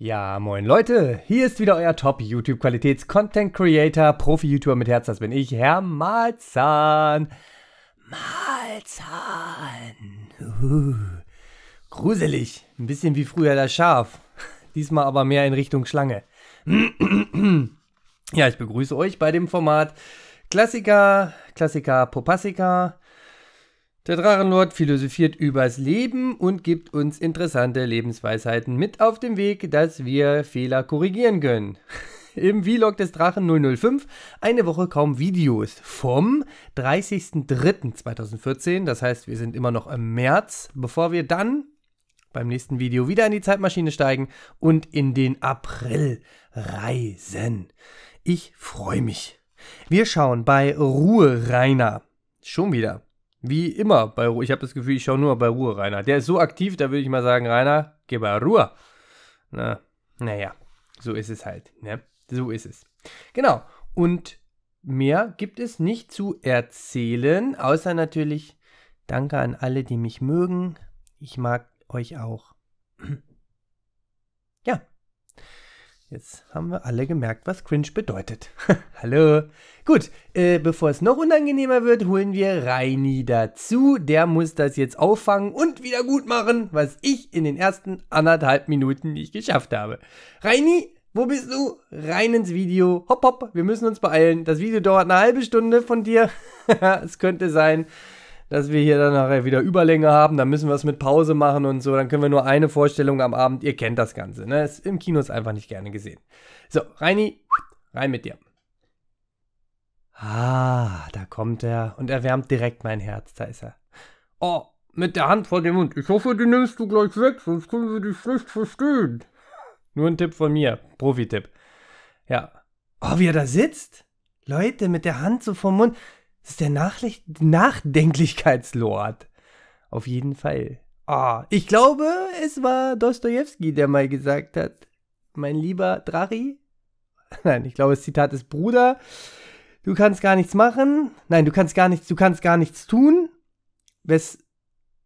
Ja, moin Leute, hier ist wieder euer Top-YouTube-Qualitäts-Content-Creator, Profi-YouTuber mit Herz, das bin ich, Herr Malzahn. Malzahn. Uh, gruselig, ein bisschen wie früher das Schaf, diesmal aber mehr in Richtung Schlange. ja, ich begrüße euch bei dem Format Klassiker, Klassiker, Popassiker. Der Drachenlord philosophiert übers Leben und gibt uns interessante Lebensweisheiten mit auf dem Weg, dass wir Fehler korrigieren können. Im Vlog des Drachen 005 eine Woche kaum Videos vom 30.03.2014. Das heißt, wir sind immer noch im März, bevor wir dann beim nächsten Video wieder in die Zeitmaschine steigen und in den April reisen. Ich freue mich. Wir schauen bei Ruhe Rainer. Schon wieder. Wie immer bei Ruhe. Ich habe das Gefühl, ich schaue nur bei Ruhe, Rainer. Der ist so aktiv, da würde ich mal sagen, Rainer, geh bei Ruhe. Na, naja, so ist es halt. Ne? So ist es. Genau. Und mehr gibt es nicht zu erzählen, außer natürlich Danke an alle, die mich mögen. Ich mag euch auch. Ja. Jetzt haben wir alle gemerkt, was cringe bedeutet. Hallo. Gut, äh, bevor es noch unangenehmer wird, holen wir Reini dazu. Der muss das jetzt auffangen und wieder gut machen, was ich in den ersten anderthalb Minuten nicht geschafft habe. Reini, wo bist du? Rein ins Video. Hopp, hopp, wir müssen uns beeilen. Das Video dauert eine halbe Stunde von dir. es könnte sein, dass wir hier dann nachher wieder Überlänge haben, dann müssen wir es mit Pause machen und so, dann können wir nur eine Vorstellung am Abend, ihr kennt das Ganze, ne? Ist im Kino ist einfach nicht gerne gesehen. So, Reini, rein mit dir. Ah, da kommt er und erwärmt direkt mein Herz, da ist er. Oh, mit der Hand vor dem Mund. Ich hoffe, die nimmst du gleich weg, sonst können wir dich schlecht verstehen. Nur ein Tipp von mir, Profi-Tipp. Ja. Oh, wie er da sitzt. Leute, mit der Hand so vom Mund. Das ist der Nachlicht Nachdenklichkeitslord. Auf jeden Fall. Ah, ich glaube, es war Dostoevsky, der mal gesagt hat, mein lieber Drachi. Nein, ich glaube, das Zitat ist Bruder. Du kannst gar nichts machen. Nein, du kannst gar nichts, du kannst gar nichts tun. Wes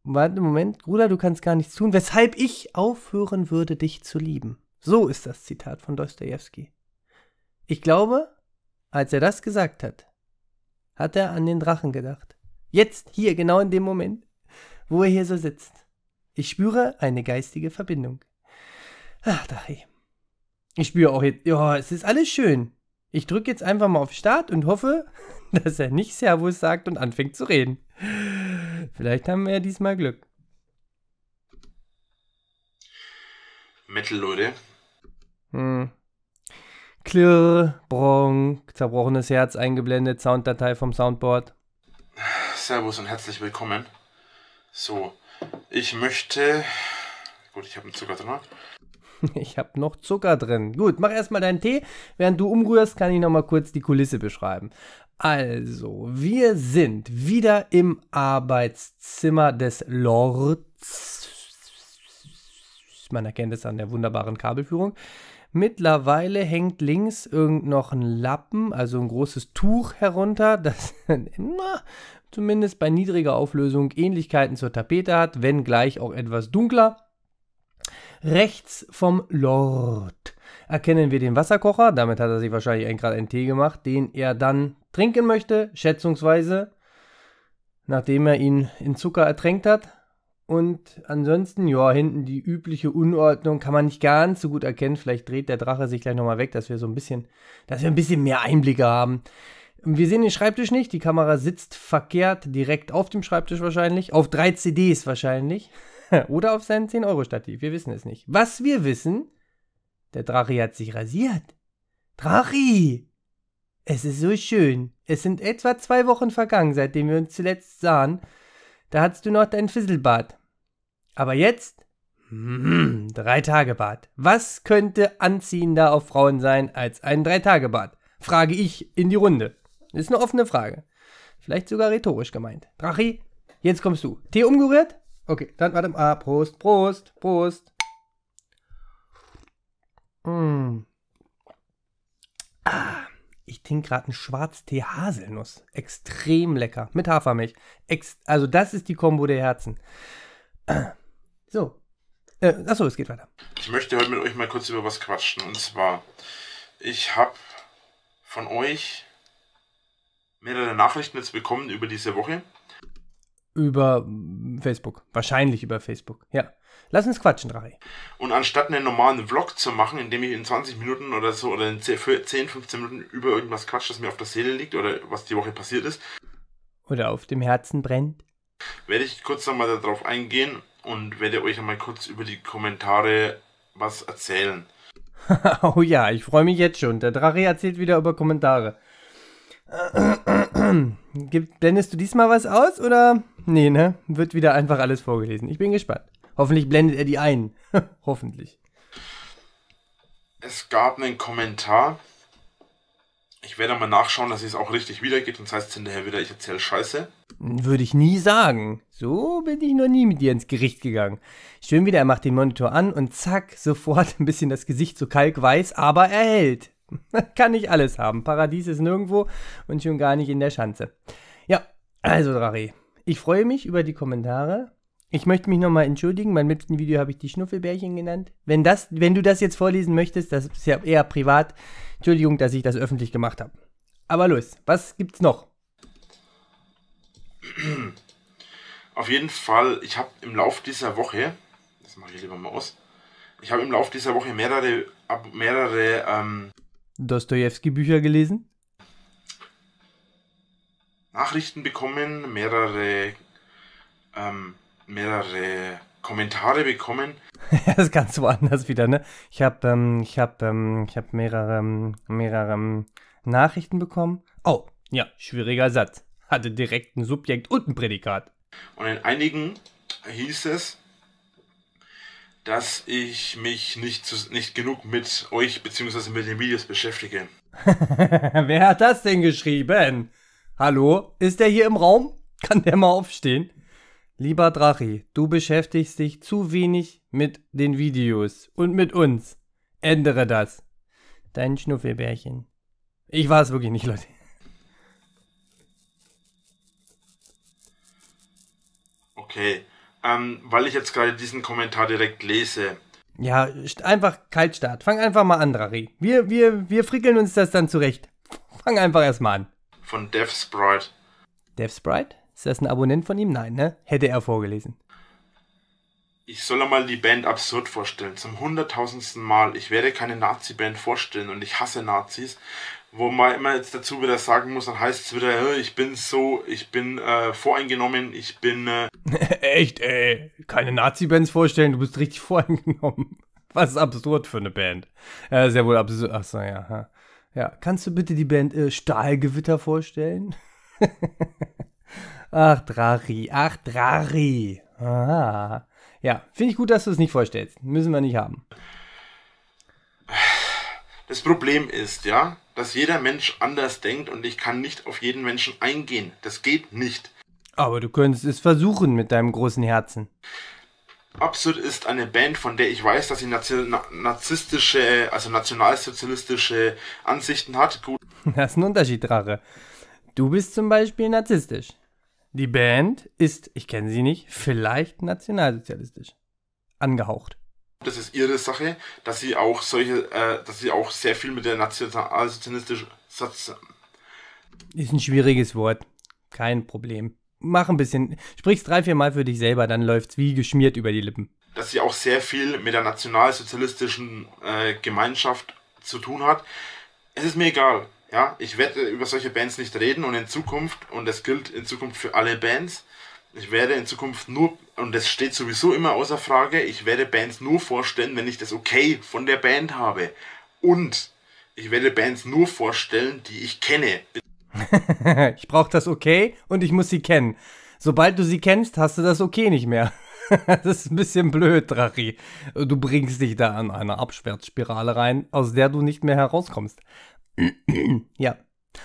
Warte, Moment, Bruder, du kannst gar nichts tun, weshalb ich aufhören würde, dich zu lieben. So ist das Zitat von Dostoevsky. Ich glaube, als er das gesagt hat, hat er an den Drachen gedacht. Jetzt, hier, genau in dem Moment, wo er hier so sitzt. Ich spüre eine geistige Verbindung. Ach, Drache. Ich spüre auch jetzt, ja, es ist alles schön. Ich drücke jetzt einfach mal auf Start und hoffe, dass er nicht Servus sagt und anfängt zu reden. Vielleicht haben wir ja diesmal Glück. Metal, Leute. Hm. Klirr, Bronk, zerbrochenes Herz eingeblendet, Sounddatei vom Soundboard. Servus und herzlich willkommen. So, ich möchte. Gut, ich habe einen Zucker drin. Ich habe noch Zucker drin. Gut, mach erstmal deinen Tee. Während du umrührst, kann ich nochmal kurz die Kulisse beschreiben. Also, wir sind wieder im Arbeitszimmer des Lords. Man erkennt es an der wunderbaren Kabelführung. Mittlerweile hängt links irgend noch ein Lappen, also ein großes Tuch herunter, das immer zumindest bei niedriger Auflösung Ähnlichkeiten zur Tapete hat, wenngleich auch etwas dunkler. Rechts vom Lord erkennen wir den Wasserkocher, damit hat er sich wahrscheinlich gerade einen Tee gemacht, den er dann trinken möchte, schätzungsweise, nachdem er ihn in Zucker ertränkt hat. Und ansonsten, ja, hinten die übliche Unordnung kann man nicht ganz so gut erkennen. Vielleicht dreht der Drache sich gleich nochmal weg, dass wir so ein bisschen, dass wir ein bisschen mehr Einblicke haben. Wir sehen den Schreibtisch nicht. Die Kamera sitzt verkehrt direkt auf dem Schreibtisch wahrscheinlich. Auf drei CDs wahrscheinlich. Oder auf seinen 10-Euro-Stativ. Wir wissen es nicht. Was wir wissen, der Drache hat sich rasiert. Drachi! Es ist so schön. Es sind etwa zwei Wochen vergangen, seitdem wir uns zuletzt sahen da hattest du noch dein Fisselbad. Aber jetzt? Mm, hm, drei Tage Bad. Was könnte anziehender auf Frauen sein als ein drei Tage Bad? Frage ich in die Runde. Ist eine offene Frage. Vielleicht sogar rhetorisch gemeint. Drachi, jetzt kommst du. Tee umgerührt? Okay, dann warte mal. Ah, Prost, Prost, Prost. Mm. Ah. Ich trinke gerade einen Schwarztee Haselnuss. Extrem lecker. Mit Hafermilch. Ex also das ist die Kombo der Herzen. So. Äh, achso, es geht weiter. Ich möchte heute mit euch mal kurz über was quatschen. Und zwar, ich habe von euch mehrere Nachrichten jetzt bekommen über diese Woche. Über Facebook. Wahrscheinlich über Facebook, ja. Lass uns quatschen, Drei. Und anstatt einen normalen Vlog zu machen, in dem ich in 20 Minuten oder so oder in 10, 15 Minuten über irgendwas quatsche, das mir auf der Seele liegt oder was die Woche passiert ist. Oder auf dem Herzen brennt. Werde ich kurz nochmal darauf eingehen und werde euch einmal kurz über die Kommentare was erzählen. oh ja, ich freue mich jetzt schon. Der Drache erzählt wieder über Kommentare. Blendest du diesmal was aus oder? Nee, ne? Wird wieder einfach alles vorgelesen. Ich bin gespannt. Hoffentlich blendet er die ein. Hoffentlich. Es gab einen Kommentar. Ich werde mal nachschauen, dass es auch richtig wiedergeht, Und das heißt hinterher wieder, ich erzähle Scheiße. Würde ich nie sagen. So bin ich noch nie mit dir ins Gericht gegangen. Schön wieder, er macht den Monitor an und zack, sofort ein bisschen das Gesicht zu kalkweiß, aber er hält. Kann ich alles haben. Paradies ist nirgendwo und schon gar nicht in der Schanze. Ja, also Drari, ich freue mich über die Kommentare. Ich möchte mich nochmal entschuldigen. Beim letzten Video habe ich die Schnuffelbärchen genannt. Wenn, das, wenn du das jetzt vorlesen möchtest, das ist ja eher privat. Entschuldigung, dass ich das öffentlich gemacht habe. Aber los, was gibt's noch? Auf jeden Fall, ich habe im Laufe dieser Woche, das mache ich lieber mal aus, ich habe im Laufe dieser Woche mehrere, mehrere ähm, Dostoevsky-Bücher gelesen? Nachrichten bekommen, mehrere ähm, mehrere Kommentare bekommen. das ist ganz woanders wieder, ne? Ich habe ähm, ich hab, ähm, ich hab mehrere, ähm, mehrere ähm, Nachrichten bekommen. Oh, ja, schwieriger Satz. Hatte direkt ein Subjekt und ein Prädikat. Und in einigen hieß es, dass ich mich nicht, zu, nicht genug mit euch bzw. mit den Videos beschäftige. Wer hat das denn geschrieben? Hallo? Ist der hier im Raum? Kann der mal aufstehen? Lieber Drachi, du beschäftigst dich zu wenig mit den Videos und mit uns. Ändere das. Dein Schnuffelbärchen. Ich war es wirklich nicht, Leute. Okay, ähm, weil ich jetzt gerade diesen Kommentar direkt lese. Ja, einfach Kaltstart. Fang einfach mal an, Drachi. Wir, wir, wir frickeln uns das dann zurecht. Fang einfach erstmal an. Von Death Sprite. Death Sprite? Ist das ein Abonnent von ihm? Nein, ne? Hätte er vorgelesen. Ich soll einmal die Band absurd vorstellen. Zum hunderttausendsten Mal. Ich werde keine Nazi-Band vorstellen und ich hasse Nazis. Wo man immer jetzt dazu wieder sagen muss, dann heißt es wieder, äh, ich bin so, ich bin äh, voreingenommen, ich bin. Äh Echt, ey. Keine Nazi-Bands vorstellen, du bist richtig voreingenommen. Was ist absurd für eine Band? Ja, äh, sehr wohl absurd. Achso, ja. Ja, kannst du bitte die Band äh, Stahlgewitter vorstellen? Ach, Drari, ach, Drari. Ah. Ja, finde ich gut, dass du es nicht vorstellst. Müssen wir nicht haben. Das Problem ist, ja, dass jeder Mensch anders denkt und ich kann nicht auf jeden Menschen eingehen. Das geht nicht. Aber du könntest es versuchen mit deinem großen Herzen. Absurd ist eine Band, von der ich weiß, dass sie narzisstische, also nationalsozialistische Ansichten hat. Gut. Das ist ein Unterschied, Drache. Du bist zum Beispiel narzisstisch. Die Band ist, ich kenne sie nicht, vielleicht nationalsozialistisch angehaucht. Das ist ihre Sache, dass sie auch solche, äh, dass sie auch sehr viel mit der nationalsozialistischen Satz. Ist ein schwieriges Wort. Kein Problem. Mach ein bisschen, sprich's drei, vier Mal für dich selber, dann läuft's wie geschmiert über die Lippen. Dass sie auch sehr viel mit der nationalsozialistischen äh, Gemeinschaft zu tun hat. Es ist mir egal. Ja, ich werde über solche Bands nicht reden und in Zukunft, und das gilt in Zukunft für alle Bands, ich werde in Zukunft nur, und das steht sowieso immer außer Frage, ich werde Bands nur vorstellen, wenn ich das Okay von der Band habe. Und ich werde Bands nur vorstellen, die ich kenne. ich brauche das Okay und ich muss sie kennen. Sobald du sie kennst, hast du das Okay nicht mehr. das ist ein bisschen blöd, Drachi. Du bringst dich da an einer Abschwärtsspirale rein, aus der du nicht mehr herauskommst ja.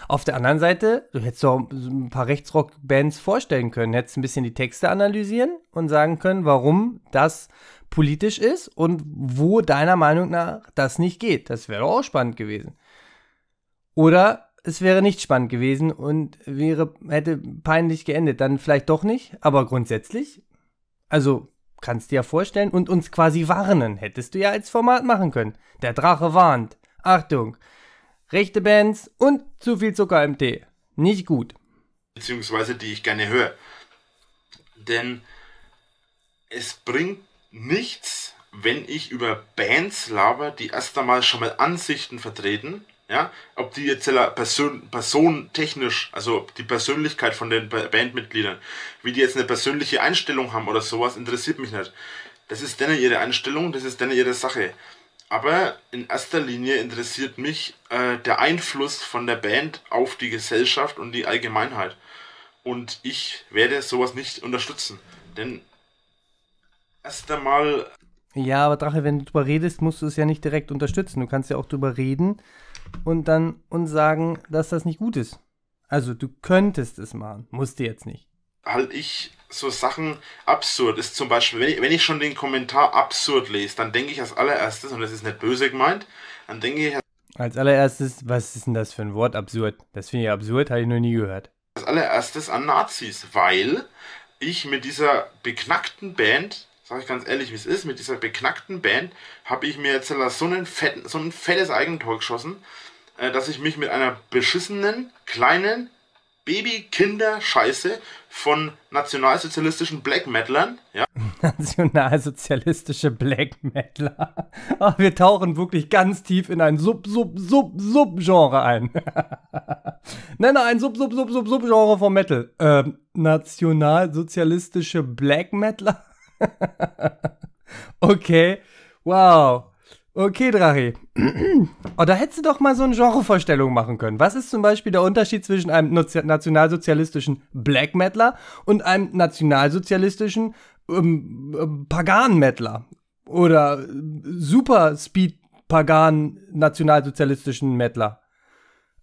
Auf der anderen Seite, du hättest doch ein paar Rechtsrock-Bands vorstellen können, hättest ein bisschen die Texte analysieren und sagen können, warum das politisch ist und wo deiner Meinung nach das nicht geht. Das wäre doch auch spannend gewesen. Oder es wäre nicht spannend gewesen und wäre, hätte peinlich geendet. Dann vielleicht doch nicht, aber grundsätzlich, also kannst du dir ja vorstellen und uns quasi warnen, hättest du ja als Format machen können. Der Drache warnt. Achtung, rechte Bands und zu viel Zucker im Tee. Nicht gut. Beziehungsweise die ich gerne höre. Denn es bringt nichts, wenn ich über Bands laber, die erst einmal schon mal Ansichten vertreten, ja, ob die jetzt person, person technisch, also die Persönlichkeit von den Bandmitgliedern, wie die jetzt eine persönliche Einstellung haben oder sowas, interessiert mich nicht. Das ist denen ihre Einstellung, das ist denen ihre Sache. Aber in erster Linie interessiert mich äh, der Einfluss von der Band auf die Gesellschaft und die Allgemeinheit. Und ich werde sowas nicht unterstützen. Denn erst einmal. Ja, aber Drache, wenn du drüber redest, musst du es ja nicht direkt unterstützen. Du kannst ja auch drüber reden und dann uns sagen, dass das nicht gut ist. Also du könntest es machen, musst du jetzt nicht. Halt ich so Sachen absurd ist. Zum Beispiel, wenn ich, wenn ich schon den Kommentar absurd lese, dann denke ich als allererstes, und das ist nicht böse gemeint, dann denke ich als, allererstes, was ist denn das für ein Wort absurd? Das finde ich absurd, habe ich noch nie gehört. Als allererstes an Nazis, weil ich mit dieser beknackten Band, sage ich ganz ehrlich, wie es ist, mit dieser beknackten Band habe ich mir jetzt so, einen fetten, so ein fettes Eigentor geschossen, äh, dass ich mich mit einer beschissenen, kleinen Baby-Kinder-Scheiße von nationalsozialistischen Black Metalern. Ja. Nationalsozialistische Black Metaler. Oh, wir tauchen wirklich ganz tief in ein Sub, Sub, Sub, Sub-Genre ein. Nenne ein Sub, Sub, Sub, Sub, Sub-Genre vom Metal. Ähm, nationalsozialistische Black Metaler? okay. Wow. Okay, Drache. Oh, da hättest du doch mal so eine Genrevorstellung machen können. Was ist zum Beispiel der Unterschied zwischen einem nationalsozialistischen Black Metaler und einem nationalsozialistischen ähm, ähm Pagan-Metaler? Oder äh, Super Speed Pagan nationalsozialistischen Metaler?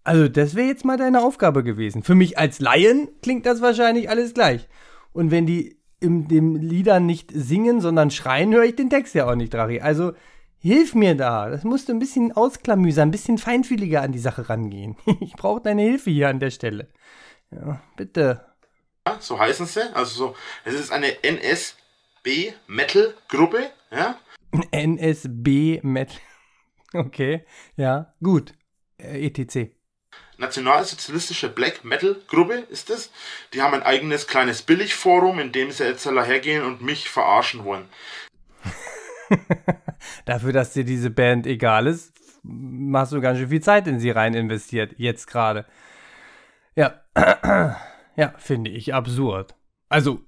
Also, das wäre jetzt mal deine Aufgabe gewesen. Für mich als Laien klingt das wahrscheinlich alles gleich. Und wenn die in den Liedern nicht singen, sondern schreien, höre ich den Text ja auch nicht, Drachi. Also, Hilf mir da. Das musst du ein bisschen ausklamüsern, ein bisschen feinfühliger an die Sache rangehen. ich brauche deine Hilfe hier an der Stelle. Ja, bitte. Ja, so heißen sie. Also so, es ist eine NSB-Metal-Gruppe, ja? NSB-Metal. Okay, ja, gut. Äh, ETC. Nationalsozialistische Black Metal Gruppe ist es. Die haben ein eigenes kleines Billigforum, in dem sie jetzt hergehen und mich verarschen wollen. dafür, dass dir diese Band egal ist, machst du ganz schön viel Zeit in sie rein investiert, jetzt gerade. Ja, ja, finde ich absurd. Also,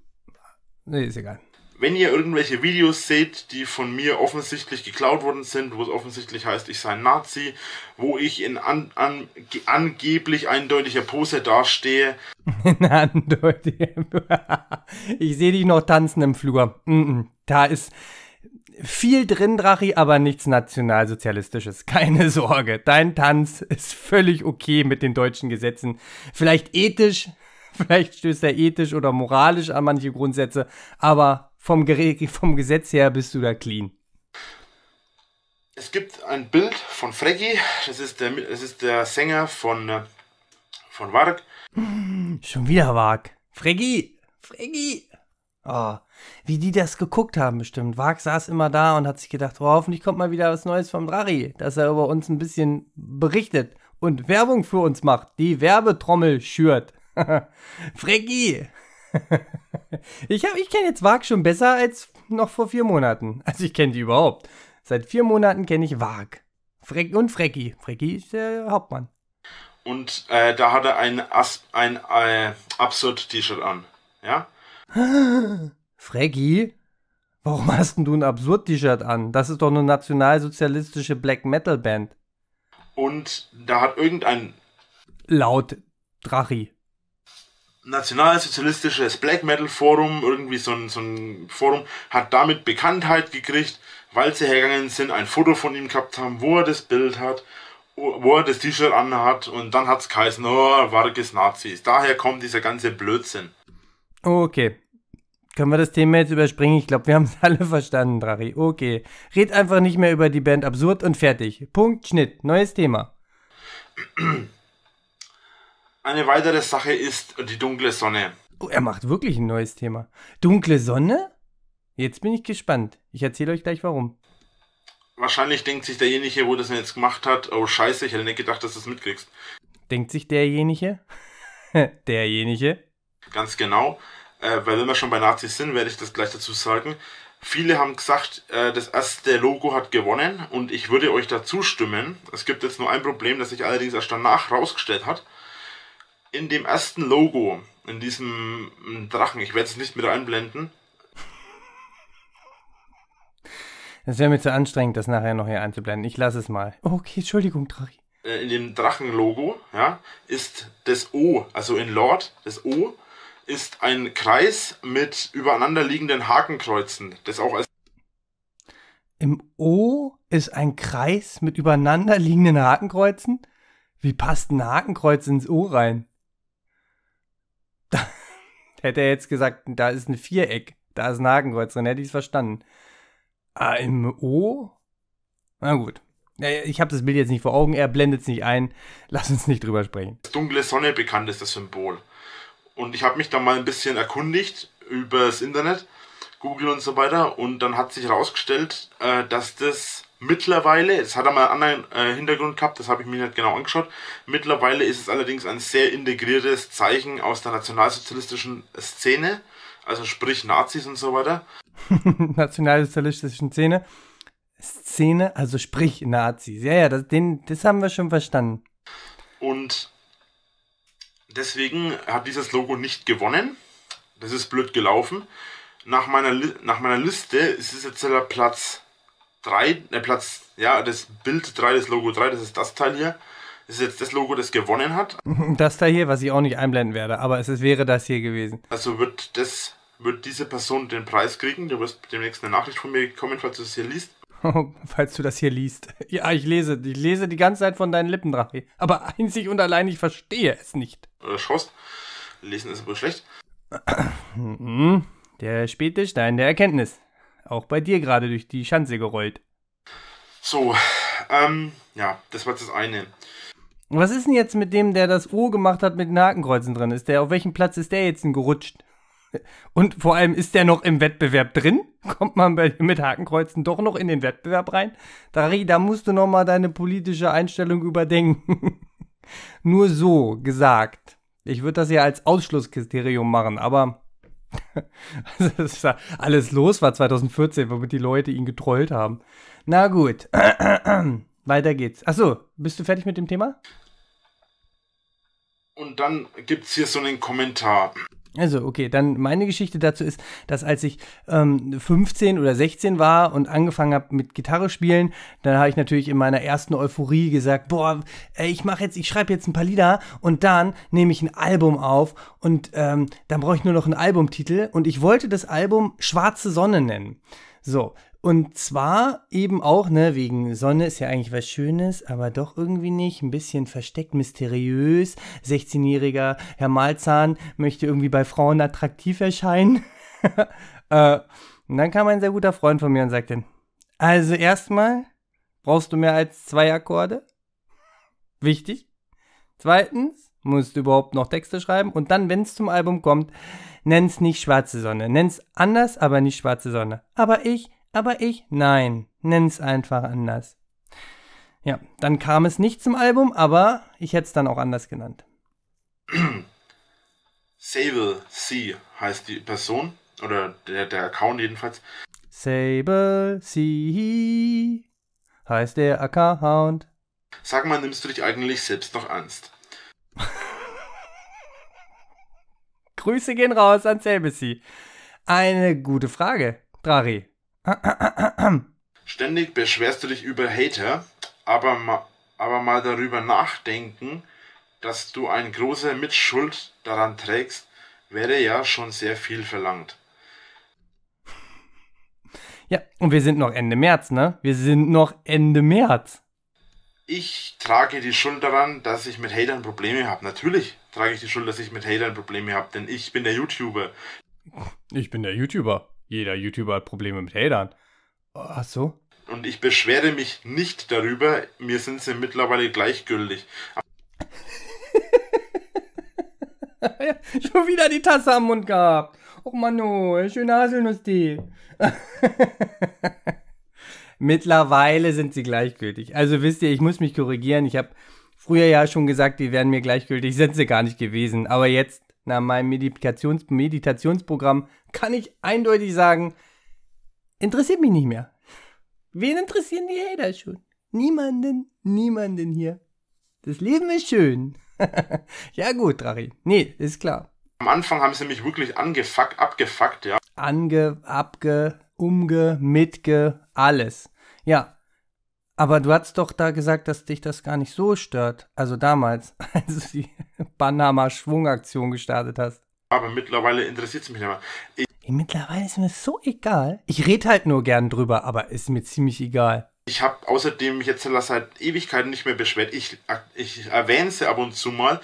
nee, ist egal. Wenn ihr irgendwelche Videos seht, die von mir offensichtlich geklaut worden sind, wo es offensichtlich heißt, ich sei ein Nazi, wo ich in an, an, angeblich eindeutiger Pose dastehe. In andeutiger Ich sehe dich noch tanzen im Flur. Da ist, viel drin, Drachi, aber nichts Nationalsozialistisches. Keine Sorge. Dein Tanz ist völlig okay mit den deutschen Gesetzen. Vielleicht ethisch, vielleicht stößt er ethisch oder moralisch an manche Grundsätze, aber vom, vom Gesetz her bist du da clean. Es gibt ein Bild von Freggy, das ist der, das ist der Sänger von, äh, von Varg. Schon wieder Varg. Freggy! Freggy! Oh, wie die das geguckt haben bestimmt. Wag saß immer da und hat sich gedacht, oh, hoffentlich kommt mal wieder was Neues vom Drachi, dass er über uns ein bisschen berichtet und Werbung für uns macht. Die Werbetrommel schürt. Frecki! ich ich kenne jetzt Wag schon besser als noch vor vier Monaten. Also ich kenne die überhaupt. Seit vier Monaten kenne ich Wag. Freck und Frecki. Frecki ist der Hauptmann. Und äh, da hat er ein, ein äh, Absurd-T-Shirt an. Ja? Freggy, warum hast denn du ein Absurd-T-Shirt an? Das ist doch eine nationalsozialistische Black-Metal-Band. Und da hat irgendein... Laut Drachi. Nationalsozialistisches Black Metal Forum, irgendwie so ein, so ein Forum, hat damit Bekanntheit gekriegt, weil sie hergegangen sind, ein Foto von ihm gehabt haben, wo er das Bild hat wo er das T-Shirt anhat und dann hat es geheißen, oh, Vargas Nazis. Daher kommt dieser ganze Blödsinn. Okay. Können wir das Thema jetzt überspringen? Ich glaube, wir haben es alle verstanden, Drachi. Okay. Red einfach nicht mehr über die Band Absurd und fertig. Punkt, Schnitt. Neues Thema. Eine weitere Sache ist die dunkle Sonne. Oh, er macht wirklich ein neues Thema. Dunkle Sonne? Jetzt bin ich gespannt. Ich erzähle euch gleich warum. Wahrscheinlich denkt sich derjenige, wo das jetzt gemacht hat, oh scheiße, ich hätte nicht gedacht, dass du es mitkriegst. Denkt sich derjenige? derjenige? Ganz genau äh, weil wenn wir schon bei Nazis sind, werde ich das gleich dazu sagen. Viele haben gesagt, äh, das erste Logo hat gewonnen und ich würde euch dazu stimmen. Es gibt jetzt nur ein Problem, das sich allerdings erst danach rausgestellt hat. In dem ersten Logo, in diesem mm, Drachen, ich werde es nicht mit einblenden. Das wäre mir zu anstrengend, das nachher noch hier einzublenden. Ich lasse es mal. Okay, Entschuldigung, Drachi. Äh, in dem Drachenlogo ja, ist das O, also in Lord, das O ist ein Kreis mit übereinanderliegenden Hakenkreuzen, das auch als Im O ist ein Kreis mit übereinanderliegenden Hakenkreuzen? Wie passt ein Hakenkreuz ins O rein? Da hätte er jetzt gesagt, da ist ein Viereck, da ist ein Hakenkreuz drin, hätte ich es verstanden. Ah, im O? Na gut. Ich habe das Bild jetzt nicht vor Augen, er blendet es nicht ein. Lass uns nicht drüber sprechen. Dunkle Sonne bekannt ist das Symbol. Und ich habe mich dann mal ein bisschen erkundigt über das Internet, Google und so weiter. Und dann hat sich herausgestellt, äh, dass das mittlerweile, es hat einmal einen anderen äh, Hintergrund gehabt, das habe ich mir nicht genau angeschaut. Mittlerweile ist es allerdings ein sehr integriertes Zeichen aus der nationalsozialistischen Szene, also sprich Nazis und so weiter. nationalsozialistischen Szene. Szene, also sprich Nazis. Ja, ja, das, den, das haben wir schon verstanden. Und Deswegen hat dieses Logo nicht gewonnen. Das ist blöd gelaufen. Nach meiner, nach meiner Liste ist es jetzt Platz 3, äh Platz, ja, das Bild 3, das Logo 3, das ist das Teil hier. Das ist jetzt das Logo, das gewonnen hat. Das Teil hier, was ich auch nicht einblenden werde, aber es ist, wäre das hier gewesen. Also wird das, wird diese Person den Preis kriegen. Du wirst demnächst eine Nachricht von mir bekommen, falls du es hier liest. falls du das hier liest. Ja, ich lese, ich lese die ganze Zeit von deinen Lippen, Drache. Aber einzig und allein, ich verstehe es nicht. Äh, Schaust, lesen ist wohl schlecht. Mhm. Der späte Stein der Erkenntnis. Auch bei dir gerade durch die Schanze gerollt. So, ähm, ja, das war das eine. Was ist denn jetzt mit dem, der das O gemacht hat mit den Hakenkreuzen drin? Ist der, auf welchem Platz ist der jetzt denn gerutscht? Und vor allem ist der noch im Wettbewerb drin? Kommt man bei, mit Hakenkreuzen doch noch in den Wettbewerb rein? Dari, da musst du noch mal deine politische Einstellung überdenken. Nur so gesagt. Ich würde das ja als Ausschlusskriterium machen, aber also das ist ja alles los war 2014, womit die Leute ihn getrollt haben. Na gut, weiter geht's. Achso, bist du fertig mit dem Thema? Und dann gibt's hier so einen Kommentar. Also, okay, dann meine Geschichte dazu ist, dass als ich ähm, 15 oder 16 war und angefangen habe mit Gitarre spielen, dann habe ich natürlich in meiner ersten Euphorie gesagt, boah, ey, ich mache jetzt, ich schreibe jetzt ein paar Lieder und dann nehme ich ein Album auf und ähm, dann brauche ich nur noch einen Albumtitel und ich wollte das Album Schwarze Sonne nennen. So, und zwar eben auch, ne, wegen Sonne ist ja eigentlich was Schönes, aber doch irgendwie nicht. Ein bisschen versteckt, mysteriös. 16-jähriger Herr Malzahn möchte irgendwie bei Frauen attraktiv erscheinen. äh, und dann kam ein sehr guter Freund von mir und sagte, also erstmal brauchst du mehr als zwei Akkorde. Wichtig. Zweitens musst du überhaupt noch Texte schreiben. Und dann, wenn es zum Album kommt, nenn's nicht schwarze Sonne. Nenn's anders, aber nicht schwarze Sonne. Aber ich aber ich, nein, nenn's einfach anders. Ja, dann kam es nicht zum Album, aber ich hätte es dann auch anders genannt. Sable C heißt die Person oder der, der Account jedenfalls. Sable C heißt der Account. Sag mal, nimmst du dich eigentlich selbst noch ernst? Grüße gehen raus an Sable C. Eine gute Frage, Drari. Ständig beschwerst du dich über Hater, aber, ma aber mal darüber nachdenken, dass du eine große Mitschuld daran trägst, wäre ja schon sehr viel verlangt. Ja, und wir sind noch Ende März, ne? Wir sind noch Ende März. Ich trage die Schuld daran, dass ich mit Hatern Probleme habe. Natürlich trage ich die Schuld, dass ich mit Hatern Probleme habe, denn ich bin der YouTuber. Ich bin der YouTuber. Jeder YouTuber hat Probleme mit Hatern. Ach so. Und ich beschwere mich nicht darüber, mir sind sie mittlerweile gleichgültig. Schon wieder die Tasse am Mund gehabt. Och Manu, oh, schöne Haselnusstee. mittlerweile sind sie gleichgültig. Also wisst ihr, ich muss mich korrigieren. Ich habe früher ja schon gesagt, die wären mir gleichgültig. Sind sie gar nicht gewesen. Aber jetzt nach meinem Meditations Meditationsprogramm kann ich eindeutig sagen, interessiert mich nicht mehr. Wen interessieren die Hater schon? Niemanden, niemanden hier. Das Leben ist schön. ja gut, Drachi. Nee, ist klar. Am Anfang haben sie mich wirklich angefuckt, abgefuckt, ja. Ange, abge, umge, mitge, alles. Ja, aber du hast doch da gesagt, dass dich das gar nicht so stört. Also damals, als du die Panama-Schwungaktion gestartet hast. Aber mittlerweile interessiert es mich nicht aber. mittlerweile ist mir so egal. Ich rede halt nur gern drüber, aber ist mir ziemlich egal. Ich habe außerdem mich jetzt seit Ewigkeiten nicht mehr beschwert. Ich, ich erwähne sie ab und zu mal.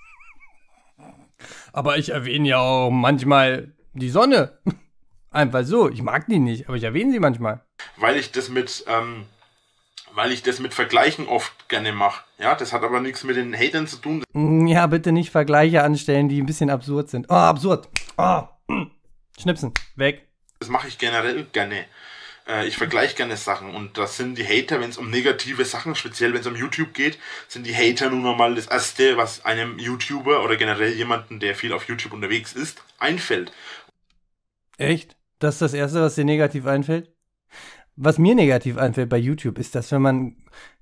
aber ich erwähne ja auch manchmal die Sonne. Einfach so. Ich mag die nicht, aber ich erwähne sie manchmal. Weil ich das mit, ähm, weil ich das mit Vergleichen oft gerne mache. Ja, das hat aber nichts mit den Hatern zu tun. Mm, ja, bitte nicht Vergleiche anstellen, die ein bisschen absurd sind. Oh, absurd. Oh. Mm. Schnipsen. Weg. Das mache ich generell gerne. Äh, ich vergleiche gerne Sachen und das sind die Hater, wenn es um negative Sachen, speziell wenn es um YouTube geht, sind die Hater nun mal das Erste, was einem YouTuber oder generell jemanden, der viel auf YouTube unterwegs ist, einfällt. Echt? Das ist das Erste, was dir negativ einfällt? Was mir negativ einfällt bei YouTube ist, dass wenn man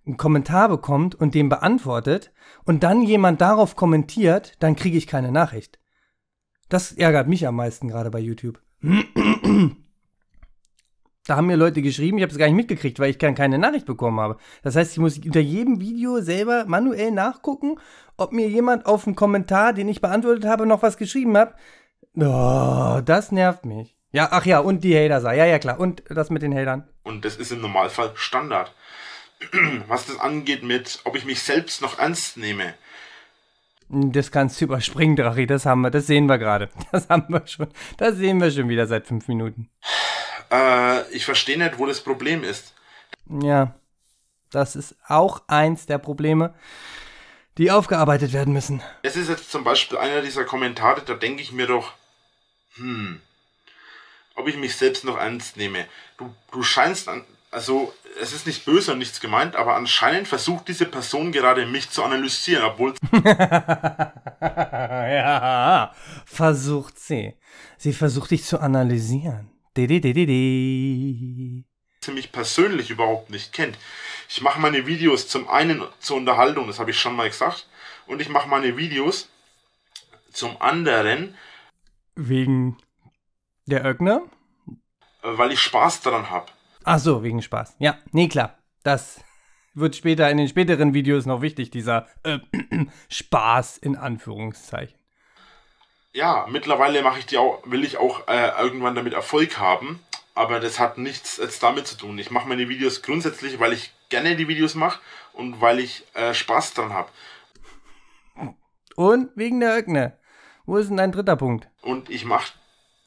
einen Kommentar bekommt und den beantwortet und dann jemand darauf kommentiert, dann kriege ich keine Nachricht. Das ärgert mich am meisten gerade bei YouTube. Da haben mir Leute geschrieben, ich habe es gar nicht mitgekriegt, weil ich keine Nachricht bekommen habe. Das heißt, ich muss unter jedem Video selber manuell nachgucken, ob mir jemand auf einen Kommentar, den ich beantwortet habe, noch was geschrieben hat. Oh, das nervt mich. Ja, ach ja, und die Hater sei. Ja, ja, klar. Und das mit den Hatern. Und das ist im Normalfall Standard. Was das angeht mit, ob ich mich selbst noch ernst nehme. Das kannst du überspringen, Drachi. Das haben wir, das sehen wir gerade. Das haben wir schon. Das sehen wir schon wieder seit fünf Minuten. Äh, ich verstehe nicht, wo das Problem ist. Ja, das ist auch eins der Probleme, die aufgearbeitet werden müssen. Es ist jetzt zum Beispiel einer dieser Kommentare, da denke ich mir doch, hm, ob ich mich selbst noch ernst nehme. Du, du scheinst an, also es ist nicht böse und nichts gemeint, aber anscheinend versucht diese Person gerade mich zu analysieren, obwohl. ja, versucht sie. Sie versucht dich zu analysieren. Didi sie mich persönlich überhaupt nicht kennt. Ich mache meine Videos zum einen zur Unterhaltung, das habe ich schon mal gesagt, und ich mache meine Videos zum anderen wegen der Ögner? Äh, weil ich Spaß daran habe. Ach so, wegen Spaß. Ja, nee, klar. Das wird später in den späteren Videos noch wichtig, dieser äh, Spaß in Anführungszeichen. Ja, mittlerweile mache ich die auch, will ich auch äh, irgendwann damit Erfolg haben, aber das hat nichts jetzt damit zu tun. Ich mache meine Videos grundsätzlich, weil ich gerne die Videos mache und weil ich äh, Spaß dran habe. Und wegen der Ögne. Wo ist denn dein dritter Punkt? Und ich mache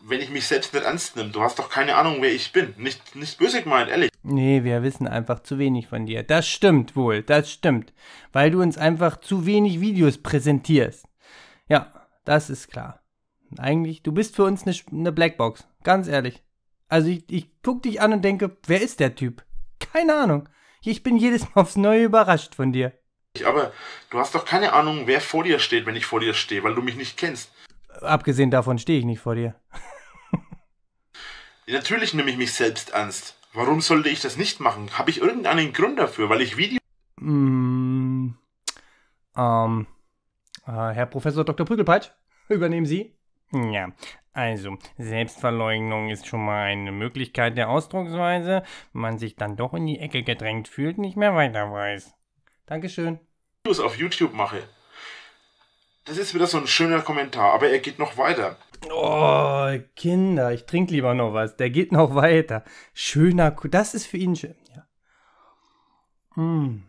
wenn ich mich selbst nicht ernst nehme. Du hast doch keine Ahnung, wer ich bin. Nicht, nicht böse gemeint, ehrlich. Nee, wir wissen einfach zu wenig von dir. Das stimmt wohl, das stimmt. Weil du uns einfach zu wenig Videos präsentierst. Ja, das ist klar. Eigentlich, du bist für uns eine, eine Blackbox, ganz ehrlich. Also ich, ich guck dich an und denke, wer ist der Typ? Keine Ahnung. Ich bin jedes Mal aufs Neue überrascht von dir. Aber du hast doch keine Ahnung, wer vor dir steht, wenn ich vor dir stehe, weil du mich nicht kennst abgesehen davon stehe ich nicht vor dir. Natürlich nehme ich mich selbst ernst. Warum sollte ich das nicht machen? Habe ich irgendeinen Grund dafür? Weil ich Video. Mm, ähm, äh, Herr Professor Dr. Prügelpeitsch, übernehmen Sie. Ja, also, Selbstverleugnung ist schon mal eine Möglichkeit der Ausdrucksweise, man sich dann doch in die Ecke gedrängt fühlt, nicht mehr weiter weiß. Dankeschön. Videos auf YouTube mache, das ist wieder so ein schöner Kommentar, aber er geht noch weiter. Oh, Kinder, ich trinke lieber noch was. Der geht noch weiter. Schöner, das ist für ihn schön. Ja. Mm.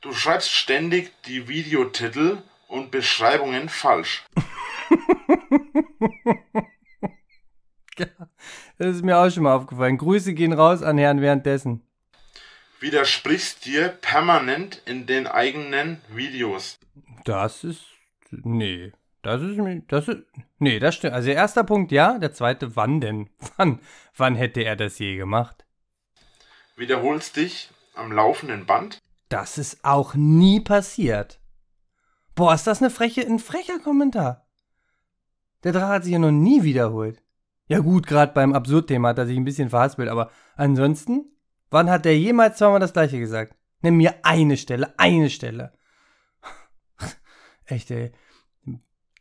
Du schreibst ständig die Videotitel und Beschreibungen falsch. das ist mir auch schon mal aufgefallen. Grüße gehen raus an Herrn währenddessen widersprichst dir permanent in den eigenen Videos. Das ist. Nee. Das ist mir. Das ist. Nee, das stimmt. Also erster Punkt ja, der zweite, wann denn? Wann? Wann hätte er das je gemacht? Wiederholst dich am laufenden Band? Das ist auch nie passiert. Boah, ist das eine freche, ein frecher Kommentar. Der Drache hat sich ja noch nie wiederholt. Ja gut, gerade beim Absurdthema hat er sich ein bisschen verhaspelt, aber ansonsten Wann hat der jemals zweimal das gleiche gesagt? Nimm mir eine Stelle, eine Stelle. Echt, ey.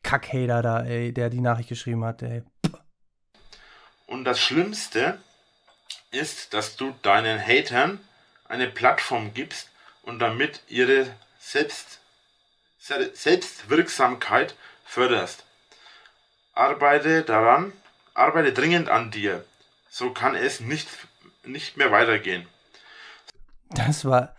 Kackhater da, ey, der die Nachricht geschrieben hat, ey. Und das Schlimmste ist, dass du deinen Hatern eine Plattform gibst und damit ihre Selbst, Selbstwirksamkeit förderst. Arbeite daran, arbeite dringend an dir. So kann es nicht nicht mehr weitergehen. Das war,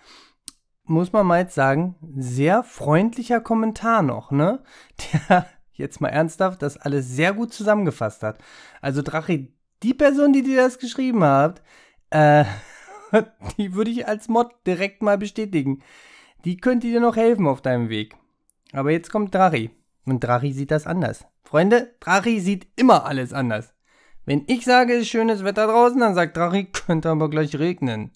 muss man mal jetzt sagen, sehr freundlicher Kommentar noch, ne? Der jetzt mal ernsthaft das alles sehr gut zusammengefasst hat. Also Drachi, die Person, die dir das geschrieben hat, äh, die würde ich als Mod direkt mal bestätigen. Die könnte dir noch helfen auf deinem Weg. Aber jetzt kommt Drachi. Und Drachi sieht das anders. Freunde, Drachi sieht immer alles anders. Wenn ich sage, es ist schönes Wetter draußen, dann sagt Drachi, könnte aber gleich regnen.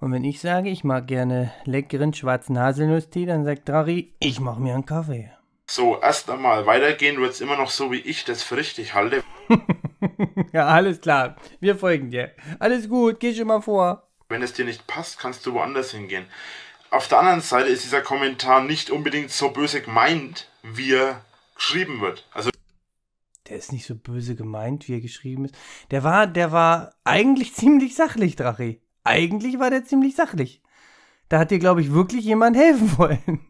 Und wenn ich sage, ich mag gerne leckeren schwarzen Haselnusstee, dann sagt Drachi, ich mache mir einen Kaffee. So, erst einmal weitergehen wird es immer noch so, wie ich das für richtig halte. ja, alles klar. Wir folgen dir. Alles gut, geh schon mal vor. Wenn es dir nicht passt, kannst du woanders hingehen. Auf der anderen Seite ist dieser Kommentar nicht unbedingt so böse gemeint, wie er geschrieben wird. Also der ist nicht so böse gemeint, wie er geschrieben ist. Der war, der war eigentlich ziemlich sachlich, Drachi. Eigentlich war der ziemlich sachlich. Da hat dir, glaube ich, wirklich jemand helfen wollen.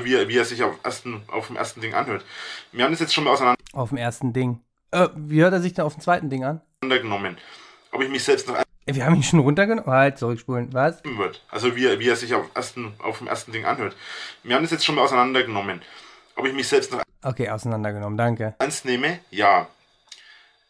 Wie, er, wie er sich auf, ersten, auf dem ersten Ding anhört. Wir haben das jetzt schon mal auseinander. Auf dem ersten Ding. Äh, wie hört er sich denn auf dem zweiten Ding an? Runtergenommen. Ob ich mich selbst noch. Äh, wir haben ihn schon runtergenommen. Halt, zurückspulen. Was? Also wie, er, wie er sich auf, ersten, auf dem ersten Ding anhört. Wir haben das jetzt schon mal auseinandergenommen. Ob ich mich selbst noch Okay, auseinandergenommen, danke. Ernst nehme, ja.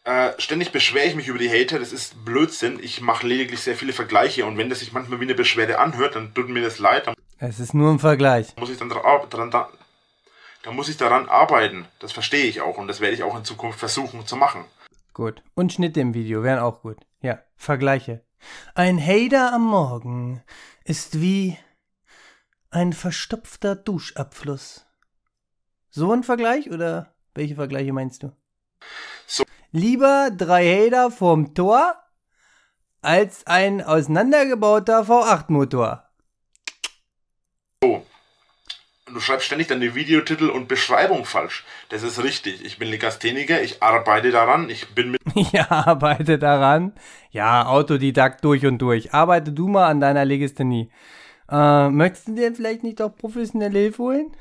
Äh, ständig beschwere ich mich über die Hater, das ist Blödsinn. Ich mache lediglich sehr viele Vergleiche und wenn das sich manchmal wie eine Beschwerde anhört, dann tut mir das leid. es ist nur ein Vergleich. Muss ich dann dran, dran, da muss ich daran arbeiten. Das verstehe ich auch und das werde ich auch in Zukunft versuchen zu machen. Gut. Und Schnitt im Video wären auch gut. Ja, Vergleiche. Ein Hater am Morgen ist wie ein verstopfter Duschabfluss. So ein Vergleich oder welche Vergleiche meinst du? So. Lieber drei Hader vorm Tor als ein auseinandergebauter V8-Motor. So. Du schreibst ständig deine Videotitel und Beschreibung falsch. Das ist richtig. Ich bin Legastheniker, ich arbeite daran, ich bin mit. ja, arbeite daran. Ja, Autodidakt durch und durch. Arbeite du mal an deiner Legasthenie. Äh, möchtest du dir vielleicht nicht auch professionelle Hilfe holen?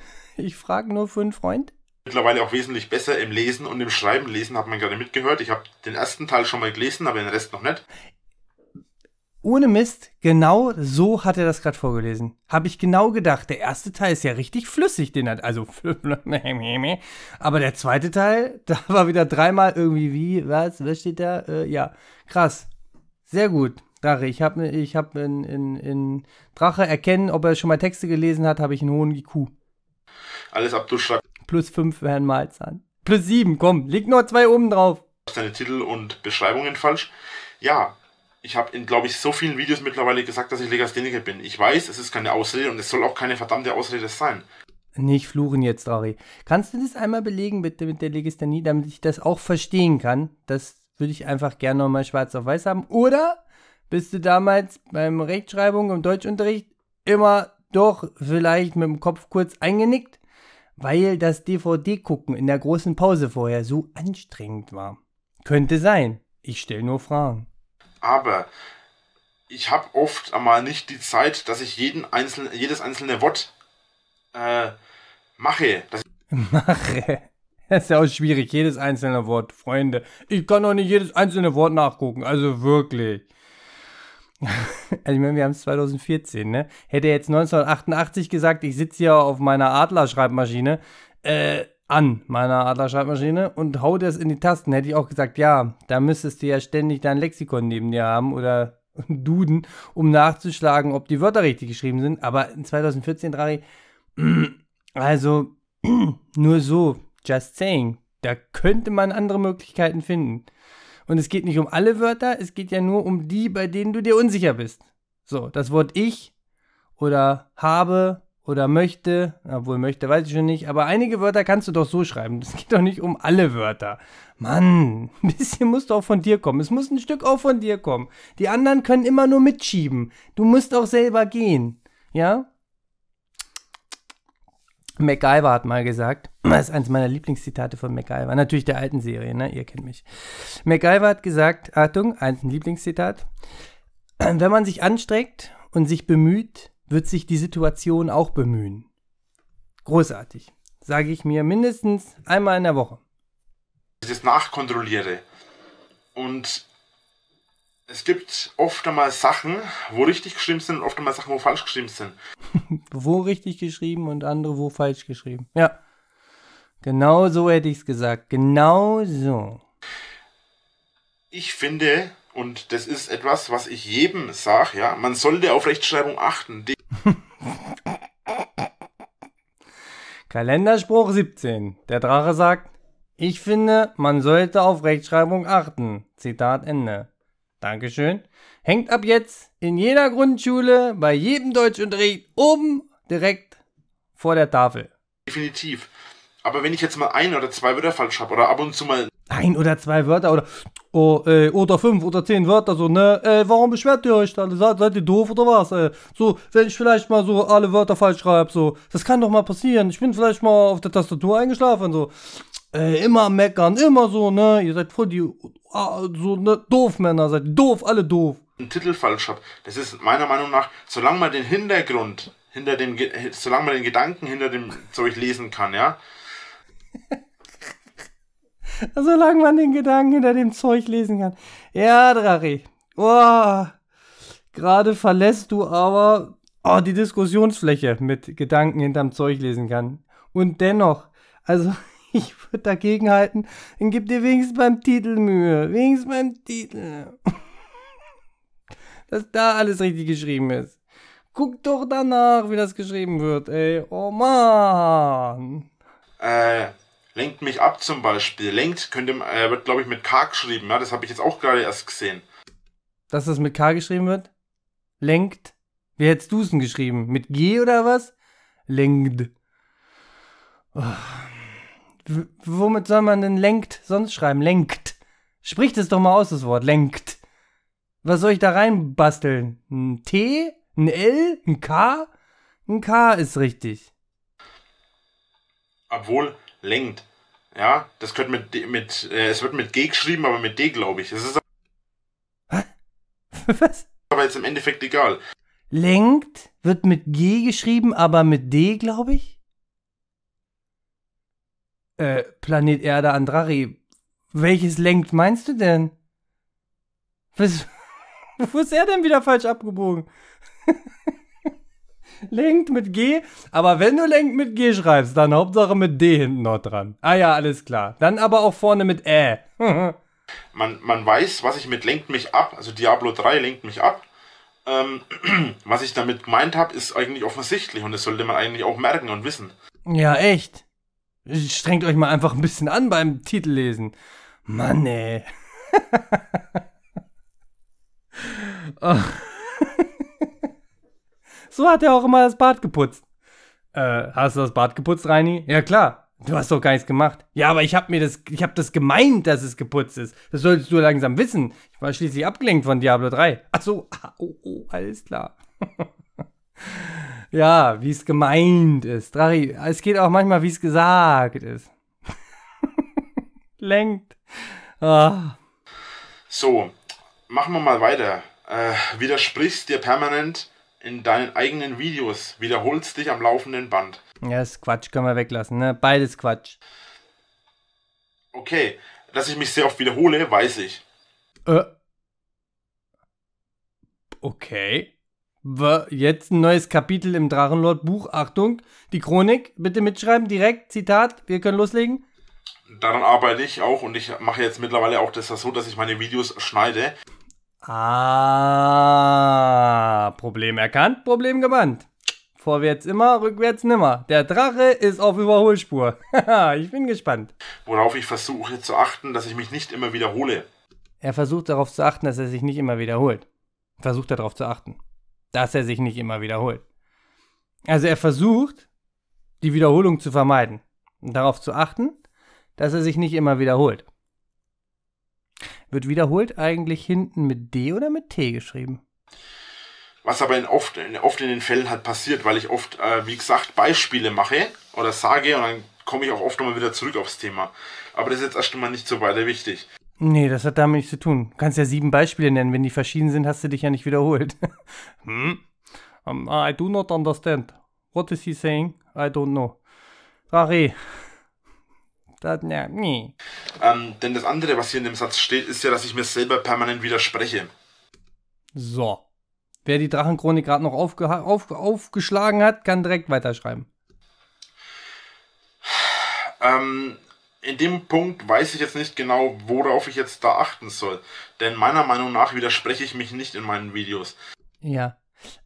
Ich frage nur für einen Freund. Mittlerweile auch wesentlich besser im Lesen und im Schreiben. Lesen hat man gerade mitgehört. Ich habe den ersten Teil schon mal gelesen, aber den Rest noch nicht. Ohne Mist, genau so hat er das gerade vorgelesen. Habe ich genau gedacht. Der erste Teil ist ja richtig flüssig, den hat also aber der zweite Teil, da war wieder dreimal irgendwie wie was, was steht da? Äh, ja, krass, sehr gut. Drache, ich habe ne, ich hab in, in, in Drache erkennen, ob er schon mal Texte gelesen hat, habe ich einen hohen IQ alles abzuschreiben. Plus 5 wären Mahlzahn. Plus 7, komm, leg nur zwei oben drauf. Deine Titel und Beschreibungen falsch. Ja, ich habe in, glaube ich, so vielen Videos mittlerweile gesagt, dass ich Legastheniker bin. Ich weiß, es ist keine Ausrede und es soll auch keine verdammte Ausrede sein. Nicht fluchen jetzt, Ari. Kannst du das einmal belegen bitte mit der Legasthenie, damit ich das auch verstehen kann? Das würde ich einfach gerne nochmal schwarz auf weiß haben. Oder bist du damals beim Rechtschreibung im Deutschunterricht immer doch vielleicht mit dem Kopf kurz eingenickt? weil das DVD-Gucken in der großen Pause vorher so anstrengend war. Könnte sein. Ich stelle nur Fragen. Aber ich habe oft einmal nicht die Zeit, dass ich jeden einzelnen, jedes einzelne Wort äh, mache. mache. Das ist ja auch schwierig, jedes einzelne Wort, Freunde. Ich kann doch nicht jedes einzelne Wort nachgucken, also wirklich. Also ich meine, wir haben es 2014, ne? Hätte er jetzt 1988 gesagt, ich sitze hier auf meiner Adler-Schreibmaschine, äh, an meiner Adler-Schreibmaschine und hau das in die Tasten, hätte ich auch gesagt, ja, da müsstest du ja ständig dein Lexikon neben dir haben oder Duden, um nachzuschlagen, ob die Wörter richtig geschrieben sind. Aber in 2014, Drari, also nur so, just saying, da könnte man andere Möglichkeiten finden. Und es geht nicht um alle Wörter, es geht ja nur um die, bei denen du dir unsicher bist. So, das Wort ich oder habe oder möchte, obwohl möchte, weiß ich schon nicht, aber einige Wörter kannst du doch so schreiben. Es geht doch nicht um alle Wörter. Mann, ein bisschen muss doch von dir kommen. Es muss ein Stück auch von dir kommen. Die anderen können immer nur mitschieben. Du musst auch selber gehen. Ja? MacGyver hat mal gesagt, das ist eines meiner Lieblingszitate von MacGyver, natürlich der alten Serie, ne? ihr kennt mich. MacGyver hat gesagt, Achtung, eins ein Lieblingszitat, wenn man sich anstrengt und sich bemüht, wird sich die Situation auch bemühen. Großartig, sage ich mir mindestens einmal in der Woche. Das nachkontrolliere und es gibt oft einmal Sachen, wo richtig geschrieben sind und oft einmal Sachen, wo falsch geschrieben sind. wo richtig geschrieben und andere, wo falsch geschrieben. Ja. Genau so hätte ich es gesagt. Genau so. Ich finde, und das ist etwas, was ich jedem sage, ja, man sollte auf Rechtschreibung achten. Kalenderspruch 17. Der Drache sagt, ich finde, man sollte auf Rechtschreibung achten. Zitat Ende. Dankeschön. Hängt ab jetzt in jeder Grundschule bei jedem Deutschunterricht oben direkt vor der Tafel. Definitiv. Aber wenn ich jetzt mal ein oder zwei Wörter falsch habe oder ab und zu mal. Ein oder zwei Wörter oder. Oh, äh, oder fünf oder zehn Wörter, so, ne? Ey, äh, warum beschwert ihr euch alle? Seid, seid ihr doof oder was? Äh, so, wenn ich vielleicht mal so alle Wörter falsch schreibe, so. Das kann doch mal passieren. Ich bin vielleicht mal auf der Tastatur eingeschlafen, so. Ey, äh, immer meckern, immer so, ne? Ihr seid voll die ah, so ne doof Männer, seid doof, alle doof. Ein Titel falsch hat. Das ist meiner Meinung nach, solange man den Hintergrund hinter dem, solange man den Gedanken hinter dem Zeug lesen kann, ja. solange man den Gedanken hinter dem Zeug lesen kann. Ja, Drachi. Oh, gerade verlässt du aber oh, die Diskussionsfläche mit Gedanken hinterm Zeug lesen kann. Und dennoch, also Ich würde dagegen halten, dann gib dir wenigstens beim Titel Mühe. Wenigstens beim Titel. Dass da alles richtig geschrieben ist. Guck doch danach, wie das geschrieben wird, ey. Oh man. Äh, lenkt mich ab zum Beispiel. Lenkt könnte, äh, wird, glaube ich, mit K geschrieben. Ja, das habe ich jetzt auch gerade erst gesehen. Dass das mit K geschrieben wird? Lenkt? Wie hättest du es denn geschrieben? Mit G oder was? Lenkt. Oh womit soll man denn lenkt sonst schreiben? Lenkt. Spricht es doch mal aus, das Wort. Lenkt. Was soll ich da reinbasteln? Ein T? Ein L? Ein K? Ein K ist richtig. Obwohl, lenkt. Ja, das könnte mit, mit äh, es wird mit G geschrieben, aber mit D, glaube ich. Es ist Was? aber jetzt im Endeffekt egal. Lenkt wird mit G geschrieben, aber mit D, glaube ich? Äh, Planet Erde Andrari. Welches lenkt meinst du denn? Was, wo ist er denn wieder falsch abgebogen? lenkt mit G, aber wenn du lenkt mit G schreibst, dann Hauptsache mit D hinten noch dran. Ah ja, alles klar. Dann aber auch vorne mit Ä. man, man weiß, was ich mit lenkt mich ab, also Diablo 3 lenkt mich ab. Ähm, was ich damit gemeint habe, ist eigentlich offensichtlich und das sollte man eigentlich auch merken und wissen. Ja, echt. Strengt euch mal einfach ein bisschen an beim Titellesen. Mann, ey. so hat er auch immer das Bad geputzt. Äh, hast du das Bad geputzt, Reini? Ja, klar. Du hast doch gar nichts gemacht. Ja, aber ich hab mir das, ich habe das gemeint, dass es geputzt ist. Das solltest du langsam wissen. Ich war schließlich abgelenkt von Diablo 3. Ach so, ah, oh, oh, alles klar. Ja, wie es gemeint ist. Drachi, es geht auch manchmal, wie es gesagt ist. Lenkt. Ah. So, machen wir mal weiter. Äh, widersprichst dir permanent in deinen eigenen Videos, wiederholst dich am laufenden Band. Ja, ist Quatsch, können wir weglassen, ne? Beides Quatsch. Okay, dass ich mich sehr oft wiederhole, weiß ich. Äh. Okay. Jetzt ein neues Kapitel im Drachenlord-Buch. Achtung, die Chronik. Bitte mitschreiben, direkt, Zitat. Wir können loslegen. Daran arbeite ich auch und ich mache jetzt mittlerweile auch das so, dass ich meine Videos schneide. Ah, Problem erkannt, Problem gebannt. Vorwärts immer, rückwärts nimmer. Der Drache ist auf Überholspur. ich bin gespannt. Worauf ich versuche zu achten, dass ich mich nicht immer wiederhole. Er versucht darauf zu achten, dass er sich nicht immer wiederholt. Versucht darauf zu achten dass er sich nicht immer wiederholt. Also er versucht, die Wiederholung zu vermeiden und darauf zu achten, dass er sich nicht immer wiederholt. Wird wiederholt eigentlich hinten mit D oder mit T geschrieben? Was aber in oft, in oft in den Fällen halt passiert, weil ich oft, äh, wie gesagt, Beispiele mache oder sage und dann komme ich auch oft nochmal wieder zurück aufs Thema. Aber das ist jetzt erst einmal nicht so weiter wichtig. Nee, das hat damit nichts zu tun. Du kannst ja sieben Beispiele nennen. Wenn die verschieden sind, hast du dich ja nicht wiederholt. hm? Um, I do not understand. What is he saying? I don't know. Rari. Das, nee. Ähm, denn das andere, was hier in dem Satz steht, ist ja, dass ich mir selber permanent widerspreche. So. Wer die Drachenchronik gerade noch aufge auf aufgeschlagen hat, kann direkt weiterschreiben. Ähm, in dem Punkt weiß ich jetzt nicht genau, worauf ich jetzt da achten soll. Denn meiner Meinung nach widerspreche ich mich nicht in meinen Videos. Ja.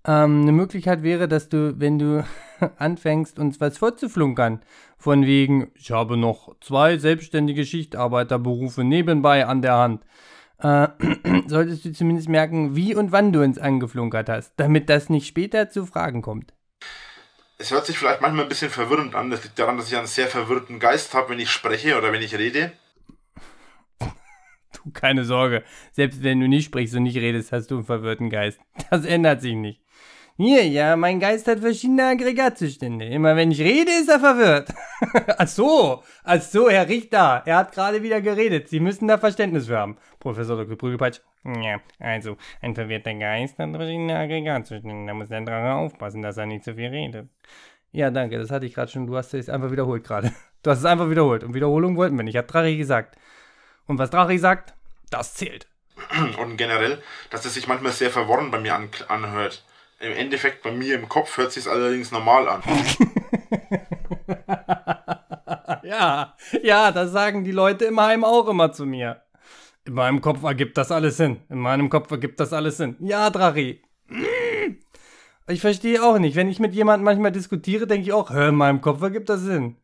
Ähm, eine Möglichkeit wäre, dass du, wenn du anfängst, uns was vorzuflunkern, von wegen, ich habe noch zwei selbstständige Schichtarbeiterberufe nebenbei an der Hand, äh, solltest du zumindest merken, wie und wann du uns angeflunkert hast, damit das nicht später zu Fragen kommt es hört sich vielleicht manchmal ein bisschen verwirrend an. Das liegt daran, dass ich einen sehr verwirrten Geist habe, wenn ich spreche oder wenn ich rede. Du, keine Sorge. Selbst wenn du nicht sprichst und nicht redest, hast du einen verwirrten Geist. Das ändert sich nicht. Hier, ja, mein Geist hat verschiedene Aggregatzustände. Immer wenn ich rede, ist er verwirrt. ach so, ach so, Herr Richter, er hat gerade wieder geredet. Sie müssen da Verständnis für haben. Professor Dr. Prügelpatsch. Ja, also, ein verwirrter Geist hat verschiedene Aggregatzustände. Da muss der Drache aufpassen, dass er nicht zu viel redet. Ja, danke, das hatte ich gerade schon. Du hast es einfach wiederholt gerade. Du hast es einfach wiederholt. Und Wiederholung wollten wir nicht. Ich habe Drache gesagt. Und was Drache sagt, das zählt. Und generell, dass es sich manchmal sehr verworren bei mir an anhört. Im Endeffekt bei mir im Kopf hört sich allerdings normal an. ja, ja, das sagen die Leute im Heim auch immer zu mir. In meinem Kopf ergibt das alles Sinn. In meinem Kopf ergibt das alles Sinn. Ja, Drari. Mm. Ich verstehe auch nicht. Wenn ich mit jemandem manchmal diskutiere, denke ich auch, hör, in meinem Kopf ergibt das Sinn.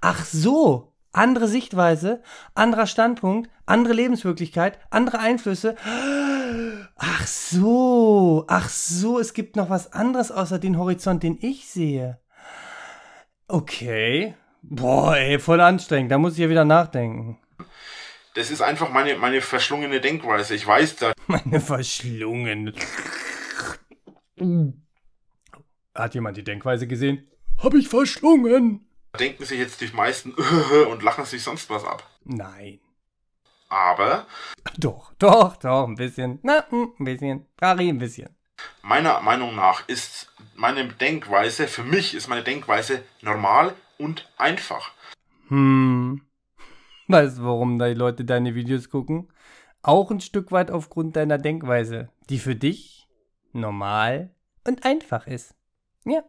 Ach so, andere Sichtweise, anderer Standpunkt, andere Lebenswirklichkeit, andere Einflüsse. Ach so, ach so, es gibt noch was anderes außer den Horizont, den ich sehe. Okay. Boah, ey, voll anstrengend. Da muss ich ja wieder nachdenken. Das ist einfach meine, meine verschlungene Denkweise. Ich weiß das. Meine verschlungene. Hat jemand die Denkweise gesehen? Hab ich verschlungen! Denken sich jetzt die meisten und lachen sich sonst was ab. Nein aber. Doch, doch, doch, ein bisschen. Na, hm, ein bisschen. Kari, ein bisschen. Meiner Meinung nach ist meine Denkweise, für mich ist meine Denkweise normal und einfach. Hm. Weißt du, warum die Leute deine Videos gucken? Auch ein Stück weit aufgrund deiner Denkweise, die für dich normal und einfach ist. Ja.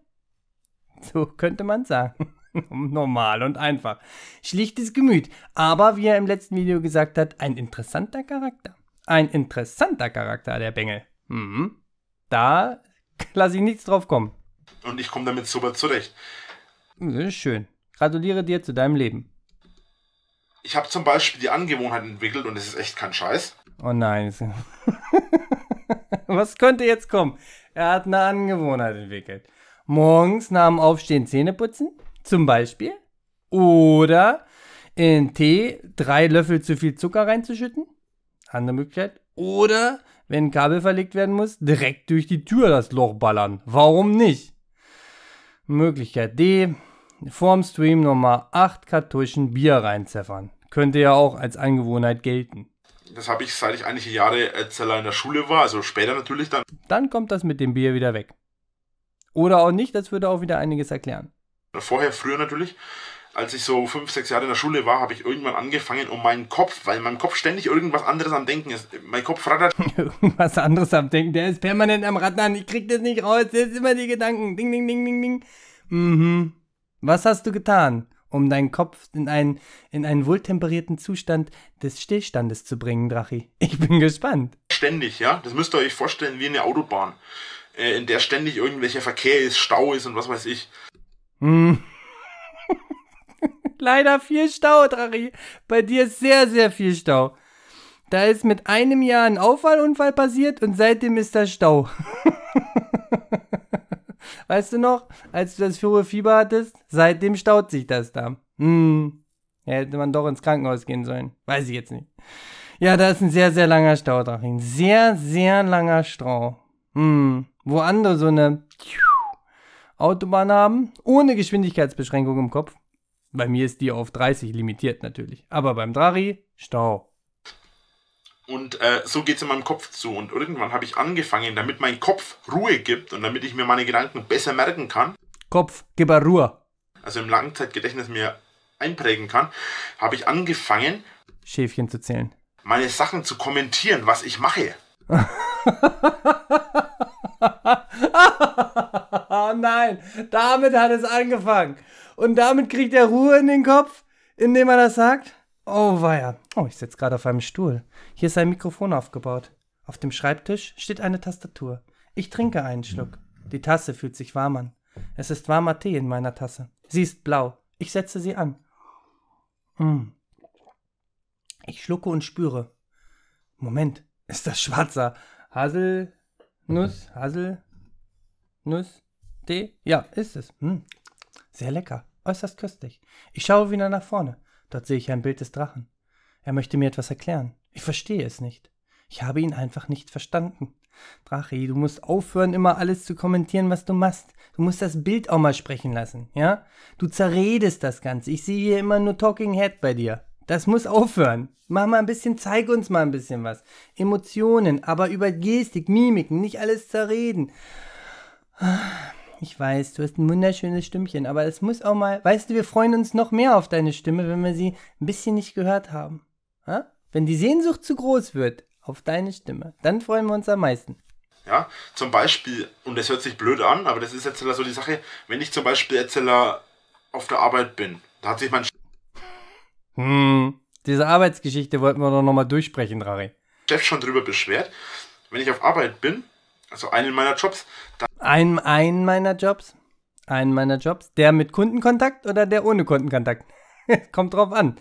So könnte man sagen. Normal und einfach. Schlichtes Gemüt, aber wie er im letzten Video gesagt hat, ein interessanter Charakter. Ein interessanter Charakter, der Bengel. Mhm. Da lasse ich nichts drauf kommen. Und ich komme damit super zurecht. Das ist schön. Gratuliere dir zu deinem Leben. Ich habe zum Beispiel die Angewohnheit entwickelt und es ist echt kein Scheiß. Oh nein. Was könnte jetzt kommen? Er hat eine Angewohnheit entwickelt. Morgens nach dem Aufstehen Zähne putzen? zum Beispiel. Oder in Tee drei Löffel zu viel Zucker reinzuschütten. Andere Möglichkeit. Oder, wenn Kabel verlegt werden muss, direkt durch die Tür das Loch ballern. Warum nicht? Möglichkeit D. Vorm Stream nochmal acht Kartuschen Bier reinzeffern. Könnte ja auch als Angewohnheit gelten. Das habe ich, seit ich einige Jahre als äh, Zeller in der Schule war, also später natürlich dann. Dann kommt das mit dem Bier wieder weg. Oder auch nicht, das würde auch wieder einiges erklären vorher, früher natürlich, als ich so fünf, sechs Jahre in der Schule war, habe ich irgendwann angefangen, um meinen Kopf, weil mein Kopf ständig irgendwas anderes am Denken ist. Mein Kopf rattert. irgendwas anderes am Denken, der ist permanent am Rattern, ich krieg das nicht raus, das ist immer die Gedanken. Ding, ding, ding, ding, ding. Mhm. Was hast du getan, um deinen Kopf in einen, in einen wohltemperierten Zustand des Stillstandes zu bringen, Drachi? Ich bin gespannt. Ständig, ja. Das müsst ihr euch vorstellen wie eine Autobahn, äh, in der ständig irgendwelcher Verkehr ist, Stau ist und was weiß ich. Mm. Leider viel Stau, Drari. Bei dir ist sehr, sehr viel Stau. Da ist mit einem Jahr ein Auffallunfall passiert und seitdem ist da Stau. weißt du noch, als du das hohe Fieber hattest? Seitdem staut sich das da. Hm. hätte man doch ins Krankenhaus gehen sollen. Weiß ich jetzt nicht. Ja, da ist ein sehr, sehr langer Stau, Drachin. Sehr, sehr langer Stau. Hm. Wo andere so eine Autobahn haben, ohne Geschwindigkeitsbeschränkung im Kopf. Bei mir ist die auf 30 limitiert natürlich. Aber beim Drari, Stau. Und äh, so geht es in meinem Kopf zu. Und irgendwann habe ich angefangen, damit mein Kopf Ruhe gibt und damit ich mir meine Gedanken besser merken kann. Kopf, gib Ruhe. Also im Langzeitgedächtnis mir einprägen kann, habe ich angefangen, Schäfchen zu zählen. Meine Sachen zu kommentieren, was ich mache. Oh nein, damit hat es angefangen. Und damit kriegt er Ruhe in den Kopf, indem er das sagt. Oh weia. Oh, ich sitze gerade auf einem Stuhl. Hier ist ein Mikrofon aufgebaut. Auf dem Schreibtisch steht eine Tastatur. Ich trinke einen Schluck. Die Tasse fühlt sich warm an. Es ist warmer Tee in meiner Tasse. Sie ist blau. Ich setze sie an. Mm. Ich schlucke und spüre. Moment, ist das schwarzer Haselnuss, Haselnuss, D. Ja, ist es. Hm. Sehr lecker, äußerst köstlich. Ich schaue wieder nach vorne. Dort sehe ich ein Bild des Drachen. Er möchte mir etwas erklären. Ich verstehe es nicht. Ich habe ihn einfach nicht verstanden. Drache, du musst aufhören, immer alles zu kommentieren, was du machst. Du musst das Bild auch mal sprechen lassen, ja? Du zerredest das Ganze. Ich sehe hier immer nur Talking Head bei dir. Das muss aufhören. Mach mal ein bisschen, zeig uns mal ein bisschen was. Emotionen, aber über Gestik, Mimiken, nicht alles zerreden. Ah. Ich weiß, du hast ein wunderschönes Stimmchen, aber es muss auch mal, weißt du, wir freuen uns noch mehr auf deine Stimme, wenn wir sie ein bisschen nicht gehört haben. Ha? Wenn die Sehnsucht zu groß wird auf deine Stimme, dann freuen wir uns am meisten. Ja, zum Beispiel, und das hört sich blöd an, aber das ist jetzt so die Sache, wenn ich zum Beispiel Erzähler auf der Arbeit bin, da hat sich mein. Hm, diese Arbeitsgeschichte wollten wir doch nochmal durchsprechen, Rari. Chef schon drüber beschwert. Wenn ich auf Arbeit bin, also einen meiner Jobs. Ein, einen meiner Jobs? Einen meiner Jobs? Der mit Kundenkontakt oder der ohne Kundenkontakt? Kommt drauf an.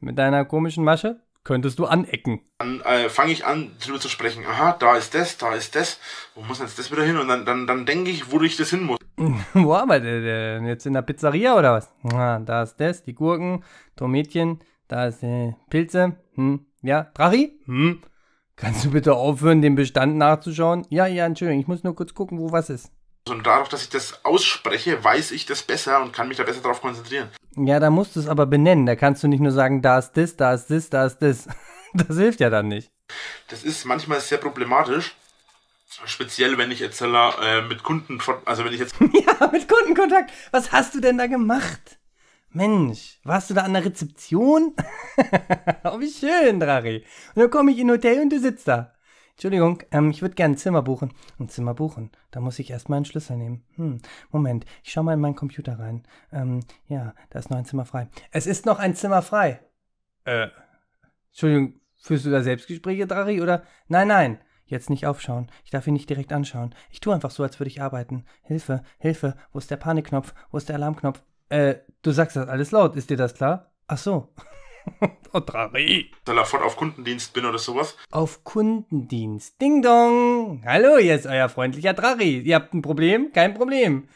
Mit deiner komischen Masche könntest du anecken. Dann äh, fange ich an, drüber zu sprechen. Aha, da ist das, da ist das. Wo muss jetzt das wieder hin? Und dann, dann, dann denke ich, wo ich das hin muss. Wo arbeitet er denn? Jetzt in der Pizzeria oder was? Ah, da ist das, die Gurken, Tomätchen, da ist äh, Pilze. Hm, ja, Drachi? Hm. Kannst du bitte aufhören, den Bestand nachzuschauen? Ja, ja, Entschuldigung, ich muss nur kurz gucken, wo was ist. Und dadurch, dass ich das ausspreche, weiß ich das besser und kann mich da besser darauf konzentrieren. Ja, da musst du es aber benennen. Da kannst du nicht nur sagen, da ist das, da ist das, da ist das. Das hilft ja dann nicht. Das ist manchmal sehr problematisch. Speziell, wenn ich jetzt äh, mit Kunden, also wenn ich jetzt. ja, mit Kundenkontakt. Was hast du denn da gemacht? Mensch, warst du da an der Rezeption? oh, wie schön, Drari. Und dann komme ich in ein Hotel und du sitzt da. Entschuldigung, ähm, ich würde gerne ein Zimmer buchen. Ein Zimmer buchen, da muss ich erstmal einen Schlüssel nehmen. Hm, Moment, ich schaue mal in meinen Computer rein. Ähm, ja, da ist noch ein Zimmer frei. Es ist noch ein Zimmer frei. Äh, Entschuldigung, führst du da Selbstgespräche, Drari, oder? Nein, nein, jetzt nicht aufschauen. Ich darf ihn nicht direkt anschauen. Ich tue einfach so, als würde ich arbeiten. Hilfe, Hilfe, wo ist der Panikknopf? Wo ist der Alarmknopf? Äh, du sagst das alles laut, ist dir das klar? Ach so. Otrari. Oh, Soll er fort auf Kundendienst bin oder sowas? Auf Kundendienst. Ding dong. Hallo, hier ist euer freundlicher Drari. Ihr habt ein Problem? Kein Problem.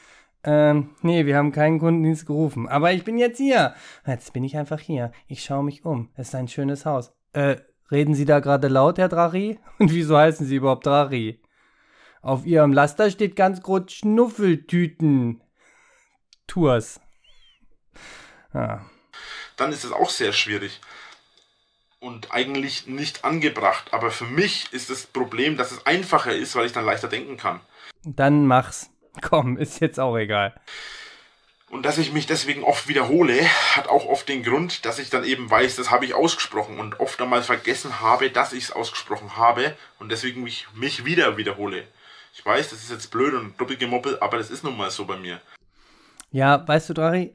Ähm, nee, wir haben keinen Kundendienst gerufen. Aber ich bin jetzt hier. Jetzt bin ich einfach hier. Ich schaue mich um. Es ist ein schönes Haus. Äh, reden Sie da gerade laut, Herr Drari? Und wieso heißen Sie überhaupt Drari? Auf Ihrem Laster steht ganz groß Schnuffeltüten. Tours. Ja. Dann ist es auch sehr schwierig und eigentlich nicht angebracht. Aber für mich ist das Problem, dass es einfacher ist, weil ich dann leichter denken kann. Dann mach's. Komm, ist jetzt auch egal. Und dass ich mich deswegen oft wiederhole, hat auch oft den Grund, dass ich dann eben weiß, das habe ich ausgesprochen und oft einmal vergessen habe, dass ich es ausgesprochen habe und deswegen mich, mich wieder wiederhole. Ich weiß, das ist jetzt blöd und ruppige Moppel, aber das ist nun mal so bei mir. Ja, weißt du, Drari,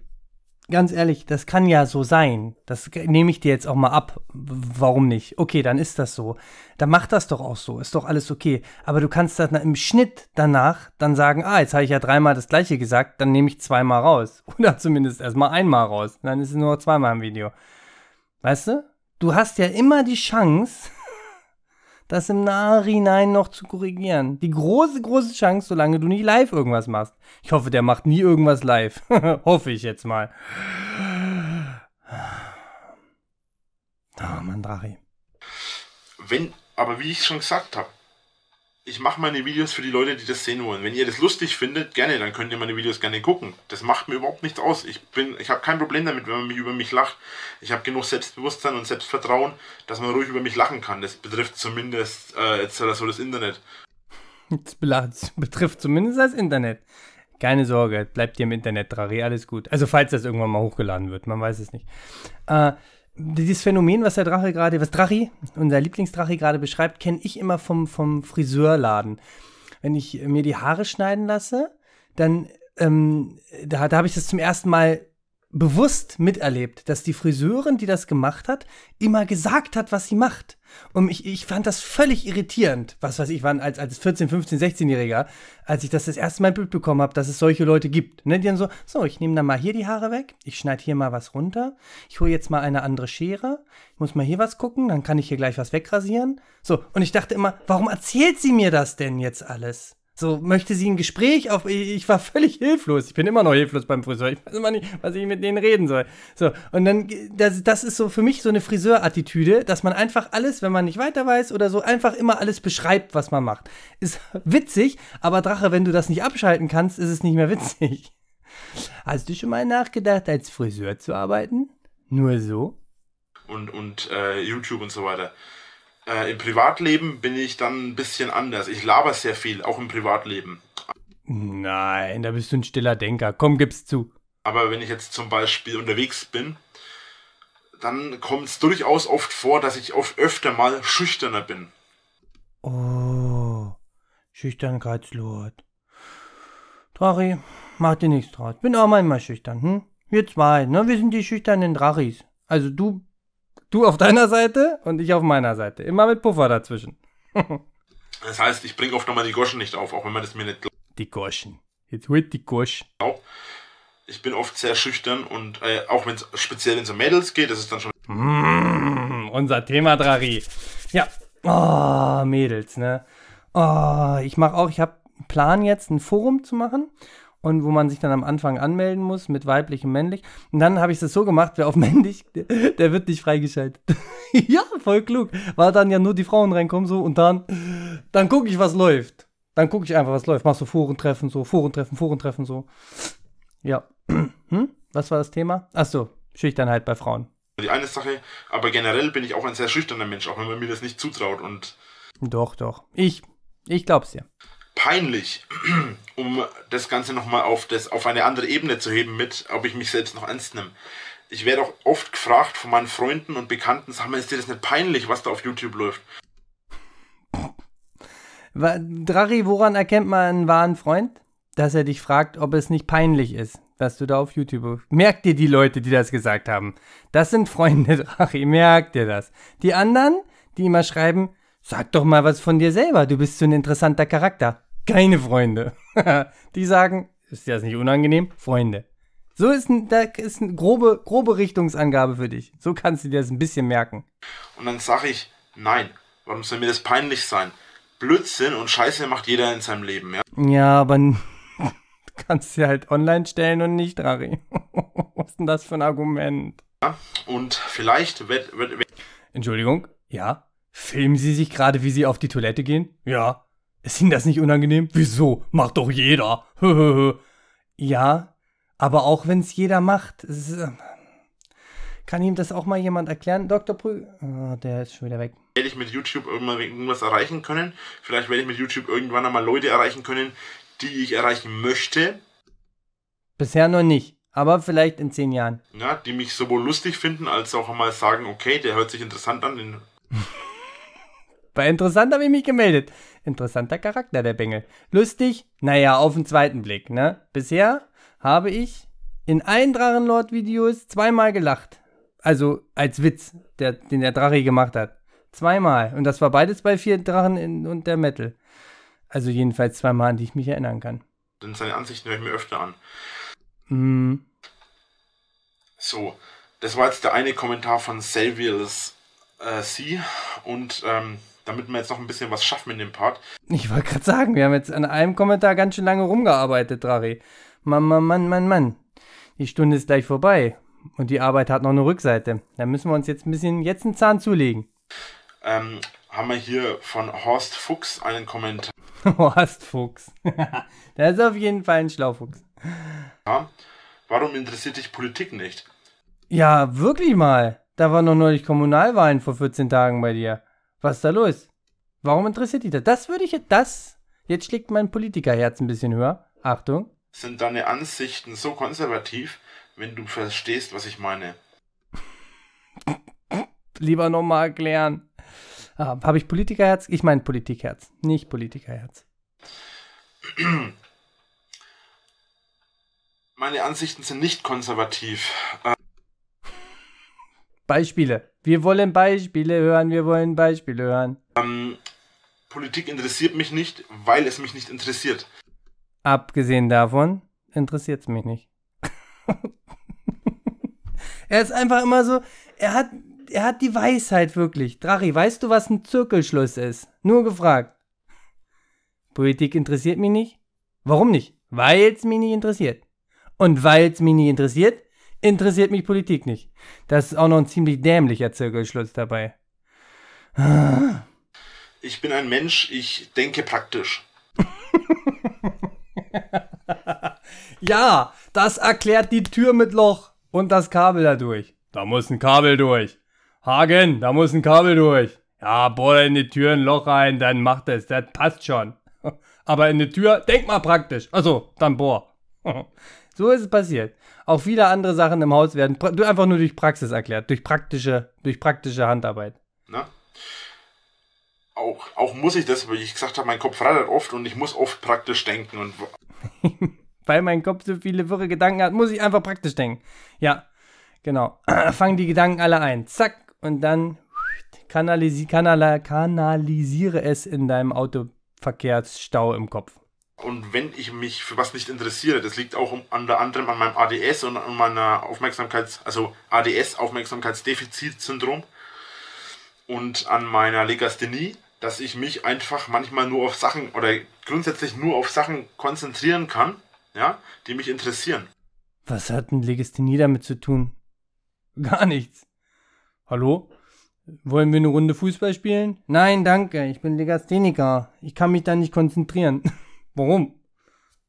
ganz ehrlich, das kann ja so sein. Das nehme ich dir jetzt auch mal ab. Warum nicht? Okay, dann ist das so. Dann mach das doch auch so. Ist doch alles okay. Aber du kannst dann im Schnitt danach dann sagen, ah, jetzt habe ich ja dreimal das gleiche gesagt, dann nehme ich zweimal raus. Oder zumindest erstmal einmal raus. Dann ist es nur noch zweimal im Video. Weißt du? Du hast ja immer die Chance, das im Nachhinein noch zu korrigieren. Die große, große Chance, solange du nicht live irgendwas machst. Ich hoffe, der macht nie irgendwas live. hoffe ich jetzt mal. Ah, oh, Mann, Drachi. Wenn, aber wie ich schon gesagt habe, ich mache meine Videos für die Leute, die das sehen wollen. Wenn ihr das lustig findet, gerne, dann könnt ihr meine Videos gerne gucken. Das macht mir überhaupt nichts aus. Ich bin, ich habe kein Problem damit, wenn man mich über mich lacht. Ich habe genug Selbstbewusstsein und Selbstvertrauen, dass man ruhig über mich lachen kann. Das betrifft zumindest äh, jetzt so das Internet. Das betrifft zumindest das Internet. Keine Sorge, bleibt ihr im Internet, Trari, alles gut. Also falls das irgendwann mal hochgeladen wird, man weiß es nicht. Äh, dieses Phänomen, was der Drache gerade, was Drachi, unser Lieblingsdrache gerade beschreibt, kenne ich immer vom, vom Friseurladen. Wenn ich mir die Haare schneiden lasse, dann, ähm, da, da habe ich das zum ersten Mal bewusst miterlebt, dass die Friseurin, die das gemacht hat, immer gesagt hat, was sie macht. Und ich, ich fand das völlig irritierend, was weiß ich, wann als, als 14, 15, 16-Jähriger, als ich das das erste Mal Bild bekommen habe, dass es solche Leute gibt. Ne? Die dann so, so, ich nehme dann mal hier die Haare weg, ich schneide hier mal was runter, ich hole jetzt mal eine andere Schere, ich muss mal hier was gucken, dann kann ich hier gleich was wegrasieren. So, und ich dachte immer, warum erzählt sie mir das denn jetzt alles? So möchte sie ein Gespräch auf. Ich war völlig hilflos. Ich bin immer noch hilflos beim Friseur. Ich weiß immer nicht, was ich mit denen reden soll. So, und dann, das, das ist so für mich so eine Friseur-Attitüde, dass man einfach alles, wenn man nicht weiter weiß oder so, einfach immer alles beschreibt, was man macht. Ist witzig, aber Drache, wenn du das nicht abschalten kannst, ist es nicht mehr witzig. Hast du schon mal nachgedacht, als Friseur zu arbeiten? Nur so? Und, und äh, YouTube und so weiter. Äh, Im Privatleben bin ich dann ein bisschen anders. Ich laber sehr viel, auch im Privatleben. Nein, da bist du ein stiller Denker. Komm, gib's zu. Aber wenn ich jetzt zum Beispiel unterwegs bin, dann kommt es durchaus oft vor, dass ich oft öfter mal schüchterner bin. Oh, Schüchternkeitslord. Drachi, mach dir nichts draus. Bin auch manchmal schüchtern, hm? Wir zwei, ne? Wir sind die schüchternen Drachis. Also du Du auf deiner Seite und ich auf meiner Seite. Immer mit Puffer dazwischen. das heißt, ich bringe oft nochmal die Goschen nicht auf, auch wenn man das mir nicht glaubt. Die Goschen. Jetzt holt die Goschen. Ich bin oft sehr schüchtern und äh, auch wenn es speziell in so Mädels geht, das ist dann schon. Mmh, unser Thema, Drari. Ja. Oh, Mädels, ne? Oh, ich mache auch, ich habe einen Plan jetzt, ein Forum zu machen und wo man sich dann am Anfang anmelden muss mit weiblich und männlich. Und dann habe ich es so gemacht, wer auf männlich, der, der wird nicht freigeschaltet. ja, voll klug. Weil dann ja nur die Frauen reinkommen so und dann, dann gucke ich, was läuft. Dann gucke ich einfach, was läuft. Machst so du Forentreffen so, Forentreffen, Forentreffen so. Ja. hm? Was war das Thema? Ach so, Schüchternheit halt bei Frauen. Die eine Sache, aber generell bin ich auch ein sehr schüchterner Mensch, auch wenn man mir das nicht zutraut und. Doch, doch. Ich, ich glaub's dir peinlich, um das Ganze nochmal auf, auf eine andere Ebene zu heben mit, ob ich mich selbst noch ernst nehme. Ich werde auch oft gefragt von meinen Freunden und Bekannten, sag mal, ist dir das nicht peinlich, was da auf YouTube läuft? Drachi, woran erkennt man einen wahren Freund? Dass er dich fragt, ob es nicht peinlich ist, was du da auf YouTube. Merkt dir die Leute, die das gesagt haben. Das sind Freunde, Drachi, merkt dir das. Die anderen, die immer schreiben, sag doch mal was von dir selber, du bist so ein interessanter Charakter keine Freunde. die sagen, ist dir das nicht unangenehm? Freunde. So ist, ein, da ist eine grobe, grobe Richtungsangabe für dich. So kannst du dir das ein bisschen merken. Und dann sage ich, nein, warum soll mir das peinlich sein? Blödsinn und Scheiße macht jeder in seinem Leben, ja? Ja, aber du kannst sie halt online stellen und nicht, Rari. Was ist denn das für ein Argument? Ja, und vielleicht... Entschuldigung, ja? Filmen sie sich gerade, wie sie auf die Toilette gehen? Ja. Ist Ihnen das nicht unangenehm? Wieso? Macht doch jeder. ja, aber auch wenn es jeder macht, ähm, kann ihm das auch mal jemand erklären? Dr. Prü, oh, der ist schon wieder weg. Werde ich mit YouTube irgendwann irgendwas erreichen können? Vielleicht werde ich mit YouTube irgendwann einmal Leute erreichen können, die ich erreichen möchte? Bisher noch nicht. Aber vielleicht in zehn Jahren. Ja, die mich sowohl lustig finden, als auch einmal sagen, okay, der hört sich interessant an. Bei interessant habe ich mich gemeldet. Interessanter Charakter, der Bengel. Lustig? Naja, auf den zweiten Blick, ne? Bisher habe ich in allen Drachenlord-Videos zweimal gelacht. Also als Witz, der, den der Drache gemacht hat. Zweimal. Und das war beides bei vier Drachen in, und der Metal. Also jedenfalls zweimal, an die ich mich erinnern kann. Denn seine Ansichten höre ich mir öfter an. Mm. So, das war jetzt der eine Kommentar von Saviors äh, C. Und ähm, damit wir jetzt noch ein bisschen was schaffen in dem Part. Ich wollte gerade sagen, wir haben jetzt an einem Kommentar ganz schön lange rumgearbeitet, Drari. Mann, Mann, Mann, Mann, Mann. Die Stunde ist gleich vorbei und die Arbeit hat noch eine Rückseite. Da müssen wir uns jetzt ein bisschen jetzt einen Zahn zulegen. Ähm, haben wir hier von Horst Fuchs einen Kommentar. Horst Fuchs. das ist auf jeden Fall ein Schlaufuchs. Ja, warum interessiert dich Politik nicht? Ja, wirklich mal. Da waren noch neulich Kommunalwahlen vor 14 Tagen bei dir. Was ist da los? Warum interessiert die das? Das würde ich jetzt, das, jetzt schlägt mein Politikerherz ein bisschen höher. Achtung. Sind deine Ansichten so konservativ, wenn du verstehst, was ich meine? Lieber nochmal erklären. Ah, Habe ich Politikerherz? Ich meine Politikherz, nicht Politikerherz. Meine Ansichten sind nicht konservativ. Beispiele. Wir wollen Beispiele hören, wir wollen Beispiele hören. Ähm, Politik interessiert mich nicht, weil es mich nicht interessiert. Abgesehen davon interessiert es mich nicht. er ist einfach immer so, er hat, er hat die Weisheit wirklich. Drachi, weißt du, was ein Zirkelschluss ist? Nur gefragt. Politik interessiert mich nicht. Warum nicht? Weil es mich nicht interessiert. Und weil es mich nicht interessiert, interessiert mich Politik nicht. Das ist auch noch ein ziemlich dämlicher Zirkelschluss dabei. Ich bin ein Mensch, ich denke praktisch. ja, das erklärt die Tür mit Loch und das Kabel dadurch. Da muss ein Kabel durch. Hagen, da muss ein Kabel durch. Ja, bohr in die Tür ein Loch rein, dann macht es, das passt schon. Aber in die Tür, denk mal praktisch. Also, dann bohr. so ist es passiert. Auch viele andere Sachen im Haus werden einfach nur durch Praxis erklärt, durch praktische, durch praktische Handarbeit. Ne? Auch, auch muss ich das, weil ich gesagt habe, mein Kopf rattert oft und ich muss oft praktisch denken. Und weil mein Kopf so viele wirre Gedanken hat, muss ich einfach praktisch denken. Ja, genau. Fangen die Gedanken alle ein. Zack. Und dann kanalisi kanala kanalisiere es in deinem Autoverkehrsstau im Kopf. Und wenn ich mich für was nicht interessiere, das liegt auch unter anderem an meinem ADS und an meiner Aufmerksamkeits-, also ADS, Aufmerksamkeitsdefizitsyndrom und an meiner Legasthenie, dass ich mich einfach manchmal nur auf Sachen oder grundsätzlich nur auf Sachen konzentrieren kann, ja, die mich interessieren. Was hat denn Legasthenie damit zu tun? Gar nichts. Hallo? Wollen wir eine Runde Fußball spielen? Nein, danke, ich bin Legastheniker. Ich kann mich da nicht konzentrieren. Warum?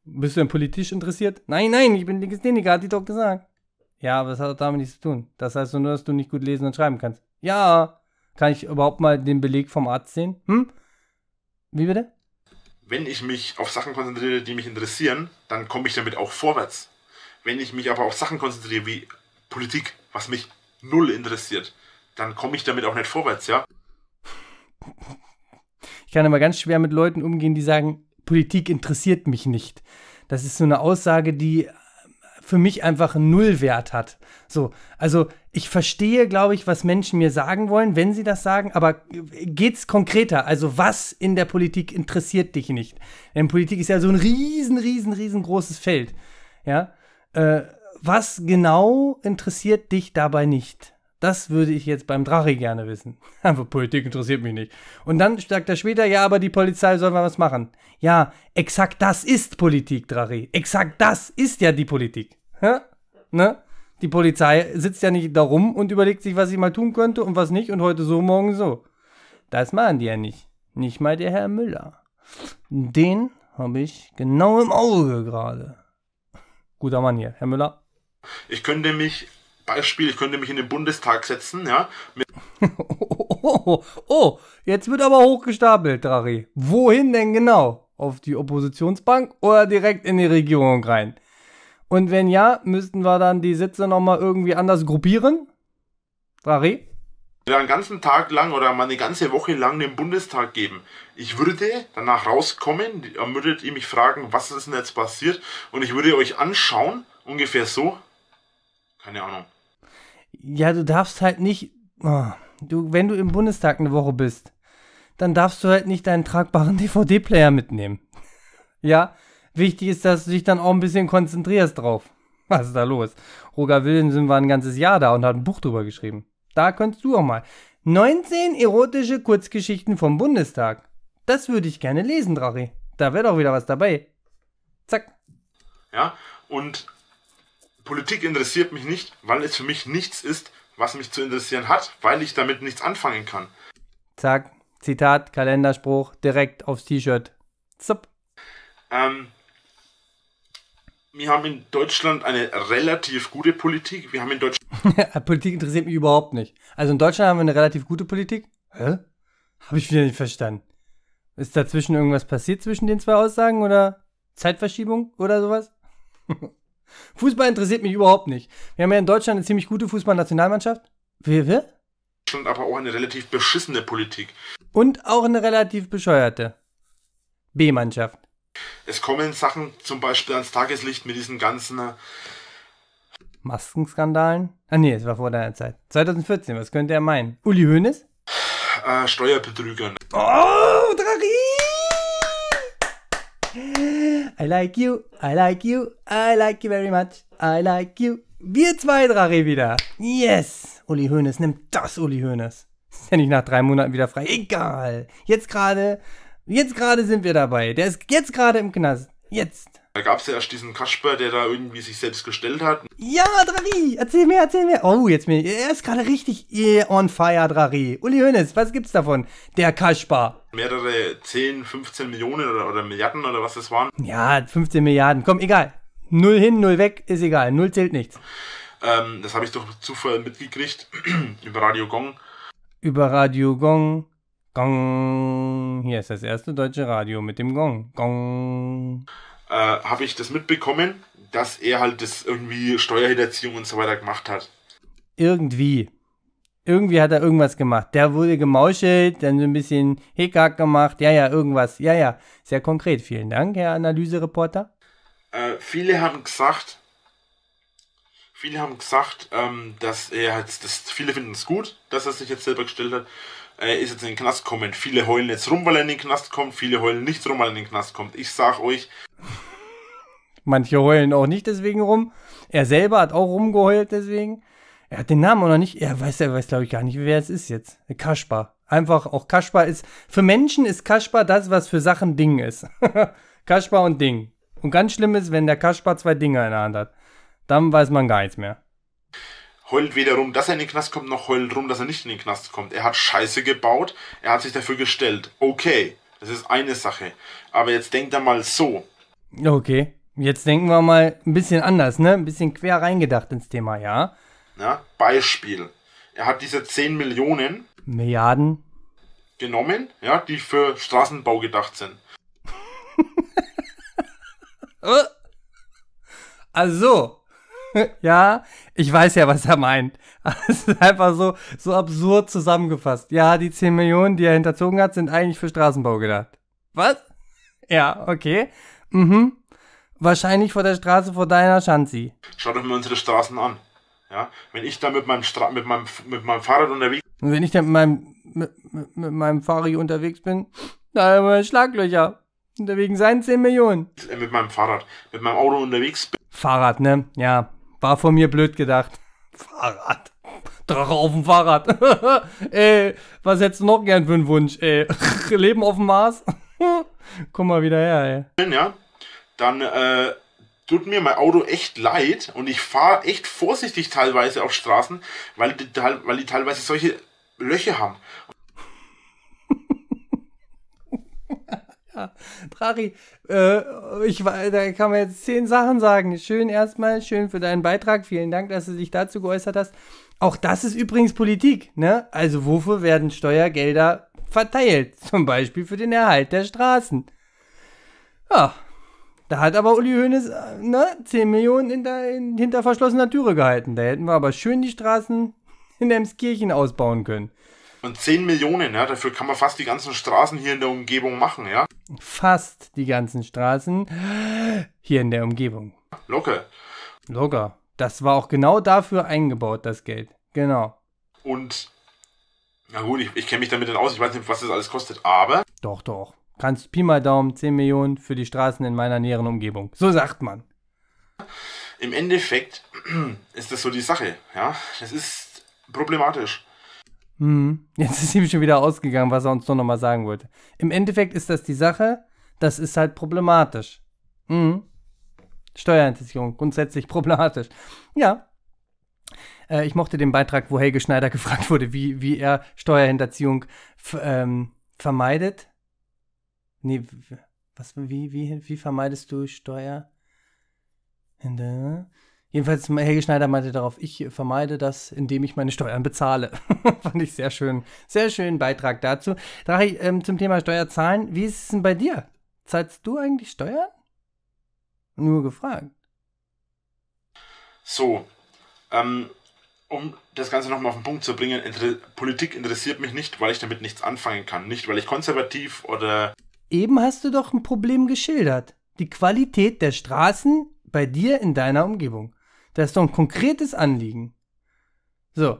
Bist du denn politisch interessiert? Nein, nein, ich bin Legastheniker, hat die doch gesagt. Ja, aber das hat damit nichts zu tun. Das heißt nur, dass du nicht gut lesen und schreiben kannst. Ja. Kann ich überhaupt mal den Beleg vom Arzt sehen? Hm? Wie bitte? Wenn ich mich auf Sachen konzentriere, die mich interessieren, dann komme ich damit auch vorwärts. Wenn ich mich aber auf Sachen konzentriere wie Politik, was mich null interessiert, dann komme ich damit auch nicht vorwärts, ja? Ich kann immer ganz schwer mit Leuten umgehen, die sagen, Politik interessiert mich nicht. Das ist so eine Aussage, die äh, für mich einfach einen Nullwert hat. So, also ich verstehe, glaube ich, was Menschen mir sagen wollen, wenn sie das sagen, aber geht's konkreter? Also, was in der Politik interessiert dich nicht? Denn Politik ist ja so ein riesen, riesen, riesengroßes Feld. Ja. Äh, was genau interessiert dich dabei nicht? Das würde ich jetzt beim Drache gerne wissen. Aber Politik interessiert mich nicht. Und dann sagt er später, ja, aber die Polizei soll mal was machen. Ja, exakt das ist Politik, Drache. Exakt das ist ja die Politik. Hä? Ne? Die Polizei sitzt ja nicht da rum und überlegt sich, was sie mal tun könnte und was nicht und heute so, morgen so. Das machen die ja nicht. Nicht mal der Herr Müller. Den habe ich genau im Auge gerade. Guter Mann hier, Herr Müller. Ich könnte mich Beispiel, ich könnte mich in den Bundestag setzen, ja. oh, oh, jetzt wird aber hochgestapelt, Drari. Wohin denn genau? Auf die Oppositionsbank oder direkt in die Regierung rein? Und wenn ja, müssten wir dann die Sitze nochmal irgendwie anders gruppieren? Drari? Oder einen ganzen Tag lang oder mal eine ganze Woche lang den Bundestag geben. Ich würde danach rauskommen, dann würdet ihr mich fragen, was ist denn jetzt passiert? Und ich würde euch anschauen, ungefähr so. Keine Ahnung. Ja, du darfst halt nicht. Oh, du, wenn du im Bundestag eine Woche bist, dann darfst du halt nicht deinen tragbaren DVD-Player mitnehmen. ja, wichtig ist, dass du dich dann auch ein bisschen konzentrierst drauf. Was ist da los? Roger Willemsen war ein ganzes Jahr da und hat ein Buch drüber geschrieben. Da könntest du auch mal. 19 erotische Kurzgeschichten vom Bundestag. Das würde ich gerne lesen, Drachi. Da wäre doch wieder was dabei. Zack. Ja, und Politik interessiert mich nicht, weil es für mich nichts ist, was mich zu interessieren hat, weil ich damit nichts anfangen kann. Zack, Zitat, Kalenderspruch, direkt aufs T-Shirt. Zup. Ähm, wir haben in Deutschland eine relativ gute Politik. Wir haben in Deutschland. Politik interessiert mich überhaupt nicht. Also in Deutschland haben wir eine relativ gute Politik. Hä? Habe ich wieder nicht verstanden. Ist dazwischen irgendwas passiert zwischen den zwei Aussagen oder Zeitverschiebung oder sowas? Fußball interessiert mich überhaupt nicht. Wir haben ja in Deutschland eine ziemlich gute Fußballnationalmannschaft. Wir, wir? Und aber auch eine relativ beschissene Politik. Und auch eine relativ bescheuerte B-Mannschaft. Es kommen Sachen zum Beispiel ans Tageslicht mit diesen ganzen äh, Maskenskandalen? Ah nee, es war vor deiner Zeit. 2014, was könnte er meinen? Uli Hoeneß? Äh, Steuerbetrügern. Oh! I like you, I like you, I like you very much, I like you. Wir zwei, Drache, wieder. Yes! Uli Hoeneß, nimm das, Uli Hoeneß. Ist ja nicht nach drei Monaten wieder frei. Egal. Jetzt gerade, jetzt gerade sind wir dabei. Der ist jetzt gerade im Knast. Jetzt. Da gab es ja erst diesen Kasper, der da irgendwie sich selbst gestellt hat. Ja, Drari, erzähl mir, erzähl mir. Oh, jetzt mir. Er ist gerade richtig eh, on fire, Drari. Uli Hönes, was gibt's davon? Der Kasper. Mehrere 10, 15 Millionen oder, oder Milliarden oder was das waren. Ja, 15 Milliarden. Komm, egal. Null hin, null weg, ist egal. Null zählt nichts. Ähm, das habe ich doch Zufall mitgekriegt über Radio Gong. Über Radio Gong. Gong. Hier ist das erste deutsche Radio mit dem Gong. Gong äh, habe ich das mitbekommen, dass er halt das irgendwie Steuerhinterziehung und so weiter gemacht hat. Irgendwie. Irgendwie hat er irgendwas gemacht. Der wurde gemauschelt, dann so ein bisschen Hickhack gemacht. Ja, ja, irgendwas. Ja, ja. Sehr konkret. Vielen Dank, Herr Analysereporter. Äh, viele haben gesagt, viele haben gesagt, ähm, dass er jetzt, halt das, viele finden es gut, dass er sich jetzt selber gestellt hat äh, ist jetzt in den Knast gekommen. Viele heulen jetzt rum, weil er in den Knast kommt, viele heulen nicht rum, weil er in den Knast kommt. Ich sag euch. Manche heulen auch nicht deswegen rum. Er selber hat auch rumgeheult deswegen. Er hat den Namen oder nicht? Er weiß, er weiß, glaube ich, gar nicht, wer es ist jetzt. Kaspar. Einfach auch Kaspar ist. Für Menschen ist Kaspar das, was für Sachen Ding ist. Kaspar und Ding. Und ganz schlimm ist, wenn der Kaspar zwei Dinger in der Hand hat. Dann weiß man gar nichts mehr heult weder rum, dass er in den Knast kommt, noch heult rum, dass er nicht in den Knast kommt. Er hat Scheiße gebaut, er hat sich dafür gestellt. Okay, das ist eine Sache. Aber jetzt denkt er mal so. Okay, jetzt denken wir mal ein bisschen anders, ne? Ein bisschen quer reingedacht ins Thema, ja? Ja, Beispiel. Er hat diese 10 Millionen. Milliarden. Genommen, ja, die für Straßenbau gedacht sind. also, ja, ich weiß ja, was er meint. Es ist einfach so, so absurd zusammengefasst. Ja, die 10 Millionen, die er hinterzogen hat, sind eigentlich für Straßenbau gedacht. Was? Ja, okay. Mhm. Wahrscheinlich vor der Straße vor deiner Schanzi. Schaut euch mal unsere Straßen an. Ja, wenn ich da mit meinem, Stra mit meinem, mit meinem Fahrrad unterwegs bin. Wenn ich da mit meinem, mit, mit, meinem Fahrrad unterwegs bin, da haben wir Schlaglöcher. Unterwegs sein 10 Millionen. Mit meinem Fahrrad, mit meinem Auto unterwegs bin. Fahrrad, ne? Ja. War von mir blöd gedacht. Fahrrad. Drache auf dem Fahrrad. ey, was hättest du noch gern für einen Wunsch, ey? Leben auf dem Mars? Komm mal wieder her, ey. Ja, dann äh, tut mir mein Auto echt leid und ich fahre echt vorsichtig teilweise auf Straßen, weil die, weil die teilweise solche Löcher haben. Ja, Drari, äh, ich, da kann man jetzt zehn Sachen sagen. Schön erstmal, schön für deinen Beitrag. Vielen Dank, dass du dich dazu geäußert hast. Auch das ist übrigens Politik, ne? Also wofür werden Steuergelder verteilt? Zum Beispiel für den Erhalt der Straßen. Ja, da hat aber Uli Hoeneß äh, ne, 10 Millionen hinter, hinter verschlossener Türe gehalten. Da hätten wir aber schön die Straßen in Emskirchen ausbauen können. Und 10 Millionen, ja, dafür kann man fast die ganzen Straßen hier in der Umgebung machen, ja. Fast die ganzen Straßen hier in der Umgebung. Locker. Locker. Das war auch genau dafür eingebaut, das Geld. Genau. Und, na gut, ich, ich kenne mich damit dann aus, ich weiß nicht, was das alles kostet, aber. Doch, doch. Kannst Pi mal Daumen 10 Millionen für die Straßen in meiner näheren Umgebung. So sagt man. Im Endeffekt ist das so die Sache, ja. Das ist problematisch. Mhm. Jetzt ist ihm schon wieder ausgegangen, was er uns nur noch mal sagen wollte. Im Endeffekt ist das die Sache, das ist halt problematisch. Mhm. Steuerhinterziehung, grundsätzlich problematisch. Ja. Äh, ich mochte den Beitrag, wo Helge Schneider gefragt wurde, wie, wie er Steuerhinterziehung ähm, vermeidet. Nee, was, wie, wie, wie vermeidest du Steuer? Jedenfalls, Helge Schneider meinte darauf, ich vermeide das, indem ich meine Steuern bezahle. Fand ich sehr schön. Sehr schönen Beitrag dazu. Drachi, ähm, zum Thema Steuerzahlen, wie ist es denn bei dir? Zahlst du eigentlich Steuern? Nur gefragt. So, ähm, um das Ganze nochmal auf den Punkt zu bringen, Inter Politik interessiert mich nicht, weil ich damit nichts anfangen kann. Nicht, weil ich konservativ oder... Eben hast du doch ein Problem geschildert. Die Qualität der Straßen bei dir in deiner Umgebung. Das ist doch ein konkretes Anliegen. So,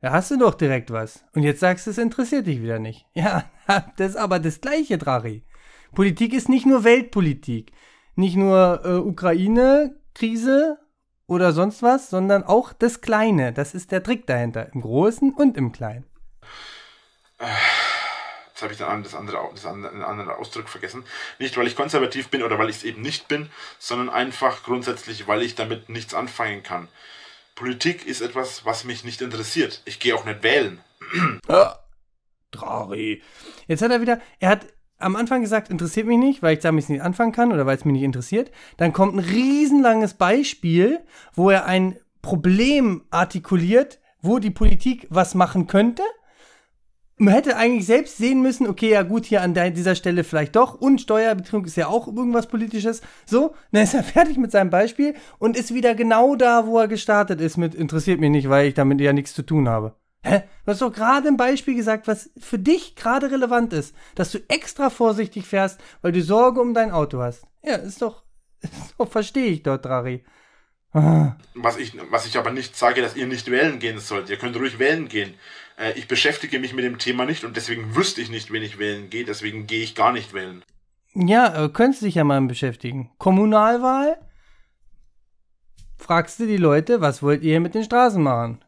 da hast du doch direkt was. Und jetzt sagst du, es interessiert dich wieder nicht. Ja, das ist aber das gleiche, Drari. Politik ist nicht nur Weltpolitik, nicht nur äh, Ukraine-Krise oder sonst was, sondern auch das Kleine. Das ist der Trick dahinter, im Großen und im Kleinen. Äh, jetzt habe ich den, das andere, das andere, einen anderen Ausdruck vergessen. Nicht, weil ich konservativ bin oder weil ich es eben nicht bin, sondern einfach grundsätzlich, weil ich damit nichts anfangen kann. Politik ist etwas, was mich nicht interessiert. Ich gehe auch nicht wählen. ah, Drari. Jetzt hat er wieder, er hat am Anfang gesagt, interessiert mich nicht, weil ich damit nicht anfangen kann oder weil es mich nicht interessiert. Dann kommt ein riesenlanges Beispiel, wo er ein Problem artikuliert, wo die Politik was machen könnte man hätte eigentlich selbst sehen müssen, okay, ja gut, hier an dieser Stelle vielleicht doch. Und Steuerbetrug ist ja auch irgendwas Politisches. So, dann ist er fertig mit seinem Beispiel und ist wieder genau da, wo er gestartet ist mit interessiert mich nicht, weil ich damit ja nichts zu tun habe. Hä? Du hast doch gerade ein Beispiel gesagt, was für dich gerade relevant ist, dass du extra vorsichtig fährst, weil du Sorge um dein Auto hast. Ja, ist doch, ist doch verstehe ich dort, Rari. Ah. Was ich, was ich aber nicht sage, dass ihr nicht wählen gehen sollt. Ihr könnt ruhig wählen gehen äh, ich beschäftige mich mit dem Thema nicht und deswegen wüsste ich nicht, wen ich wählen gehe, deswegen gehe ich gar nicht wählen. Ja, äh, könntest du dich ja mal beschäftigen. Kommunalwahl? Fragst du die Leute, was wollt ihr mit den Straßen machen?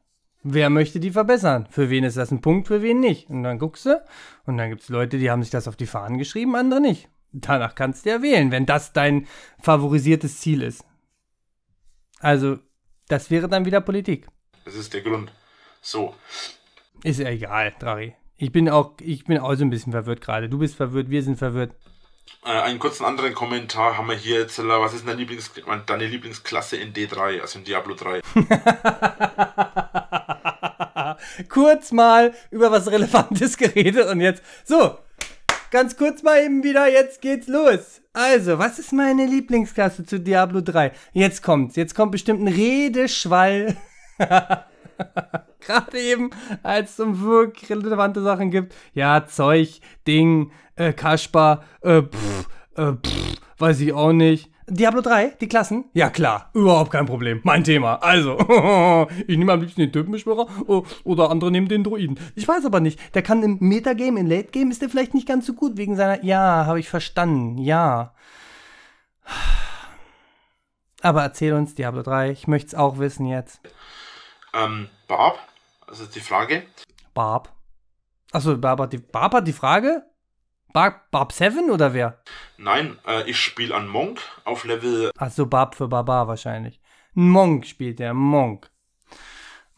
Wer möchte die verbessern? Für wen ist das ein Punkt, für wen nicht? Und dann guckst du und dann gibt es Leute, die haben sich das auf die Fahnen geschrieben, andere nicht. Danach kannst du ja wählen, wenn das dein favorisiertes Ziel ist. Also, das wäre dann wieder Politik. Das ist der Grund. So, ist ja egal, Drari. Ich bin auch, ich bin auch so ein bisschen verwirrt gerade. Du bist verwirrt, wir sind verwirrt. Äh, einen kurzen anderen Kommentar haben wir hier, Zeller. Was ist deine, Lieblings deine Lieblingsklasse in D3, also in Diablo 3? kurz mal über was Relevantes geredet und jetzt. So, ganz kurz mal eben wieder, jetzt geht's los. Also, was ist meine Lieblingsklasse zu Diablo 3? Jetzt kommt's, jetzt kommt bestimmt ein Redeschwall. gerade eben, als es um wirklich relevante Sachen gibt. Ja, Zeug, Ding, äh, Kaspar, äh, pff, äh, pff, weiß ich auch nicht. Diablo 3, die Klassen? Ja klar, überhaupt kein Problem. Mein Thema. Also, ich nehme am liebsten den Typenbeschwörer oder andere nehmen den Druiden. Ich weiß aber nicht, der kann im Metagame, im Late Game ist der vielleicht nicht ganz so gut wegen seiner... Ja, habe ich verstanden, ja. Aber erzähl uns Diablo 3, ich möchte es auch wissen jetzt. Ähm, Bob, also die Frage? Barb. Achso, Barb die, Barb hat die Frage? Barb, Barb 7 oder wer? Nein, äh, ich spiele an Monk auf Level. Achso, Barb für Barbar wahrscheinlich. Monk spielt der, Monk.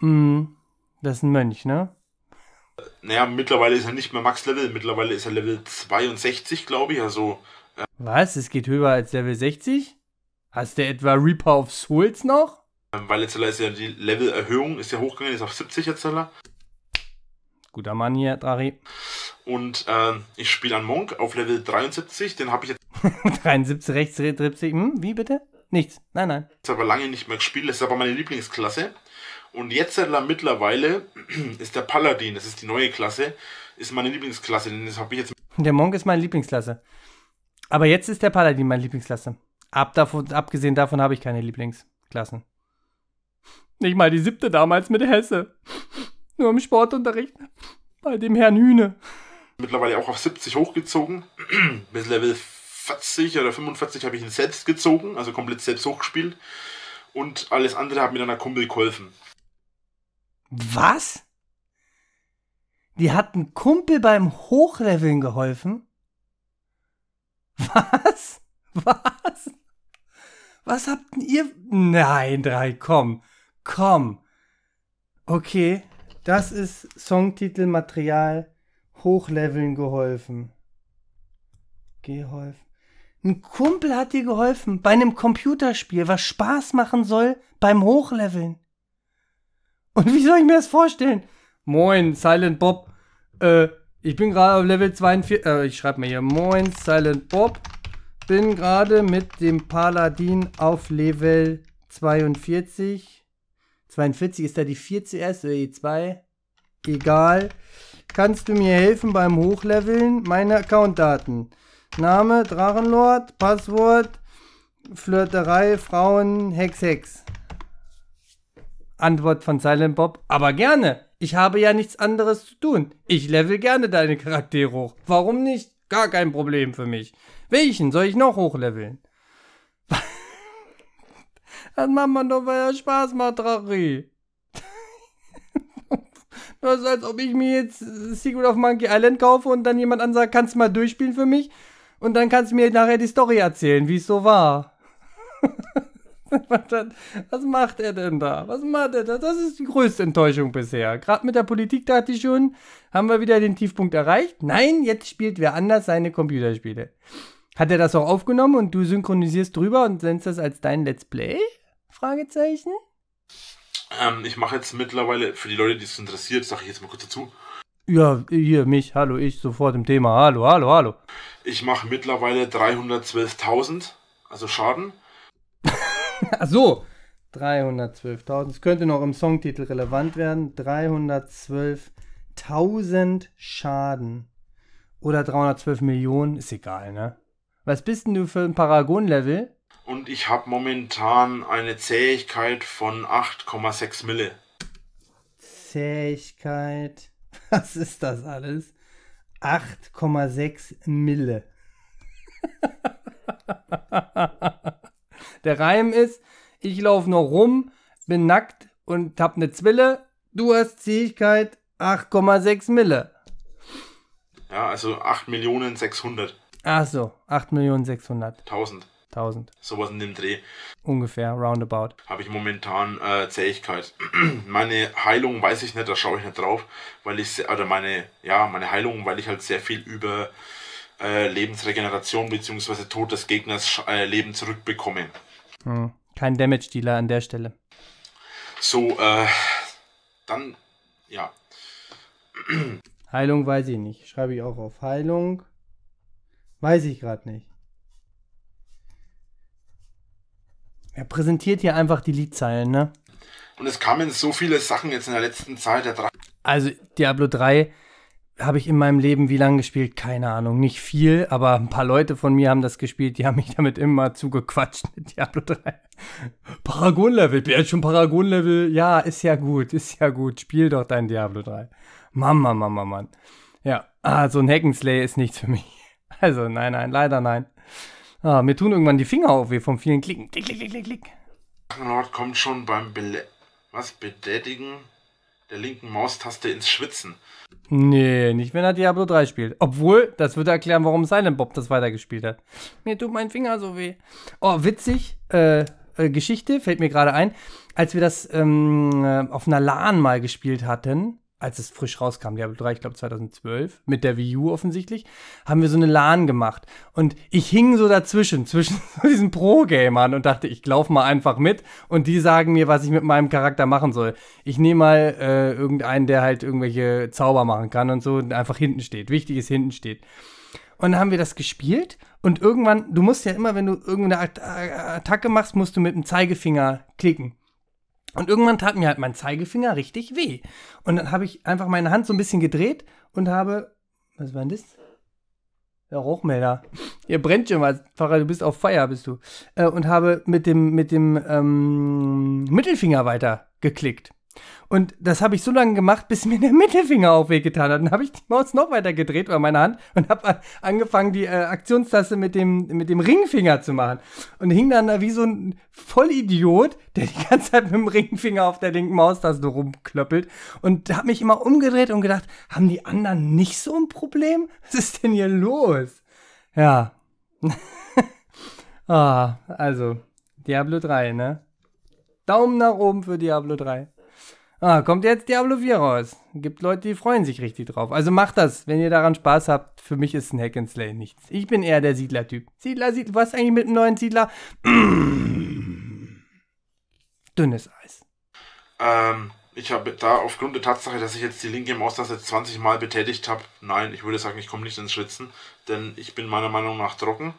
Hm, das ist ein Mönch, ne? Naja, mittlerweile ist er nicht mehr Max Level, mittlerweile ist er Level 62, glaube ich, also. Äh Was? Es geht höher als Level 60? Hast du etwa Reaper of Souls noch? Ähm, weil jetzt ist ja die Levelerhöhung, ist ja hochgegangen, ist auf 70 jetzt. Zeller. Guter Mann hier, Drari. Und äh, ich spiele an Monk auf Level 73, den habe ich jetzt. 73, rechts, 73, hm, wie bitte? Nichts, nein, nein. Ist aber lange nicht mehr gespielt, das ist aber meine Lieblingsklasse. Und jetzt mittlerweile ist der Paladin, das ist die neue Klasse, ist meine Lieblingsklasse, das habe ich jetzt. Der Monk ist meine Lieblingsklasse. Aber jetzt ist der Paladin meine Lieblingsklasse. Ab davon, abgesehen davon habe ich keine Lieblingsklassen. Nicht mal die siebte damals mit Hesse. Nur im Sportunterricht. Bei dem Herrn Hühne. Mittlerweile auch auf 70 hochgezogen. Bis Level 40 oder 45 habe ich ihn selbst gezogen, also komplett selbst hochgespielt. Und alles andere hat mir dann der Kumpel geholfen. Was? Die hat ein Kumpel beim Hochleveln geholfen? Was? Was? Was habt ihr? Nein, drei, komm komm. Okay, das ist Songtitelmaterial hochleveln geholfen. Geholfen. Ein Kumpel hat dir geholfen bei einem Computerspiel, was Spaß machen soll beim Hochleveln. Und wie soll ich mir das vorstellen? Moin, Silent Bob. Äh, ich bin gerade auf Level 42. Äh, ich schreibe mir hier. Moin, Silent Bob. Bin gerade mit dem Paladin auf Level 42. 42 ist da die 4 CS oder die 2? Egal. Kannst du mir helfen beim Hochleveln? Meine Accountdaten. Name Drachenlord, Passwort, Flirterei, Frauen, Hex, Hex. Antwort von Silent Bob. Aber gerne. Ich habe ja nichts anderes zu tun. Ich level gerne deine Charaktere hoch. Warum nicht? Gar kein Problem für mich. Welchen soll ich noch hochleveln? Das machen wir doch, weil das Spaß macht, Rachi. das ist, als ob ich mir jetzt Secret of Monkey Island kaufe und dann jemand ansagt, kannst du mal durchspielen für mich? Und dann kannst du mir nachher die Story erzählen, wie es so war. Was macht er denn da? Was macht er da? Das ist die größte Enttäuschung bisher. Gerade mit der Politik dachte ich schon, haben wir wieder den Tiefpunkt erreicht? Nein, jetzt spielt wer anders seine Computerspiele. Hat er das auch aufgenommen und du synchronisierst drüber und sendest das als dein Let's Play? Fragezeichen. Ähm, ich mache jetzt mittlerweile, für die Leute, die es interessiert, sage ich jetzt mal kurz dazu. Ja, hier, mich, hallo, ich, sofort im Thema. Hallo, hallo, hallo. Ich mache mittlerweile 312.000, also Schaden. Ach so, 312.000. Es könnte noch im Songtitel relevant werden. 312.000 Schaden. Oder 312 Millionen, ist egal, ne? Was bist denn du für ein Paragon-Level? und ich habe momentan eine Zähigkeit von 8,6 Mille. Zähigkeit. Was ist das alles? 8,6 Mille. Der Reim ist, ich laufe nur rum, bin nackt und hab eine Zwille. Du hast Zähigkeit 8,6 Mille. Ja, also 8.600. Millionen 600. Ach so, 8 1000. 1000. Sowas in dem Dreh. Ungefähr, roundabout. Habe ich momentan äh, Zähigkeit. meine Heilung weiß ich nicht, da schaue ich nicht drauf, weil ich, oder meine, ja, meine Heilung, weil ich halt sehr viel über äh, Lebensregeneration bzw. Tod des Gegners äh, Leben zurückbekomme. Hm. Kein Damage-Dealer an der Stelle. So, äh, dann, ja. Heilung weiß ich nicht. Schreibe ich auch auf Heilung. Weiß ich gerade nicht. Er präsentiert hier einfach die Liedzeilen, ne? Und es kamen so viele Sachen jetzt in der letzten Zeit. Der also Diablo 3 habe ich in meinem Leben wie lange gespielt? Keine Ahnung, nicht viel, aber ein paar Leute von mir haben das gespielt, die haben mich damit immer zugequatscht mit Diablo 3. Paragon-Level, bin jetzt schon Paragon-Level, ja, ist ja gut, ist ja gut, spiel doch dein Diablo 3. Mama, Mama, Mann. Ja, ah, so ein Hackenslay ist nichts für mich. Also, nein, nein, leider nein. Ah, mir tun irgendwann die Finger auf weh vom vielen Klicken. Klick, klick, klick, klick, klick. Arnold kommt schon beim Bele was Betätigen der linken Maustaste ins Schwitzen. Nee, nicht wenn er Diablo 3 spielt. Obwohl, das würde erklären, warum Silent Bob das weitergespielt hat. Mir tut mein Finger so weh. Oh, witzig. Äh, äh, Geschichte fällt mir gerade ein. Als wir das ähm, äh, auf einer LAN mal gespielt hatten, als es frisch rauskam, Diablo 3, ich glaube 2012, mit der Wii U offensichtlich, haben wir so eine LAN gemacht. Und ich hing so dazwischen, zwischen diesen Pro-Gamern und dachte, ich laufe mal einfach mit und die sagen mir, was ich mit meinem Charakter machen soll. Ich nehme mal äh, irgendeinen, der halt irgendwelche Zauber machen kann und so und einfach hinten steht. Wichtig ist, hinten steht. Und dann haben wir das gespielt und irgendwann, du musst ja immer, wenn du irgendeine Attacke machst, musst du mit dem Zeigefinger klicken. Und irgendwann tat mir halt mein Zeigefinger richtig weh. Und dann habe ich einfach meine Hand so ein bisschen gedreht und habe. Was war denn das? Der Rauchmelder. Ihr brennt schon mal. Pfarrer, du bist auf Feier, bist du. Äh, und habe mit dem, mit dem ähm, Mittelfinger weiter geklickt. Und das habe ich so lange gemacht, bis mir der Mittelfinger auch wehgetan hat. Dann habe ich die Maus noch weiter gedreht über meine Hand und habe angefangen, die äh, Aktionstaste mit dem, mit dem Ringfinger zu machen. Und hing dann da wie so ein Vollidiot, der die ganze Zeit mit dem Ringfinger auf der linken Maustaste rumklöppelt. Und habe mich immer umgedreht und gedacht, haben die anderen nicht so ein Problem? Was ist denn hier los? Ja. ah, also, Diablo 3, ne? Daumen nach oben für Diablo 3. Ah, kommt jetzt Diablo 4 raus. Gibt Leute, die freuen sich richtig drauf. Also macht das, wenn ihr daran Spaß habt. Für mich ist ein Hack and Slay nichts. Ich bin eher der Siedler-Typ. Siedler, Siedler, was eigentlich mit dem neuen Siedler? Dünnes Eis. Ähm, ich habe da aufgrund der Tatsache, dass ich jetzt die linke Maustaste 20 Mal betätigt habe, nein, ich würde sagen, ich komme nicht ins Schwitzen, denn ich bin meiner Meinung nach trocken.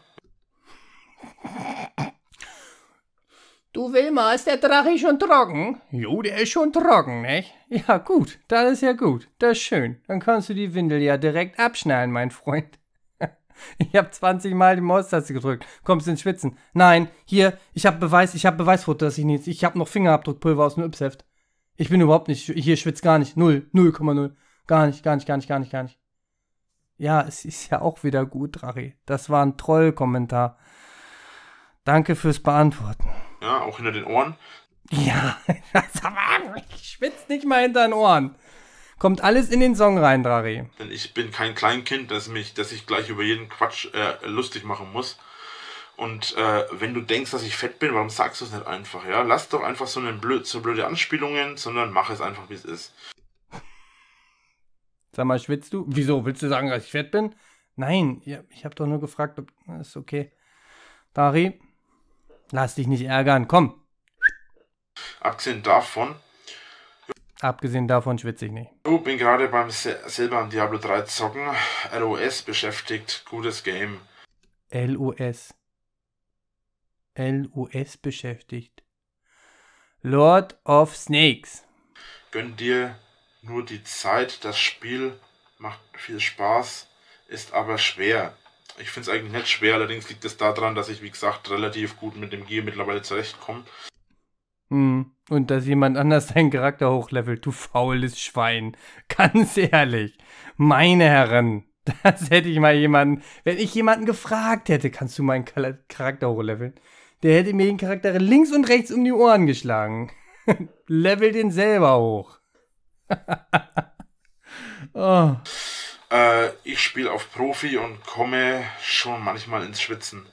Du Wilma, ist der Drache schon trocken? Jo, der ist schon trocken, nicht? Ja, gut, das ist ja gut, das ist schön. Dann kannst du die Windel ja direkt abschneiden, mein Freund. Ich habe 20 Mal die Maustaste gedrückt. Kommst ins Schwitzen. Nein, hier, ich habe Beweis, ich habe Beweisfoto, dass ich nichts. Ich habe noch Fingerabdruckpulver aus dem Ypsheft. Ich bin überhaupt nicht, hier schwitzt gar nicht. Null, 0,0. Gar nicht, gar nicht, gar nicht, gar nicht, gar nicht. Ja, es ist ja auch wieder gut, Drache. Das war ein Trollkommentar. Danke fürs Beantworten ja, auch hinter den Ohren. Ja, ich schwitze nicht mal hinter den Ohren. Kommt alles in den Song rein, Drari. Denn ich bin kein Kleinkind, das mich, dass ich gleich über jeden Quatsch äh, lustig machen muss. Und äh, wenn du denkst, dass ich fett bin, warum sagst du es nicht einfach? Ja, lass doch einfach so, eine blöd, so blöde Anspielungen, sondern mach es einfach, wie es ist. Sag mal, schwitzt du? Wieso? Willst du sagen, dass ich fett bin? Nein, ich habe doch nur gefragt, ob. Ist okay. Dari, Lass dich nicht ärgern, komm. Abgesehen davon. Abgesehen davon schwitze ich nicht. Ich bin gerade beim selber an Diablo 3 zocken. LOS beschäftigt. Gutes Game. LOS. LOS beschäftigt. Lord of Snakes. Gönn dir nur die Zeit. Das Spiel macht viel Spaß, ist aber schwer. Ich finde es eigentlich nicht schwer, allerdings liegt es daran, dass ich, wie gesagt, relativ gut mit dem Gear mittlerweile zurechtkomme. Hm. Und dass jemand anders deinen Charakter hochlevelt, du faules Schwein. Ganz ehrlich. Meine Herren, das hätte ich mal jemanden, wenn ich jemanden gefragt hätte, kannst du meinen Charakter hochleveln? Der hätte mir den Charakter links und rechts um die Ohren geschlagen. Level den selber hoch. oh. Äh, ich spiele auf Profi und komme schon manchmal ins Schwitzen.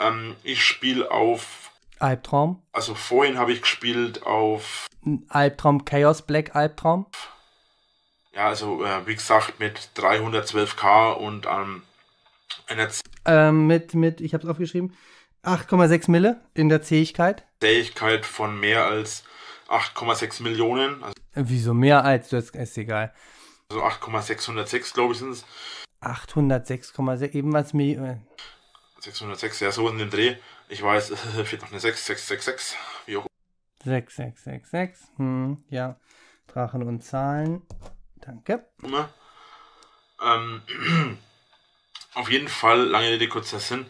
Ähm, ich spiele auf Albtraum. Also vorhin habe ich gespielt auf Albtraum Chaos Black Albtraum. Ja, also äh, wie gesagt mit 312k und ähm, einer Z ähm, mit mit ich habe es aufgeschrieben 8,6 Mille in der Zähigkeit. Zähigkeit von mehr als 8,6 Millionen. Also äh, Wieso mehr als? Das ist egal. So 8,606, glaube ich, sind es. 806,6, eben was mir. 606, äh, ja, so in dem Dreh. Ich weiß, es steht noch eine 6666, wie auch. 6666, hm, ja. Drachen und Zahlen. Danke. Ähm, auf jeden Fall, lange Rede, kurzer Sinn.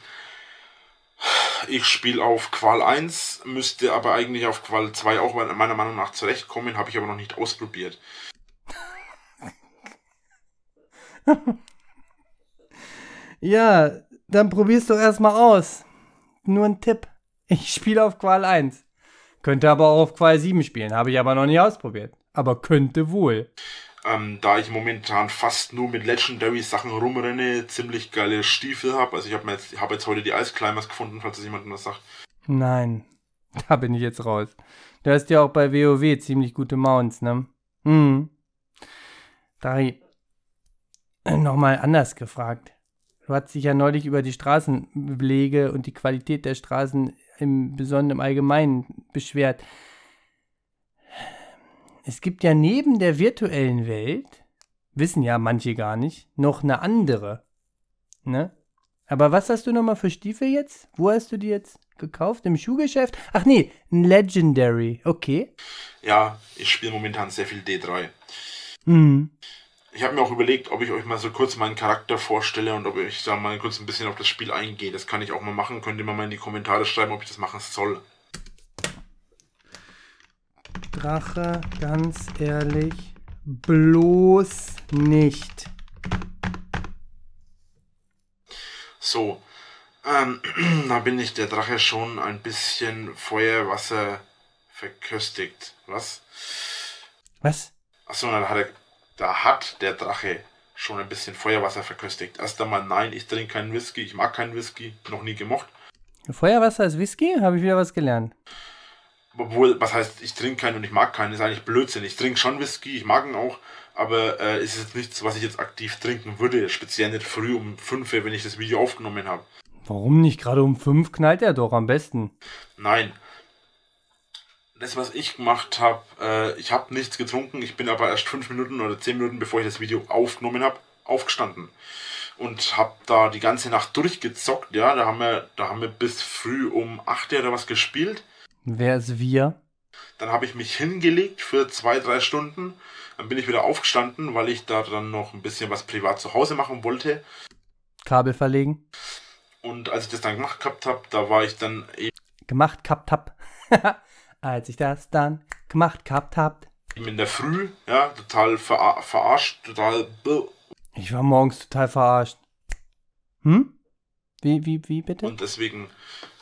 Ich spiele auf Qual 1, müsste aber eigentlich auf Qual 2 auch meiner Meinung nach zurechtkommen, habe ich aber noch nicht ausprobiert. ja, dann probier's doch erstmal aus. Nur ein Tipp. Ich spiele auf Qual 1. Könnte aber auch auf Qual 7 spielen, habe ich aber noch nicht ausprobiert. Aber könnte wohl. Ähm, da ich momentan fast nur mit Legendary Sachen rumrenne, ziemlich geile Stiefel habe. Also ich habe jetzt, hab jetzt heute die Ice Climbers gefunden, falls das jemandem was sagt. Nein, da bin ich jetzt raus. Du hast ja auch bei WoW ziemlich gute Mounts, ne? Hm. Dari, äh, nochmal anders gefragt. Du hast dich ja neulich über die Straßenpflege und die Qualität der Straßen im Besonderen Allgemeinen beschwert. Es gibt ja neben der virtuellen Welt, wissen ja manche gar nicht, noch eine andere. Ne? Aber was hast du nochmal für Stiefel jetzt? Wo hast du die jetzt gekauft? Im Schuhgeschäft? Ach nee, ein Legendary. Okay. Ja, ich spiele momentan sehr viel D3. Mhm ich habe mir auch überlegt, ob ich euch mal so kurz meinen Charakter vorstelle und ob ich da mal kurz ein bisschen auf das Spiel eingehe. Das kann ich auch mal machen. Könnt ihr mal in die Kommentare schreiben, ob ich das machen soll. Drache, ganz ehrlich, bloß nicht. So, ähm, da bin ich der Drache schon ein bisschen Feuer, Wasser verköstigt. Was? Was? Achso, dann hat er da hat der Drache schon ein bisschen Feuerwasser verköstigt. Erst einmal, nein, ich trinke keinen Whisky, ich mag keinen Whisky, noch nie gemocht. Feuerwasser ist Whisky? Habe ich wieder was gelernt. Obwohl, was heißt, ich trinke keinen und ich mag keinen, ist eigentlich Blödsinn. Ich trinke schon Whisky, ich mag ihn auch, aber äh, ist jetzt nichts, was ich jetzt aktiv trinken würde, speziell nicht früh um 5, wenn ich das Video aufgenommen habe. Warum nicht? Gerade um 5 knallt er doch am besten. Nein, das, was ich gemacht habe, äh, ich habe nichts getrunken, ich bin aber erst fünf Minuten oder zehn Minuten, bevor ich das Video aufgenommen habe, aufgestanden und habe da die ganze Nacht durchgezockt. Ja, da haben wir, da haben wir bis früh um 8 oder was gespielt. Wer ist wir? Dann habe ich mich hingelegt für zwei, drei Stunden. Dann bin ich wieder aufgestanden, weil ich da dann noch ein bisschen was privat zu Hause machen wollte. Kabel verlegen. Und als ich das dann gemacht gehabt habe, da war ich dann eben. Gemacht gehabt hab als ich das dann gemacht gehabt habt. In der Früh, ja, total ver verarscht, total. Ich war morgens total verarscht. Hm? Wie, wie, wie bitte? Und deswegen,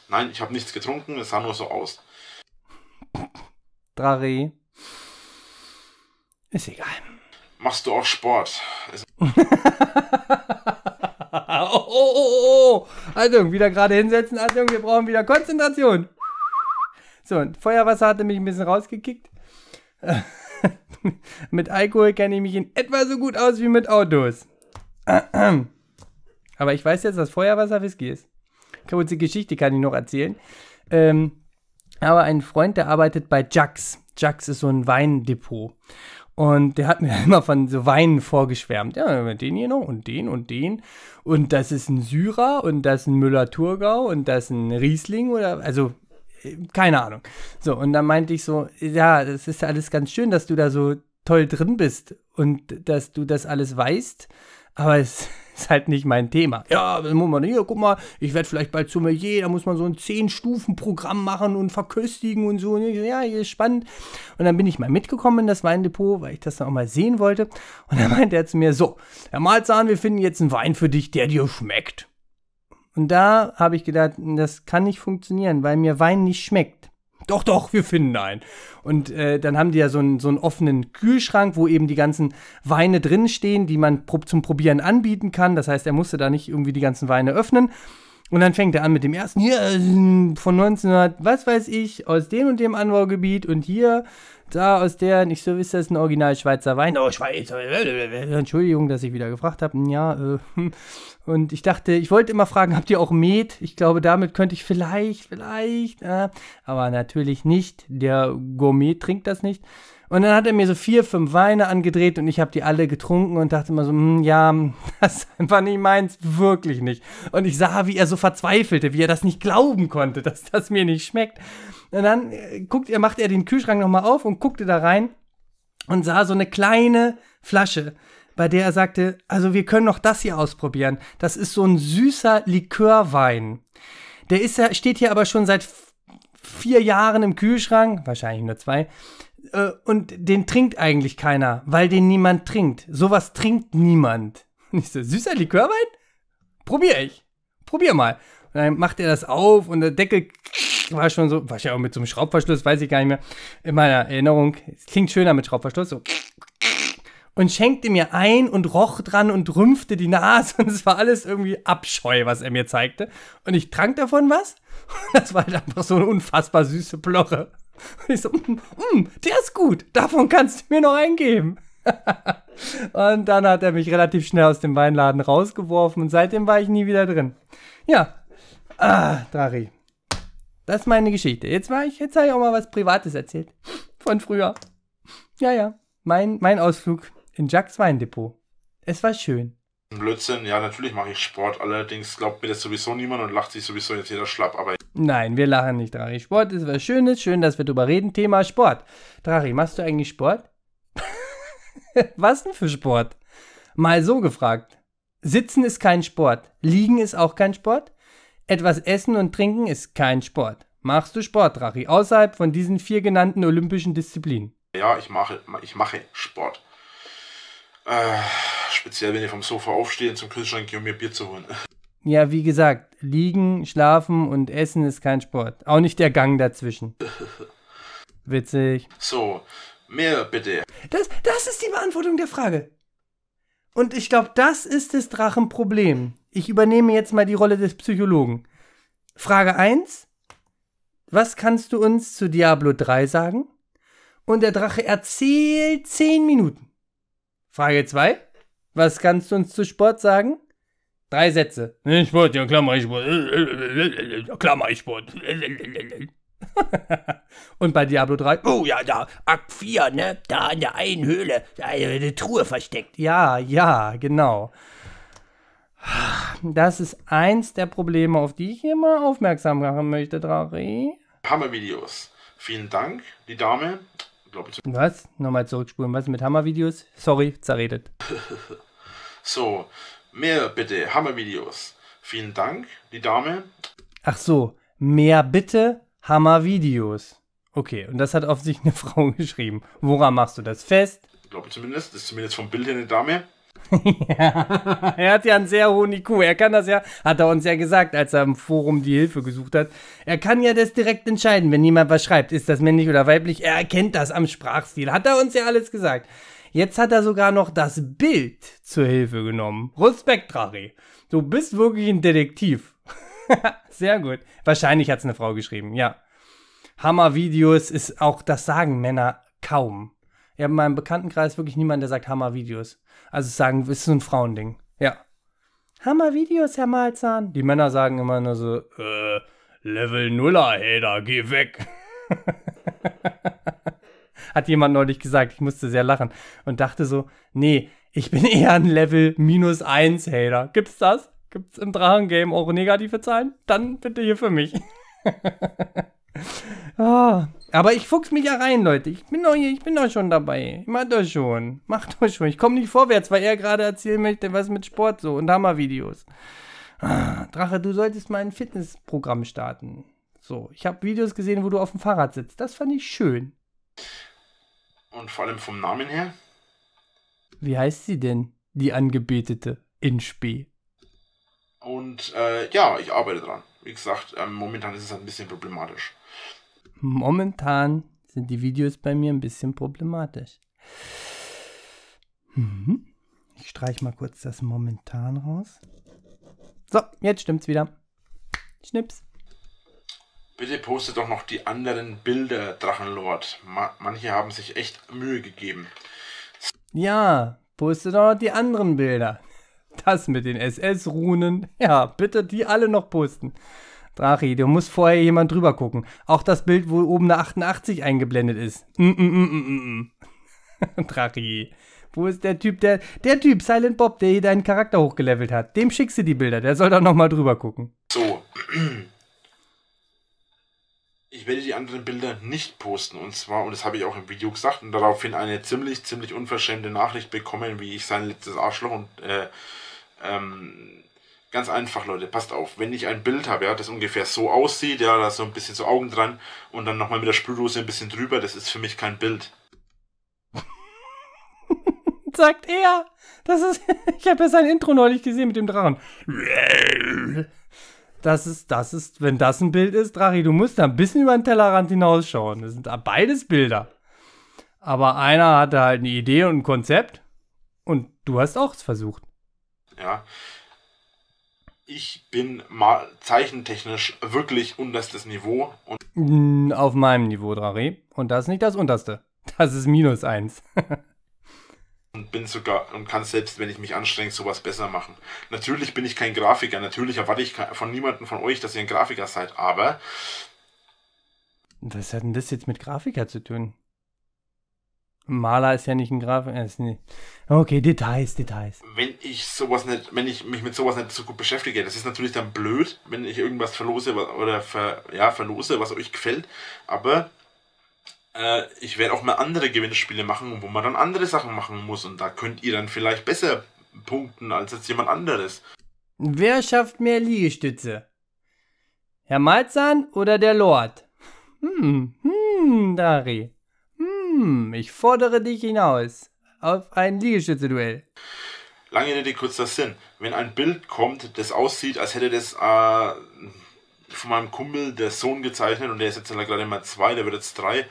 nein, ich habe nichts getrunken, es sah nur so aus. Drari. Ist egal. Machst du auch Sport? oh, oh, oh, oh. Also, wieder gerade hinsetzen. also, wir brauchen wieder Konzentration. So, und Feuerwasser hatte mich ein bisschen rausgekickt. mit Alkohol kenne ich mich in etwa so gut aus wie mit Autos. Aber ich weiß jetzt, dass Feuerwasser Whisky ist. Kurze Geschichte kann ich noch erzählen. Ähm, aber ein Freund, der arbeitet bei Jax. Jax ist so ein Weindepot. Und der hat mir immer von so Weinen vorgeschwärmt. Ja, den hier noch und den und den. Und das ist ein Syrer und das ist ein Müller-Thurgau und das ist ein Riesling oder, also keine Ahnung. So, und dann meinte ich so, ja, das ist alles ganz schön, dass du da so toll drin bist und dass du das alles weißt, aber es ist halt nicht mein Thema. Ja, muss man hier, guck mal, ich werde vielleicht bald Sommelier, da muss man so ein Zehn-Stufen-Programm machen und verköstigen und so. Ja, hier ist spannend. Und dann bin ich mal mitgekommen in das Weindepot, weil ich das dann auch mal sehen wollte. Und dann meinte er zu mir, so, Herr Malzahn, wir finden jetzt einen Wein für dich, der dir schmeckt. Und da habe ich gedacht, das kann nicht funktionieren, weil mir Wein nicht schmeckt. Doch, doch, wir finden einen. Und äh, dann haben die ja so einen, so einen offenen Kühlschrank, wo eben die ganzen Weine drinstehen, die man pro zum Probieren anbieten kann. Das heißt, er musste da nicht irgendwie die ganzen Weine öffnen. Und dann fängt er an mit dem ersten hier äh, von 1900, was weiß ich, aus dem und dem Anbaugebiet und hier da aus der, nicht so ist das ein Original Schweizer Wein. Oh, Schweizer. Äh, Entschuldigung, dass ich wieder gefragt habe. Ja, äh, und ich dachte, ich wollte immer fragen, habt ihr auch Met? Ich glaube, damit könnte ich vielleicht, vielleicht, äh, aber natürlich nicht. Der Gourmet trinkt das nicht. Und dann hat er mir so vier, fünf Weine angedreht und ich habe die alle getrunken und dachte immer so, mh, hm, ja, das ist einfach nicht meins, wirklich nicht. Und ich sah, wie er so verzweifelte, wie er das nicht glauben konnte, dass das mir nicht schmeckt. Und dann äh, guckt er, macht er den Kühlschrank nochmal auf und guckte da rein und sah so eine kleine Flasche, bei der er sagte, also wir können noch das hier ausprobieren. Das ist so ein süßer Likörwein. Der ist steht hier aber schon seit vier Jahren im Kühlschrank, wahrscheinlich nur zwei, äh, und den trinkt eigentlich keiner, weil den niemand trinkt. Sowas trinkt niemand. Und ich so, süßer Likörwein? Probier ich. Probier mal. Und dann macht er das auf und der Deckel war schon so, war ich ja auch mit so einem Schraubverschluss, weiß ich gar nicht mehr, in meiner Erinnerung, es klingt schöner mit Schraubverschluss, so und schenkte mir ein und roch dran und rümpfte die Nase und es war alles irgendwie Abscheu, was er mir zeigte. Und ich trank davon was und das war halt einfach so eine unfassbar süße Bloche. Und ich so, hm, der ist gut, davon kannst du mir noch einen geben. und dann hat er mich relativ schnell aus dem Weinladen rausgeworfen und seitdem war ich nie wieder drin. Ja, ah, Dari. Das ist meine Geschichte. Jetzt jetzt habe ich auch mal was Privates erzählt. Von früher. Ja, ja. Mein, mein Ausflug in Jacks Weindepot. Es war schön. Blödsinn, ja, natürlich mache ich Sport, allerdings glaubt mir das sowieso niemand und lacht sich sowieso jetzt jeder schlapp, aber. Nein, wir lachen nicht, Drachi. Sport ist was Schönes, schön, dass wir drüber reden. Thema Sport. Drachi, machst du eigentlich Sport? was denn für Sport? Mal so gefragt. Sitzen ist kein Sport. Liegen ist auch kein Sport. Etwas essen und trinken ist kein Sport. Machst du Sport, Rachi, außerhalb von diesen vier genannten olympischen Disziplinen? Ja, ich mache, ich mache Sport. Äh, speziell, wenn ich vom Sofa aufstehe und zum Kühlschrank gehe, um mir Bier zu holen. Ja, wie gesagt, liegen, schlafen und essen ist kein Sport. Auch nicht der Gang dazwischen. Witzig. So, mehr bitte. Das, das ist die Beantwortung der Frage. Und ich glaube, das ist das Drachenproblem ich übernehme jetzt mal die Rolle des Psychologen. Frage 1. Was kannst du uns zu Diablo 3 sagen? Und der Drache erzählt 10 Minuten. Frage 2. Was kannst du uns zu Sport sagen? Drei Sätze. Sport, ja Klammer, ich Sport. Klammer, ich Sport. Und bei Diablo 3? Oh ja, da, Akt 4, ne? Da in der einen Höhle, da eine Truhe versteckt. Ja, ja, genau. Das ist eins der Probleme, auf die ich immer aufmerksam machen möchte, Drari. Hammervideos. Vielen Dank, die Dame. ich. Was? Nochmal zurückspulen. Was mit Hammervideos? Sorry, zerredet. so, mehr bitte, Hammervideos. Vielen Dank, die Dame. Ach so, mehr bitte, Hammervideos. Okay, und das hat auf sich eine Frau geschrieben. Woran machst du das fest? Ich glaube zumindest, das ist zumindest vom Bild her eine Dame ja, er hat ja einen sehr hohen IQ. Er kann das ja, hat er uns ja gesagt, als er im Forum die Hilfe gesucht hat. Er kann ja das direkt entscheiden, wenn jemand was schreibt. Ist das männlich oder weiblich? Er erkennt das am Sprachstil. Hat er uns ja alles gesagt. Jetzt hat er sogar noch das Bild zur Hilfe genommen. Respekt, Trari. Du bist wirklich ein Detektiv. sehr gut. Wahrscheinlich hat es eine Frau geschrieben, ja. Hammer-Videos ist auch, das sagen Männer kaum. Ich habe in meinem Bekanntenkreis wirklich niemanden, der sagt Hammer-Videos. Also sagen, ist so ein Frauending. Ja. Hammer Videos, Herr Malzahn. Die Männer sagen immer nur so, äh, Level Nuller, Hater, geh weg. Hat jemand neulich gesagt, ich musste sehr lachen und dachte so, nee, ich bin eher ein Level minus 1 Hater. Gibt's das? Gibt's im Drachen Game auch negative Zahlen? Dann bitte hier für mich. ah, aber ich fuchs mich ja rein, Leute. Ich bin doch hier, ich bin doch schon dabei. Macht doch schon. Macht doch schon. Ich komme nicht vorwärts, weil er gerade erzählen möchte, was mit Sport so und Hammervideos. Ah, Drache, du solltest mal ein Fitnessprogramm starten. So, ich habe Videos gesehen, wo du auf dem Fahrrad sitzt. Das fand ich schön. Und vor allem vom Namen her? Wie heißt sie denn, die Angebetete in Spee? Und äh, ja, ich arbeite dran. Wie gesagt, ähm, momentan ist es ein bisschen problematisch. Momentan sind die Videos bei mir ein bisschen problematisch. Mhm. Ich streiche mal kurz das momentan raus. So, jetzt stimmt's wieder. Schnips. Bitte poste doch noch die anderen Bilder, Drachenlord. Ma manche haben sich echt Mühe gegeben. Ja, poste doch noch die anderen Bilder. Das mit den SS-Runen. Ja, bitte die alle noch posten. Drachi, du musst vorher jemand drüber gucken. Auch das Bild, wo oben eine 88 eingeblendet ist. Mm, mm, mm, -mm -mm. mm. Drachi. Wo ist der Typ, der, der Typ, Silent Bob, der hier deinen Charakter hochgelevelt hat? Dem schickst du die Bilder, der soll da nochmal drüber gucken. So. Ich werde die anderen Bilder nicht posten. Und zwar, und das habe ich auch im Video gesagt, und daraufhin eine ziemlich, ziemlich unverschämte Nachricht bekommen, wie ich sein letztes Arschloch und äh, ähm, Ganz einfach, Leute, passt auf. Wenn ich ein Bild habe, ja, das ungefähr so aussieht, ja, da ist so ein bisschen so Augen dran und dann nochmal mit der Sprühdose ein bisschen drüber, das ist für mich kein Bild. Sagt er. Das ist, ich habe ja sein Intro neulich gesehen mit dem Drachen. Das ist, das ist, wenn das ein Bild ist, Drachi, du musst da ein bisschen über den Tellerrand hinausschauen. Das sind beides Bilder. Aber einer hatte halt eine Idee und ein Konzept und du hast auch es versucht. Ja, ich bin mal zeichentechnisch wirklich unterstes Niveau. Und Auf meinem Niveau, Drari. Und das ist nicht das unterste. Das ist minus eins. und bin sogar und kann selbst, wenn ich mich anstrenge, sowas besser machen. Natürlich bin ich kein Grafiker. Natürlich erwarte ich von niemandem von euch, dass ihr ein Grafiker seid. Aber. Was hat denn das jetzt mit Grafiker zu tun? Maler ist ja nicht ein Grafiker. Äh, okay, Details, Details. Wenn ich sowas nicht, wenn ich mich mit sowas nicht so gut beschäftige, das ist natürlich dann blöd, wenn ich irgendwas verlose oder ver, ja, verlose, was euch gefällt. Aber äh, ich werde auch mal andere Gewinnspiele machen, wo man dann andere Sachen machen muss. Und da könnt ihr dann vielleicht besser punkten als jetzt jemand anderes. Wer schafft mehr Liegestütze? Herr Malzahn oder der Lord? Hm, hm, Dari. Hm, ich fordere dich hinaus auf ein Liegestütze-Duell. Lange Rede, kurzer Sinn. Wenn ein Bild kommt, das aussieht, als hätte das äh, von meinem Kumpel der Sohn gezeichnet und der ist jetzt gerade mal zwei, der wird jetzt drei.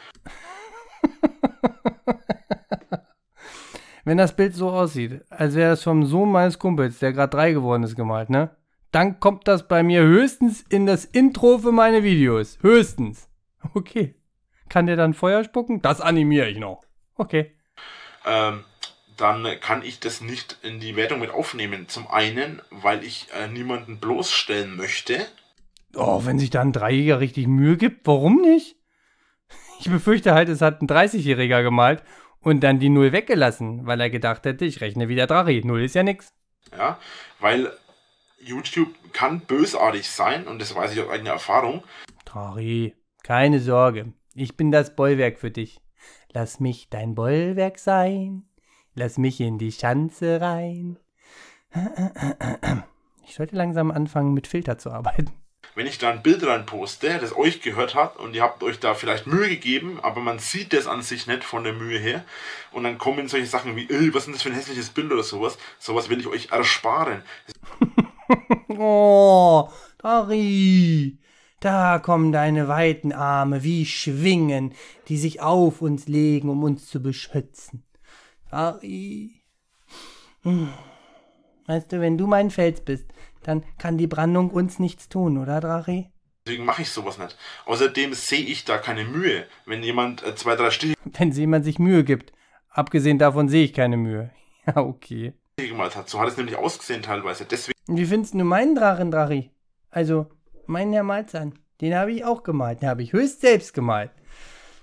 Wenn das Bild so aussieht, als wäre es vom Sohn meines Kumpels, der gerade drei geworden ist, gemalt, ne? Dann kommt das bei mir höchstens in das Intro für meine Videos. Höchstens. Okay. Kann der dann Feuer spucken? Das animiere ich noch. Okay. Ähm, dann kann ich das nicht in die Wertung mit aufnehmen. Zum einen, weil ich äh, niemanden bloßstellen möchte. Oh, wenn sich da ein Dreijähriger richtig Mühe gibt, warum nicht? Ich befürchte halt, es hat ein 30-Jähriger gemalt und dann die Null weggelassen, weil er gedacht hätte, ich rechne wieder Drache. Null ist ja nix. Ja, weil YouTube kann bösartig sein und das weiß ich aus eigener Erfahrung. Drache, keine Sorge. Ich bin das Bollwerk für dich. Lass mich dein Bollwerk sein. Lass mich in die Schanze rein. Ich sollte langsam anfangen, mit Filter zu arbeiten. Wenn ich da ein Bild rein poste, das euch gehört hat und ihr habt euch da vielleicht Mühe gegeben, aber man sieht das an sich nicht von der Mühe her und dann kommen solche Sachen wie, äh, was ist das für ein hässliches Bild oder sowas, sowas will ich euch ersparen. oh, Dari! Da kommen deine weiten Arme wie Schwingen, die sich auf uns legen, um uns zu beschützen. Ari. Hm. Weißt du, wenn du mein Fels bist, dann kann die Brandung uns nichts tun, oder, Drari? Deswegen mache ich sowas nicht. Außerdem sehe ich da keine Mühe, wenn jemand äh, zwei, drei Stiche. Wenn jemand sich Mühe gibt. Abgesehen davon sehe ich keine Mühe. Ja, okay. Mal hat. So hat es nämlich ausgesehen teilweise. Deswegen. Wie findest du meinen Drachen, Drari? Also, meinen Herr an. Den habe ich auch gemalt. Den habe ich höchst selbst gemalt.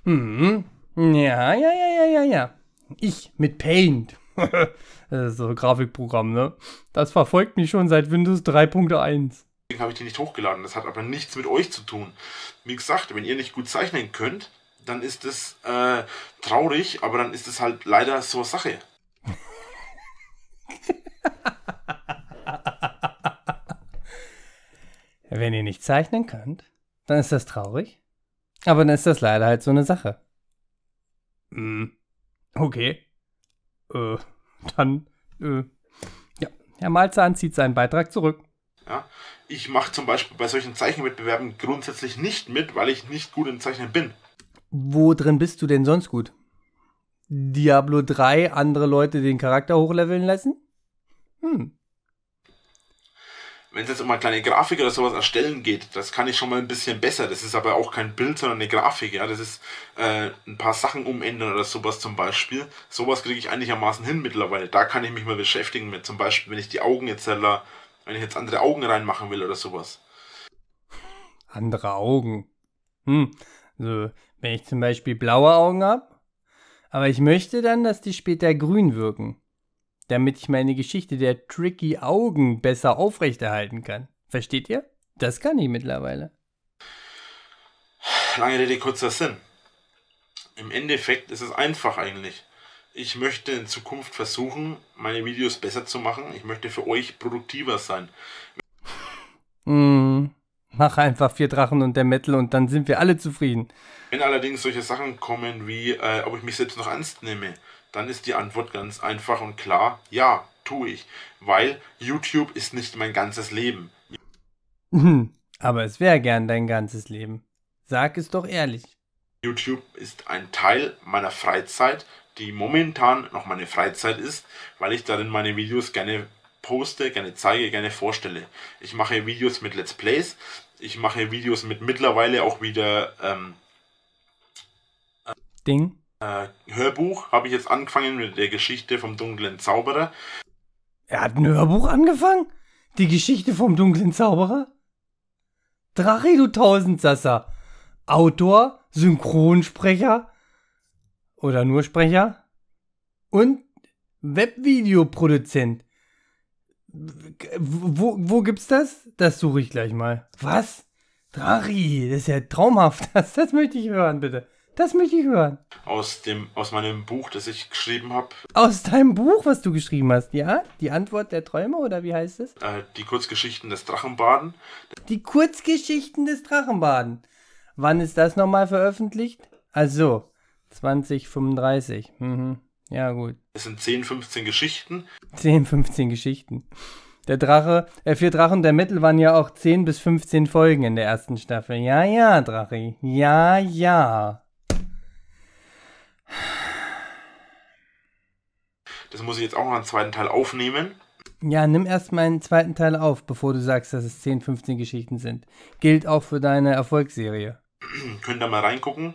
Hm. Ja, ja, ja, ja, ja, ja. Ich mit Paint. das ist so ein Grafikprogramm, ne? Das verfolgt mich schon seit Windows 3.1. Deswegen habe ich den nicht hochgeladen. Das hat aber nichts mit euch zu tun. Wie gesagt, wenn ihr nicht gut zeichnen könnt, dann ist das äh, traurig, aber dann ist es halt leider so Sache. Wenn ihr nicht zeichnen könnt, dann ist das traurig. Aber dann ist das leider halt so eine Sache. Hm. Okay. Äh, dann, äh, ja, Herr Malzahn zieht seinen Beitrag zurück. Ja, ich mache zum Beispiel bei solchen Zeichenwettbewerben grundsätzlich nicht mit, weil ich nicht gut im Zeichnen bin. Wo drin bist du denn sonst gut? Diablo 3 andere Leute den Charakter hochleveln lassen? Hm wenn es jetzt um eine kleine Grafik oder sowas erstellen geht, das kann ich schon mal ein bisschen besser. Das ist aber auch kein Bild, sondern eine Grafik. Ja, das ist äh, ein paar Sachen umändern oder sowas zum Beispiel. Sowas kriege ich einigermaßen hin mittlerweile. Da kann ich mich mal beschäftigen mit. Zum Beispiel, wenn ich die Augen jetzt heller, äh, wenn ich jetzt andere Augen reinmachen will oder sowas. Andere Augen. Hm. So, also, wenn ich zum Beispiel blaue Augen habe, aber ich möchte dann, dass die später grün wirken damit ich meine Geschichte der tricky Augen besser aufrechterhalten kann. Versteht ihr? Das kann ich mittlerweile. Lange Rede, kurzer Sinn. Im Endeffekt ist es einfach eigentlich. Ich möchte in Zukunft versuchen, meine Videos besser zu machen. Ich möchte für euch produktiver sein. mm, mach einfach vier Drachen und der Metal und dann sind wir alle zufrieden. Wenn allerdings solche Sachen kommen wie, äh, ob ich mich selbst noch ernst nehme, dann ist die Antwort ganz einfach und klar, ja, tue ich, weil YouTube ist nicht mein ganzes Leben. Mhm. Aber es wäre gern dein ganzes Leben. Sag es doch ehrlich. YouTube ist ein Teil meiner Freizeit, die momentan noch meine Freizeit ist, weil ich darin meine Videos gerne poste, gerne zeige, gerne vorstelle. Ich mache Videos mit Let's Plays, ich mache Videos mit mittlerweile auch wieder ähm, Ding äh, Hörbuch habe ich jetzt angefangen mit der Geschichte vom dunklen Zauberer. Er hat ein Hörbuch angefangen? Die Geschichte vom dunklen Zauberer? Drache, du Tausendsasser. Autor, Synchronsprecher oder nur Sprecher und Webvideoproduzent. Wo, wo gibt's das? Das suche ich gleich mal. Was? Drachi, das ist ja traumhaft. Das, das möchte ich hören, bitte. Das möchte ich hören. Aus, dem, aus meinem Buch, das ich geschrieben habe. Aus deinem Buch, was du geschrieben hast, ja? Die Antwort der Träume oder wie heißt es? Äh, die Kurzgeschichten des Drachenbaden. Die Kurzgeschichten des Drachenbaden. Wann ist das nochmal veröffentlicht? Also, 2035. Mhm. Ja, gut. Es sind 10, 15 Geschichten. 10, 15 Geschichten. Der Drache, äh, vier Drachen der Mittel waren ja auch 10 bis 15 Folgen in der ersten Staffel. Ja, ja, Drache. Ja, ja. Das muss ich jetzt auch noch einen zweiten Teil aufnehmen. Ja, nimm erst meinen zweiten Teil auf, bevor du sagst, dass es 10, 15 Geschichten sind. Gilt auch für deine Erfolgsserie. Könnt ihr mal reingucken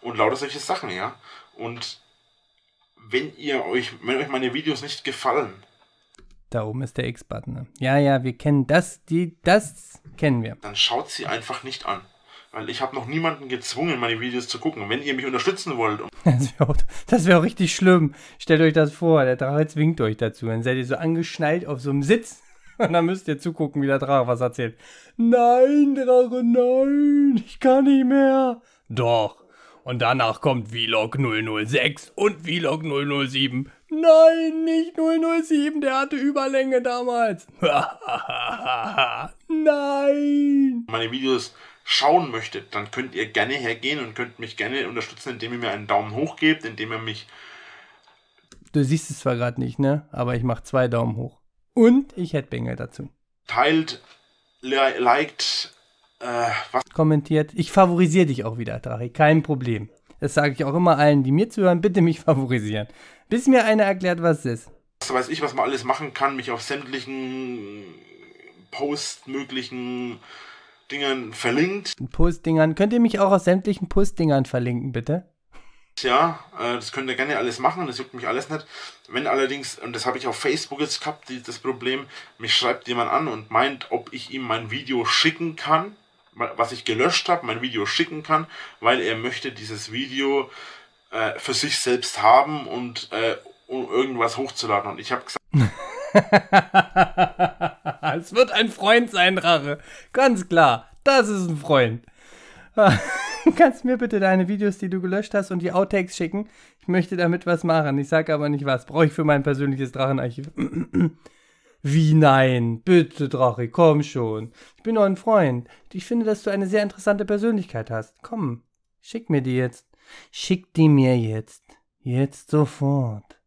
und lauter solche Sachen, ja. Und wenn ihr euch, wenn euch meine Videos nicht gefallen. Da oben ist der X-Button. Ne? Ja, ja, wir kennen das, die, das kennen wir. Dann schaut sie einfach nicht an. Weil ich habe noch niemanden gezwungen, meine Videos zu gucken. Wenn ihr mich unterstützen wollt. Das wäre auch, wär auch richtig schlimm. Stellt euch das vor, der Drache zwingt euch dazu. Dann seid ihr so angeschnallt auf so einem Sitz. Und dann müsst ihr zugucken, wie der Drache was erzählt. Nein, Drache, nein, ich kann nicht mehr. Doch. Und danach kommt Vlog 006 und Vlog 007. Nein, nicht 007, der hatte Überlänge damals. Nein. Meine Videos schauen möchtet, dann könnt ihr gerne hergehen und könnt mich gerne unterstützen, indem ihr mir einen Daumen hoch gebt, indem ihr mich. Du siehst es zwar gerade nicht, ne? Aber ich mache zwei Daumen hoch. Und ich Headbanger dazu. Teilt, liked, äh, was. Kommentiert. Ich favorisiere dich auch wieder, Drache. Kein Problem. Das sage ich auch immer allen, die mir zuhören. Bitte mich favorisieren. Bis mir einer erklärt, was es ist. Was weiß ich, was man alles machen kann. Mich auf sämtlichen Postmöglichen Dingern verlinkt. Postdingern. Könnt ihr mich auch aus sämtlichen Postdingern verlinken, bitte? Ja, äh, das könnt ihr gerne alles machen, das juckt mich alles nicht. Wenn allerdings, und das habe ich auf Facebook jetzt gehabt, die, das Problem, mich schreibt jemand an und meint, ob ich ihm mein Video schicken kann, was ich gelöscht habe, mein Video schicken kann, weil er möchte dieses Video äh, für sich selbst haben und äh, um irgendwas hochzuladen. Und ich habe gesagt... es wird ein Freund sein, Rache. Ganz klar. Das ist ein Freund. Kannst du mir bitte deine Videos, die du gelöscht hast und die Outtakes schicken? Ich möchte damit was machen. Ich sage aber nicht was. Brauche ich für mein persönliches Drachenarchiv. Wie nein? Bitte, Drache, komm schon. Ich bin nur ein Freund. Ich finde, dass du eine sehr interessante Persönlichkeit hast. Komm, schick mir die jetzt. Schick die mir jetzt. Jetzt sofort.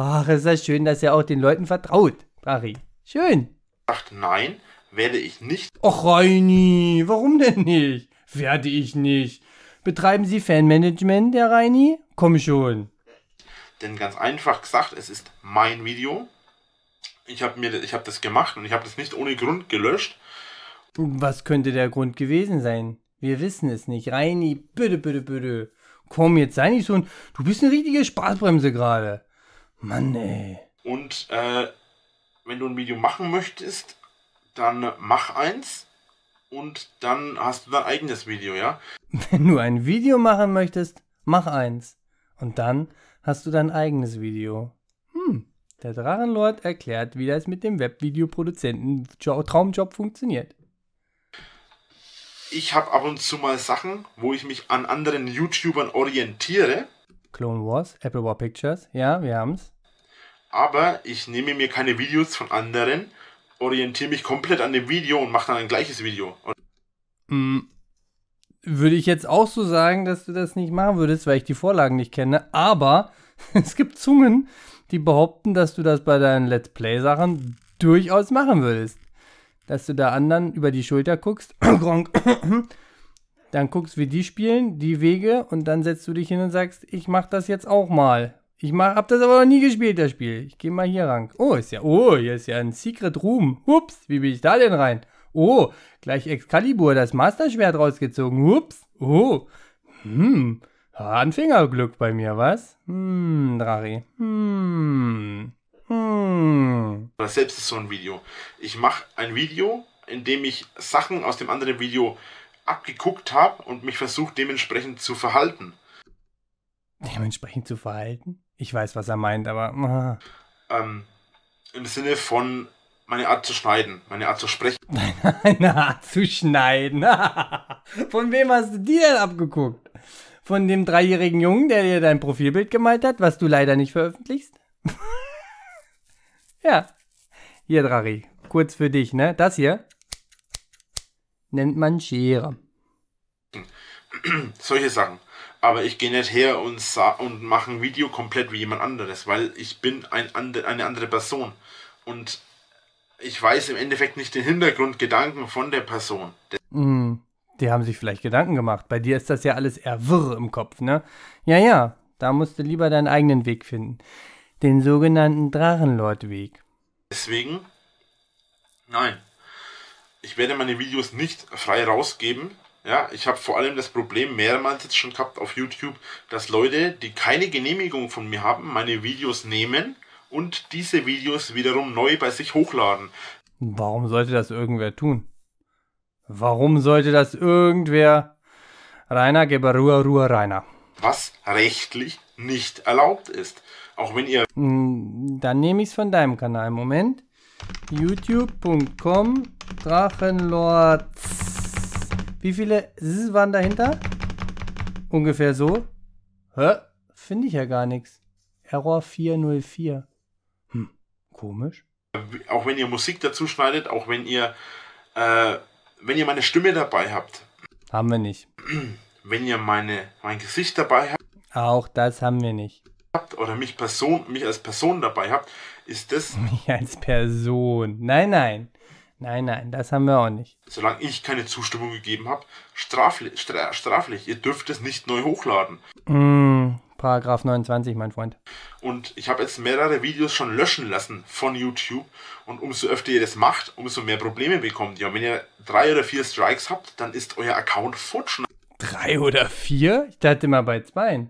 Ach, ist das schön, dass er auch den Leuten vertraut, Rari. Schön. Ach nein, werde ich nicht. Ach, Reini, warum denn nicht? Werde ich nicht. Betreiben Sie Fanmanagement, Herr Reini? Komm schon. Denn ganz einfach gesagt, es ist mein Video. Ich habe mir, das gemacht und ich habe das nicht ohne Grund gelöscht. Was könnte der Grund gewesen sein? Wir wissen es nicht. Reini, bitte, bitte, bitte. Komm, jetzt sei nicht so ein. Du bist eine richtige Spaßbremse gerade. Mann, ey. Und äh, wenn du ein Video machen möchtest, dann mach eins und dann hast du dein eigenes Video, ja? Wenn du ein Video machen möchtest, mach eins. Und dann hast du dein eigenes Video. Hm, der Drachenlord erklärt, wie das mit dem Webvideoproduzenten Traumjob funktioniert. Ich habe ab und zu mal Sachen, wo ich mich an anderen YouTubern orientiere Clone Wars, Apple War Pictures. Ja, wir haben's. Aber ich nehme mir keine Videos von anderen, orientiere mich komplett an dem Video und mache dann ein gleiches Video. Mhm. Würde ich jetzt auch so sagen, dass du das nicht machen würdest, weil ich die Vorlagen nicht kenne. Aber es gibt Zungen, die behaupten, dass du das bei deinen Let's Play-Sachen durchaus machen würdest. Dass du da anderen über die Schulter guckst. dann guckst, wie die spielen, die Wege und dann setzt du dich hin und sagst, ich mach das jetzt auch mal. Ich mach, hab das aber noch nie gespielt, das Spiel. Ich gehe mal hier rank. Oh, ist ja, oh, hier ist ja ein Secret Room. Ups, wie bin ich da denn rein? Oh, gleich Excalibur, das Masterschwert rausgezogen. Ups, oh. Hm, Anfängerglück bei mir, was? Hm, Drari. Hm. Hm. Das selbst ist so ein Video. Ich mache ein Video, in dem ich Sachen aus dem anderen Video abgeguckt habe und mich versucht dementsprechend zu verhalten. Dementsprechend zu verhalten? Ich weiß, was er meint, aber. Ah. Ähm, Im Sinne von meine Art zu schneiden, meine Art zu sprechen. Deine Art zu schneiden. von wem hast du dir denn abgeguckt? Von dem dreijährigen Jungen, der dir dein Profilbild gemalt hat, was du leider nicht veröffentlichst? ja. Hier, Drari, kurz für dich, ne? Das hier? nennt man Schere. Solche Sachen. Aber ich gehe nicht her und, und mache ein Video komplett wie jemand anderes, weil ich bin ein ande eine andere Person. Und ich weiß im Endeffekt nicht den Hintergrundgedanken von der Person. Mm, die haben sich vielleicht Gedanken gemacht. Bei dir ist das ja alles eher wirr im Kopf, ne? Ja, ja, da musst du lieber deinen eigenen Weg finden. Den sogenannten Drachenlord-Weg. Deswegen? Nein ich werde meine Videos nicht frei rausgeben. Ja, ich habe vor allem das Problem mehrmals jetzt schon gehabt auf YouTube, dass Leute, die keine Genehmigung von mir haben, meine Videos nehmen und diese Videos wiederum neu bei sich hochladen. Warum sollte das irgendwer tun? Warum sollte das irgendwer? Rainer Ruhe, Ruhe, Rainer. Was rechtlich nicht erlaubt ist. Auch wenn ihr. Hm, dann nehme ich es von deinem Kanal. Moment youtube.com Drachenlords. Wie viele S waren dahinter? Ungefähr so. Hä? Finde ich ja gar nichts. Error 404. Hm, komisch. Auch wenn ihr Musik dazu schneidet, auch wenn ihr, äh, wenn ihr meine Stimme dabei habt. Haben wir nicht. Wenn ihr meine, mein Gesicht dabei habt. Auch das haben wir nicht habt oder mich, Person, mich als Person dabei habt, ist das. Mich als Person. Nein, nein. Nein, nein, das haben wir auch nicht. Solange ich keine Zustimmung gegeben habe, straflich, stra straflich. Ihr dürft es nicht neu hochladen. Mm, Paragraph 29, mein Freund. Und ich habe jetzt mehrere Videos schon löschen lassen von YouTube. Und umso öfter ihr das macht, umso mehr Probleme bekommt ihr. Und wenn ihr drei oder vier Strikes habt, dann ist euer Account futsch. Drei oder vier? Ich dachte immer bei zwei.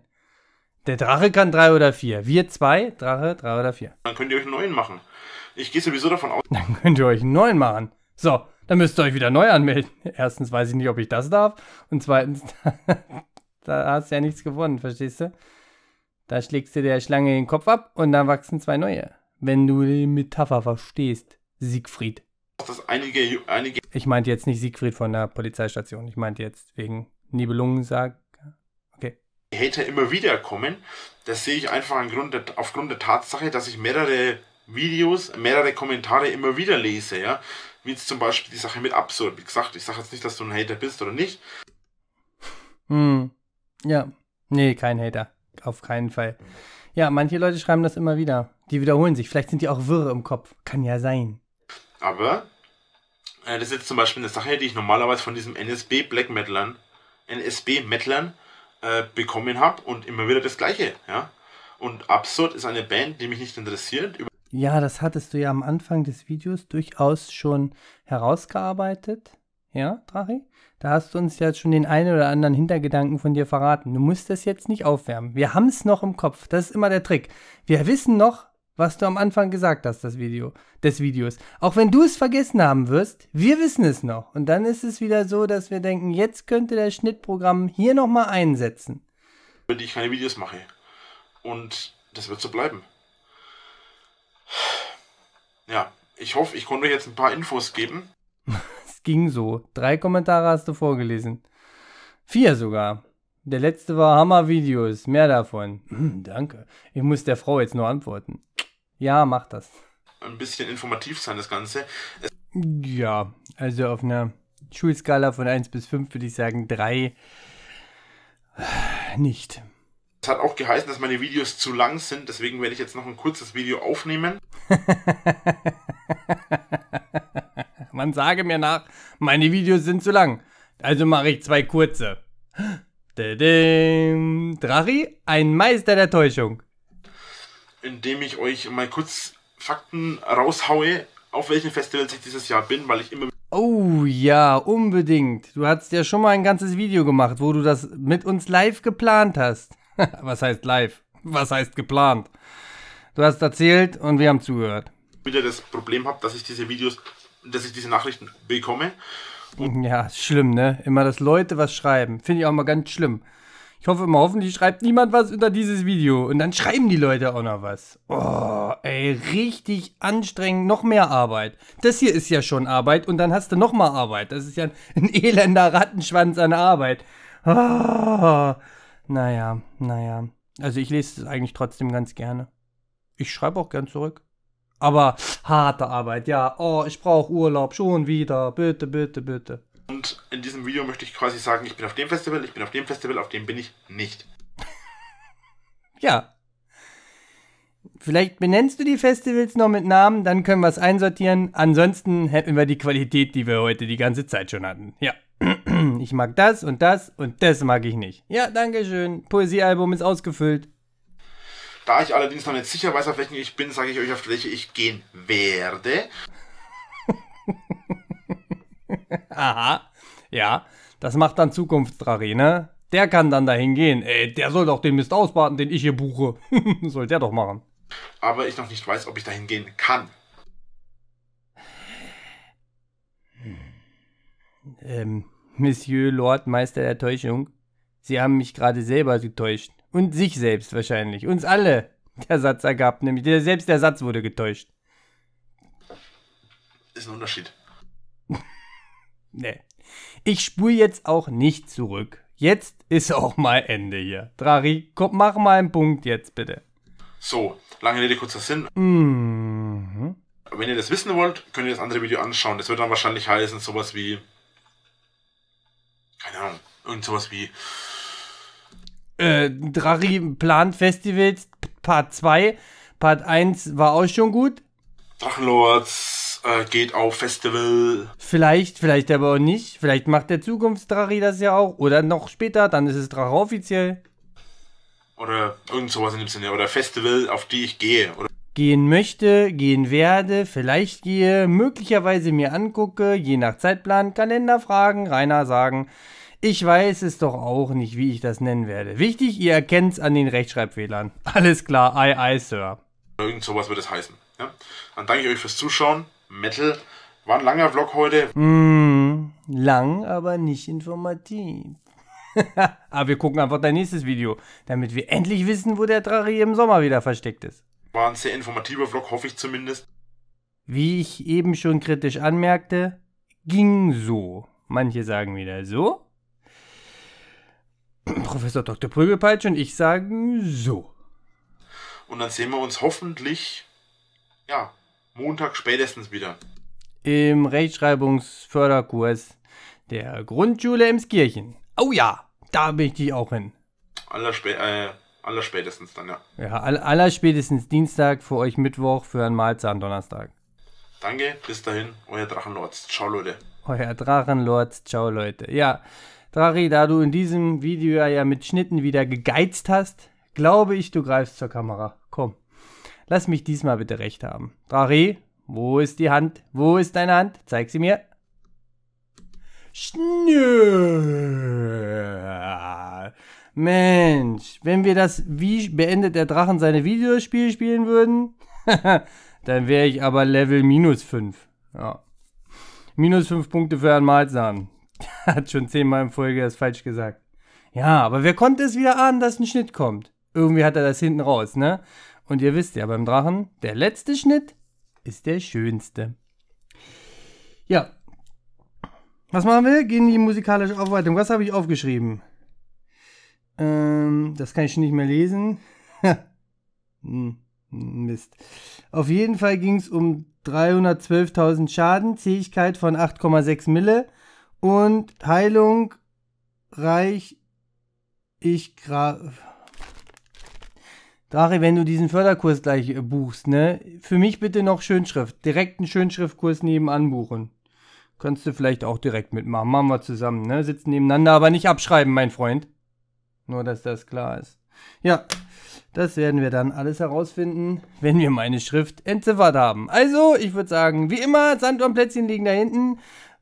Der Drache kann drei oder vier. Wir zwei, Drache, drei oder vier. Dann könnt ihr euch einen neuen machen. Ich gehe sowieso davon aus. Dann könnt ihr euch einen neuen machen. So, dann müsst ihr euch wieder neu anmelden. Erstens weiß ich nicht, ob ich das darf. Und zweitens, da hast du ja nichts gewonnen, verstehst du? Da schlägst du der Schlange den Kopf ab und dann wachsen zwei neue. Wenn du die Metapher verstehst, Siegfried. Das einige, einige ich meinte jetzt nicht Siegfried von der Polizeistation. Ich meinte jetzt wegen Nibelungensag. Hater immer wieder kommen. Das sehe ich einfach aufgrund der Tatsache, dass ich mehrere Videos, mehrere Kommentare immer wieder lese, ja. Wie jetzt zum Beispiel die Sache mit Absurd. Wie gesagt, ich sage jetzt nicht, dass du ein Hater bist oder nicht. Hm. Ja. Nee, kein Hater. Auf keinen Fall. Ja, manche Leute schreiben das immer wieder. Die wiederholen sich. Vielleicht sind die auch wirre im Kopf. Kann ja sein. Aber äh, das ist jetzt zum Beispiel eine Sache, die ich normalerweise von diesem NSB Black Metalern, NSB Metalern äh, bekommen habe und immer wieder das Gleiche. Ja? Und Absurd ist eine Band, die mich nicht interessiert. Ja, das hattest du ja am Anfang des Videos durchaus schon herausgearbeitet. Ja, Drachi? Da hast du uns ja schon den einen oder anderen Hintergedanken von dir verraten. Du musst das jetzt nicht aufwärmen. Wir haben es noch im Kopf. Das ist immer der Trick. Wir wissen noch, was du am Anfang gesagt hast, das Video, des Videos. Auch wenn du es vergessen haben wirst, wir wissen es noch. Und dann ist es wieder so, dass wir denken, jetzt könnte das Schnittprogramm hier nochmal einsetzen. Wenn ich keine Videos mache. Und das wird so bleiben. Ja, ich hoffe, ich konnte euch jetzt ein paar Infos geben. es ging so. Drei Kommentare hast du vorgelesen. Vier sogar. Der letzte war Hammer-Videos. Mehr davon. Hm, danke. Ich muss der Frau jetzt nur antworten. Ja, mach das. Ein bisschen informativ sein, das Ganze. Es ja, also auf einer Schulskala von 1 bis 5 würde ich sagen 3 nicht. Es hat auch geheißen, dass meine Videos zu lang sind, deswegen werde ich jetzt noch ein kurzes Video aufnehmen. Man sage mir nach, meine Videos sind zu lang. Also mache ich zwei kurze. Drachi, ein Meister der Täuschung indem ich euch mal kurz Fakten raushaue, auf welchen Festivals ich dieses Jahr bin, weil ich immer. Oh ja, unbedingt. Du hast ja schon mal ein ganzes Video gemacht, wo du das mit uns live geplant hast. Was heißt live? Was heißt geplant? Du hast erzählt und wir haben zugehört. Wieder das Problem habe, dass ich diese Videos, dass ich diese Nachrichten bekomme. Und ja, schlimm, ne? Immer, dass Leute was schreiben. Finde ich auch mal ganz schlimm. Ich hoffe mal, hoffentlich schreibt niemand was unter dieses Video. Und dann schreiben die Leute auch noch was. Oh, ey, richtig anstrengend. Noch mehr Arbeit. Das hier ist ja schon Arbeit und dann hast du noch mal Arbeit. Das ist ja ein elender Rattenschwanz an Arbeit. Oh, naja, naja. Also ich lese es eigentlich trotzdem ganz gerne. Ich schreibe auch gern zurück. Aber harte Arbeit, ja. Oh, ich brauche Urlaub schon wieder. Bitte, bitte, bitte. Und in diesem Video möchte ich quasi sagen, ich bin auf dem Festival, ich bin auf dem Festival, auf dem bin ich nicht. ja. Vielleicht benennst du die Festivals noch mit Namen, dann können wir es einsortieren. Ansonsten hätten wir die Qualität, die wir heute die ganze Zeit schon hatten. Ja. Ich mag das und das und das mag ich nicht. Ja, danke schön. Poesiealbum ist ausgefüllt. Da ich allerdings noch nicht sicher weiß, auf welchen ich bin, sage ich euch, auf welche ich gehen werde. Aha, ja, das macht dann Zukunftsdrache, ne? Der kann dann dahin gehen. Ey, der soll doch den Mist ausbaden, den ich hier buche. soll der doch machen. Aber ich noch nicht weiß, ob ich dahin gehen kann. Hm. Ähm, Monsieur Lord Meister der Täuschung, Sie haben mich gerade selber getäuscht. Und sich selbst wahrscheinlich. Uns alle. Der Satz ergab nämlich, der, selbst der Satz wurde getäuscht. Ist ein Unterschied. Nee. Ich spule jetzt auch nicht zurück. Jetzt ist auch mal Ende hier. Drari, komm, mach mal einen Punkt jetzt bitte. So, lange Rede, kurzer Sinn. Mhm. Wenn ihr das wissen wollt, könnt ihr das andere Video anschauen. Das wird dann wahrscheinlich heißen, sowas wie. Keine Ahnung, irgend sowas wie. Äh, Drari plant Festivals Part 2. Part 1 war auch schon gut. Drachenlords äh, geht auf Festival. Vielleicht, vielleicht aber auch nicht. Vielleicht macht der Zukunftsdrachi das ja auch. Oder noch später, dann ist es Drache offiziell. Oder irgend sowas in dem Sinne. Oder Festival, auf die ich gehe. Oder gehen möchte, gehen werde, vielleicht gehe, möglicherweise mir angucke, je nach Zeitplan, Kalender fragen, Rainer sagen. Ich weiß es doch auch nicht, wie ich das nennen werde. Wichtig, ihr erkennt es an den Rechtschreibfehlern. Alles klar, aye aye, Sir. Irgend sowas wird es heißen. Ja? Dann danke ich euch fürs Zuschauen. Metal. War ein langer Vlog heute. Mm, lang, aber nicht informativ. aber ah, wir gucken einfach dein nächstes Video, damit wir endlich wissen, wo der Drache im Sommer wieder versteckt ist. War ein sehr informativer Vlog, hoffe ich zumindest. Wie ich eben schon kritisch anmerkte, ging so. Manche sagen wieder so. Professor Dr. Prügelpeitsch und ich sagen so. Und dann sehen wir uns hoffentlich, ja, Montag spätestens wieder. Im Rechtschreibungsförderkurs der Grundschule Emskirchen. Oh ja, da bin ich dich auch hin. Allerspä äh, allerspätestens dann, ja. Ja, all allerspätestens Dienstag, für euch Mittwoch, für einen Mahlzeit am Donnerstag. Danke, bis dahin, euer Drachenlords. Ciao, Leute. Euer Drachenlords. Ciao, Leute. Ja, Drachi, da du in diesem Video ja mit Schnitten wieder gegeizt hast, glaube ich, du greifst zur Kamera. Komm. Lass mich diesmal bitte recht haben. Drari, wo ist die Hand? Wo ist deine Hand? Zeig sie mir. Schnür. Mensch, wenn wir das Wie beendet der Drachen seine Videospiele spielen würden, dann wäre ich aber Level minus 5. Ja. Minus 5 Punkte für Herrn Malzahn. Hat schon zehnmal in Folge das falsch gesagt. Ja, aber wer konnte es wieder ahnen, dass ein Schnitt kommt? Irgendwie hat er das hinten raus, ne? Und ihr wisst ja beim Drachen, der letzte Schnitt ist der schönste. Ja. Was machen wir? Gehen die musikalische Aufweitung. Was habe ich aufgeschrieben? Ähm, das kann ich schon nicht mehr lesen. hm, Mist. Auf jeden Fall ging es um 312.000 Schaden, Zähigkeit von 8,6 Mille und Heilung reich ich graf. Dari, wenn du diesen Förderkurs gleich äh, buchst, ne? Für mich bitte noch Schönschrift. Direkt einen Schönschriftkurs nebenan buchen. Kannst du vielleicht auch direkt mitmachen. Machen wir zusammen, ne? Sitzen nebeneinander, aber nicht abschreiben, mein Freund. Nur, dass das klar ist. Ja, das werden wir dann alles herausfinden, wenn wir meine Schrift entziffert haben. Also, ich würde sagen, wie immer, Sand und Plätzchen liegen da hinten.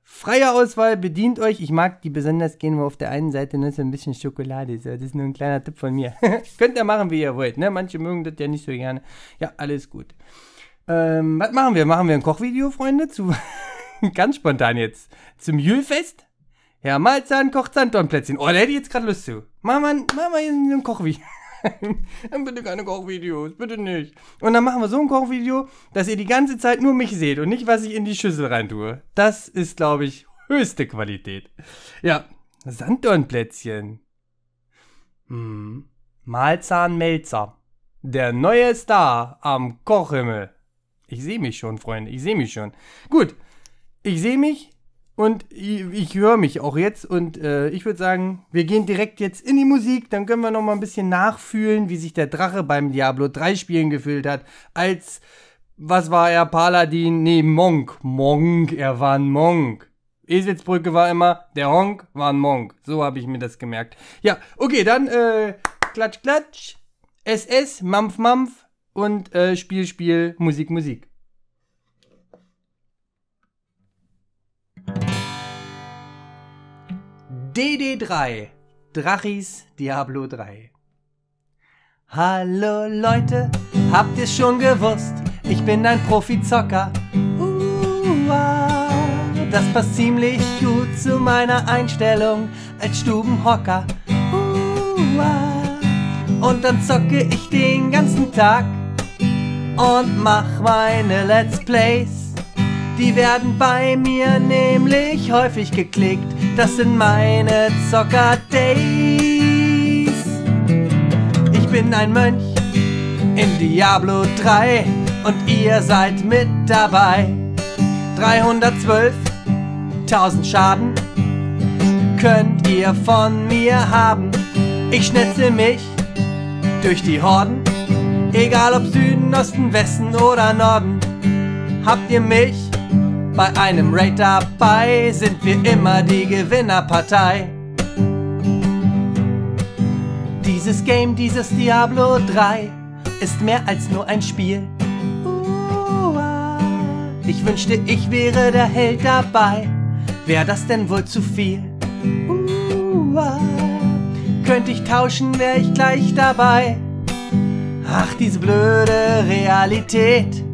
Freie Auswahl, bedient euch. Ich mag die besonders gehen, wo auf der einen Seite nur so ein bisschen Schokolade ist. Das ist nur ein kleiner Tipp von mir. Könnt ihr machen, wie ihr wollt. Ne? Manche mögen das ja nicht so gerne. Ja, alles gut. Ähm, was machen wir? Machen wir ein Kochvideo, Freunde? Zu ganz spontan jetzt. Zum Jülfest? Herr Malzahn kocht Sanddornplätzchen. Oh, da hätte ich jetzt gerade Lust zu. Machen wir, machen wir ein Kochvideo. nein, dann bitte keine Kochvideos, bitte nicht. Und dann machen wir so ein Kochvideo, dass ihr die ganze Zeit nur mich seht und nicht, was ich in die Schüssel reintue. Das ist, glaube ich, höchste Qualität. Ja, Sanddornplätzchen. Hm. Malzahn Der neue Star am Kochhimmel. Ich sehe mich schon, Freunde, ich sehe mich schon. Gut, ich sehe mich, und ich, ich höre mich auch jetzt und äh, ich würde sagen, wir gehen direkt jetzt in die Musik, dann können wir noch mal ein bisschen nachfühlen, wie sich der Drache beim Diablo 3 Spielen gefühlt hat, als was war er Paladin? Nee, Monk, Monk, er war ein Monk. Eselsbrücke war immer der Honk war ein Monk. So habe ich mir das gemerkt. Ja, okay, dann äh, klatsch klatsch. SS, Mampf Mampf und äh, Spiel Spiel Musik Musik. DD3 Drachis Diablo 3 Hallo Leute, habt ihr schon gewusst? Ich bin ein Profizocker. Uh, das passt ziemlich gut zu meiner Einstellung als Stubenhocker. Uh, und dann zocke ich den ganzen Tag und mach meine Let's Plays. Die werden bei mir nämlich häufig geklickt das sind meine Zocker-Days. Ich bin ein Mönch in Diablo 3 und ihr seid mit dabei. 312.000 Schaden könnt ihr von mir haben. Ich schnetzel mich durch die Horden, egal ob Süden, Osten, Westen oder Norden. Habt ihr mich bei einem Raid dabei sind wir immer die Gewinnerpartei. Dieses Game, dieses Diablo 3 ist mehr als nur ein Spiel. Ich wünschte, ich wäre der Held dabei. Wär das denn wohl zu viel? Könnte ich tauschen, wär ich gleich dabei. Ach, diese blöde Realität.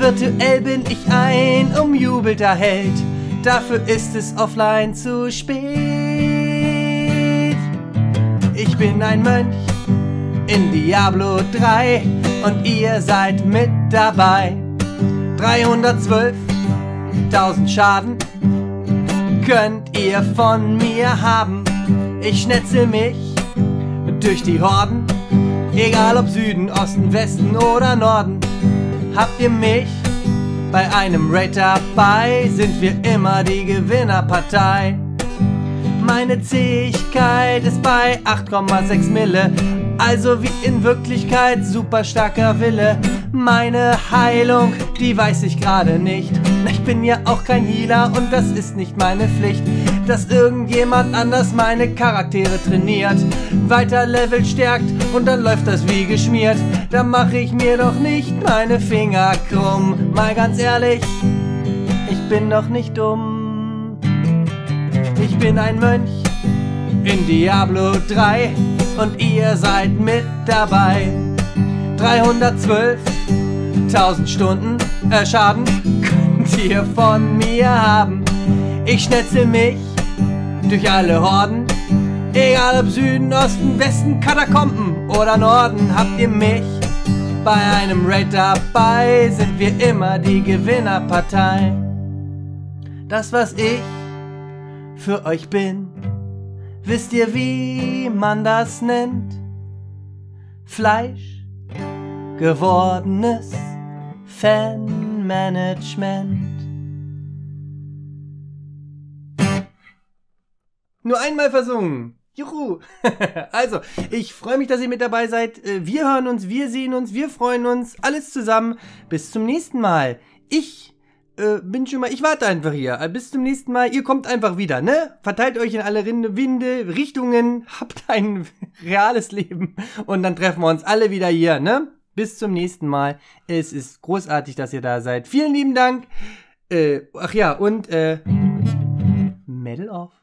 Virtuell bin ich ein umjubelter Held, dafür ist es offline zu spät. Ich bin ein Mönch in Diablo 3 und ihr seid mit dabei. 312.000 Schaden könnt ihr von mir haben. Ich schnetzel mich durch die Horden, egal ob Süden, Osten, Westen oder Norden habt ihr mich. Bei einem Raid dabei sind wir immer die Gewinnerpartei. Meine Zähigkeit ist bei 8,6 Mille, also wie in Wirklichkeit super starker Wille. Meine Heilung, die weiß ich gerade nicht. Ich bin ja auch kein Healer und das ist nicht meine Pflicht, dass irgendjemand anders meine Charaktere trainiert, weiter Level stärkt und dann läuft das wie geschmiert da mach ich mir doch nicht meine Finger krumm. Mal ganz ehrlich, ich bin doch nicht dumm. Ich bin ein Mönch in Diablo 3 und ihr seid mit dabei. 312.000 Stunden äh, Schaden könnt ihr von mir haben. Ich schnetzel mich durch alle Horden. Egal ob Süden, Osten, Westen, Katakomben oder Norden, habt ihr mich bei einem Raid dabei sind wir immer die Gewinnerpartei. Das, was ich für euch bin, wisst ihr, wie man das nennt? Fleisch gewordenes Fanmanagement. Nur einmal versungen. Juhu! also, ich freue mich, dass ihr mit dabei seid. Äh, wir hören uns, wir sehen uns, wir freuen uns. Alles zusammen. Bis zum nächsten Mal. Ich äh, bin schon mal. Ich warte einfach hier. Äh, bis zum nächsten Mal. Ihr kommt einfach wieder, ne? Verteilt euch in alle Rinde, Winde, Richtungen. Habt ein reales Leben. Und dann treffen wir uns alle wieder hier, ne? Bis zum nächsten Mal. Es ist großartig, dass ihr da seid. Vielen lieben Dank. Äh, ach ja, und äh, Medal off.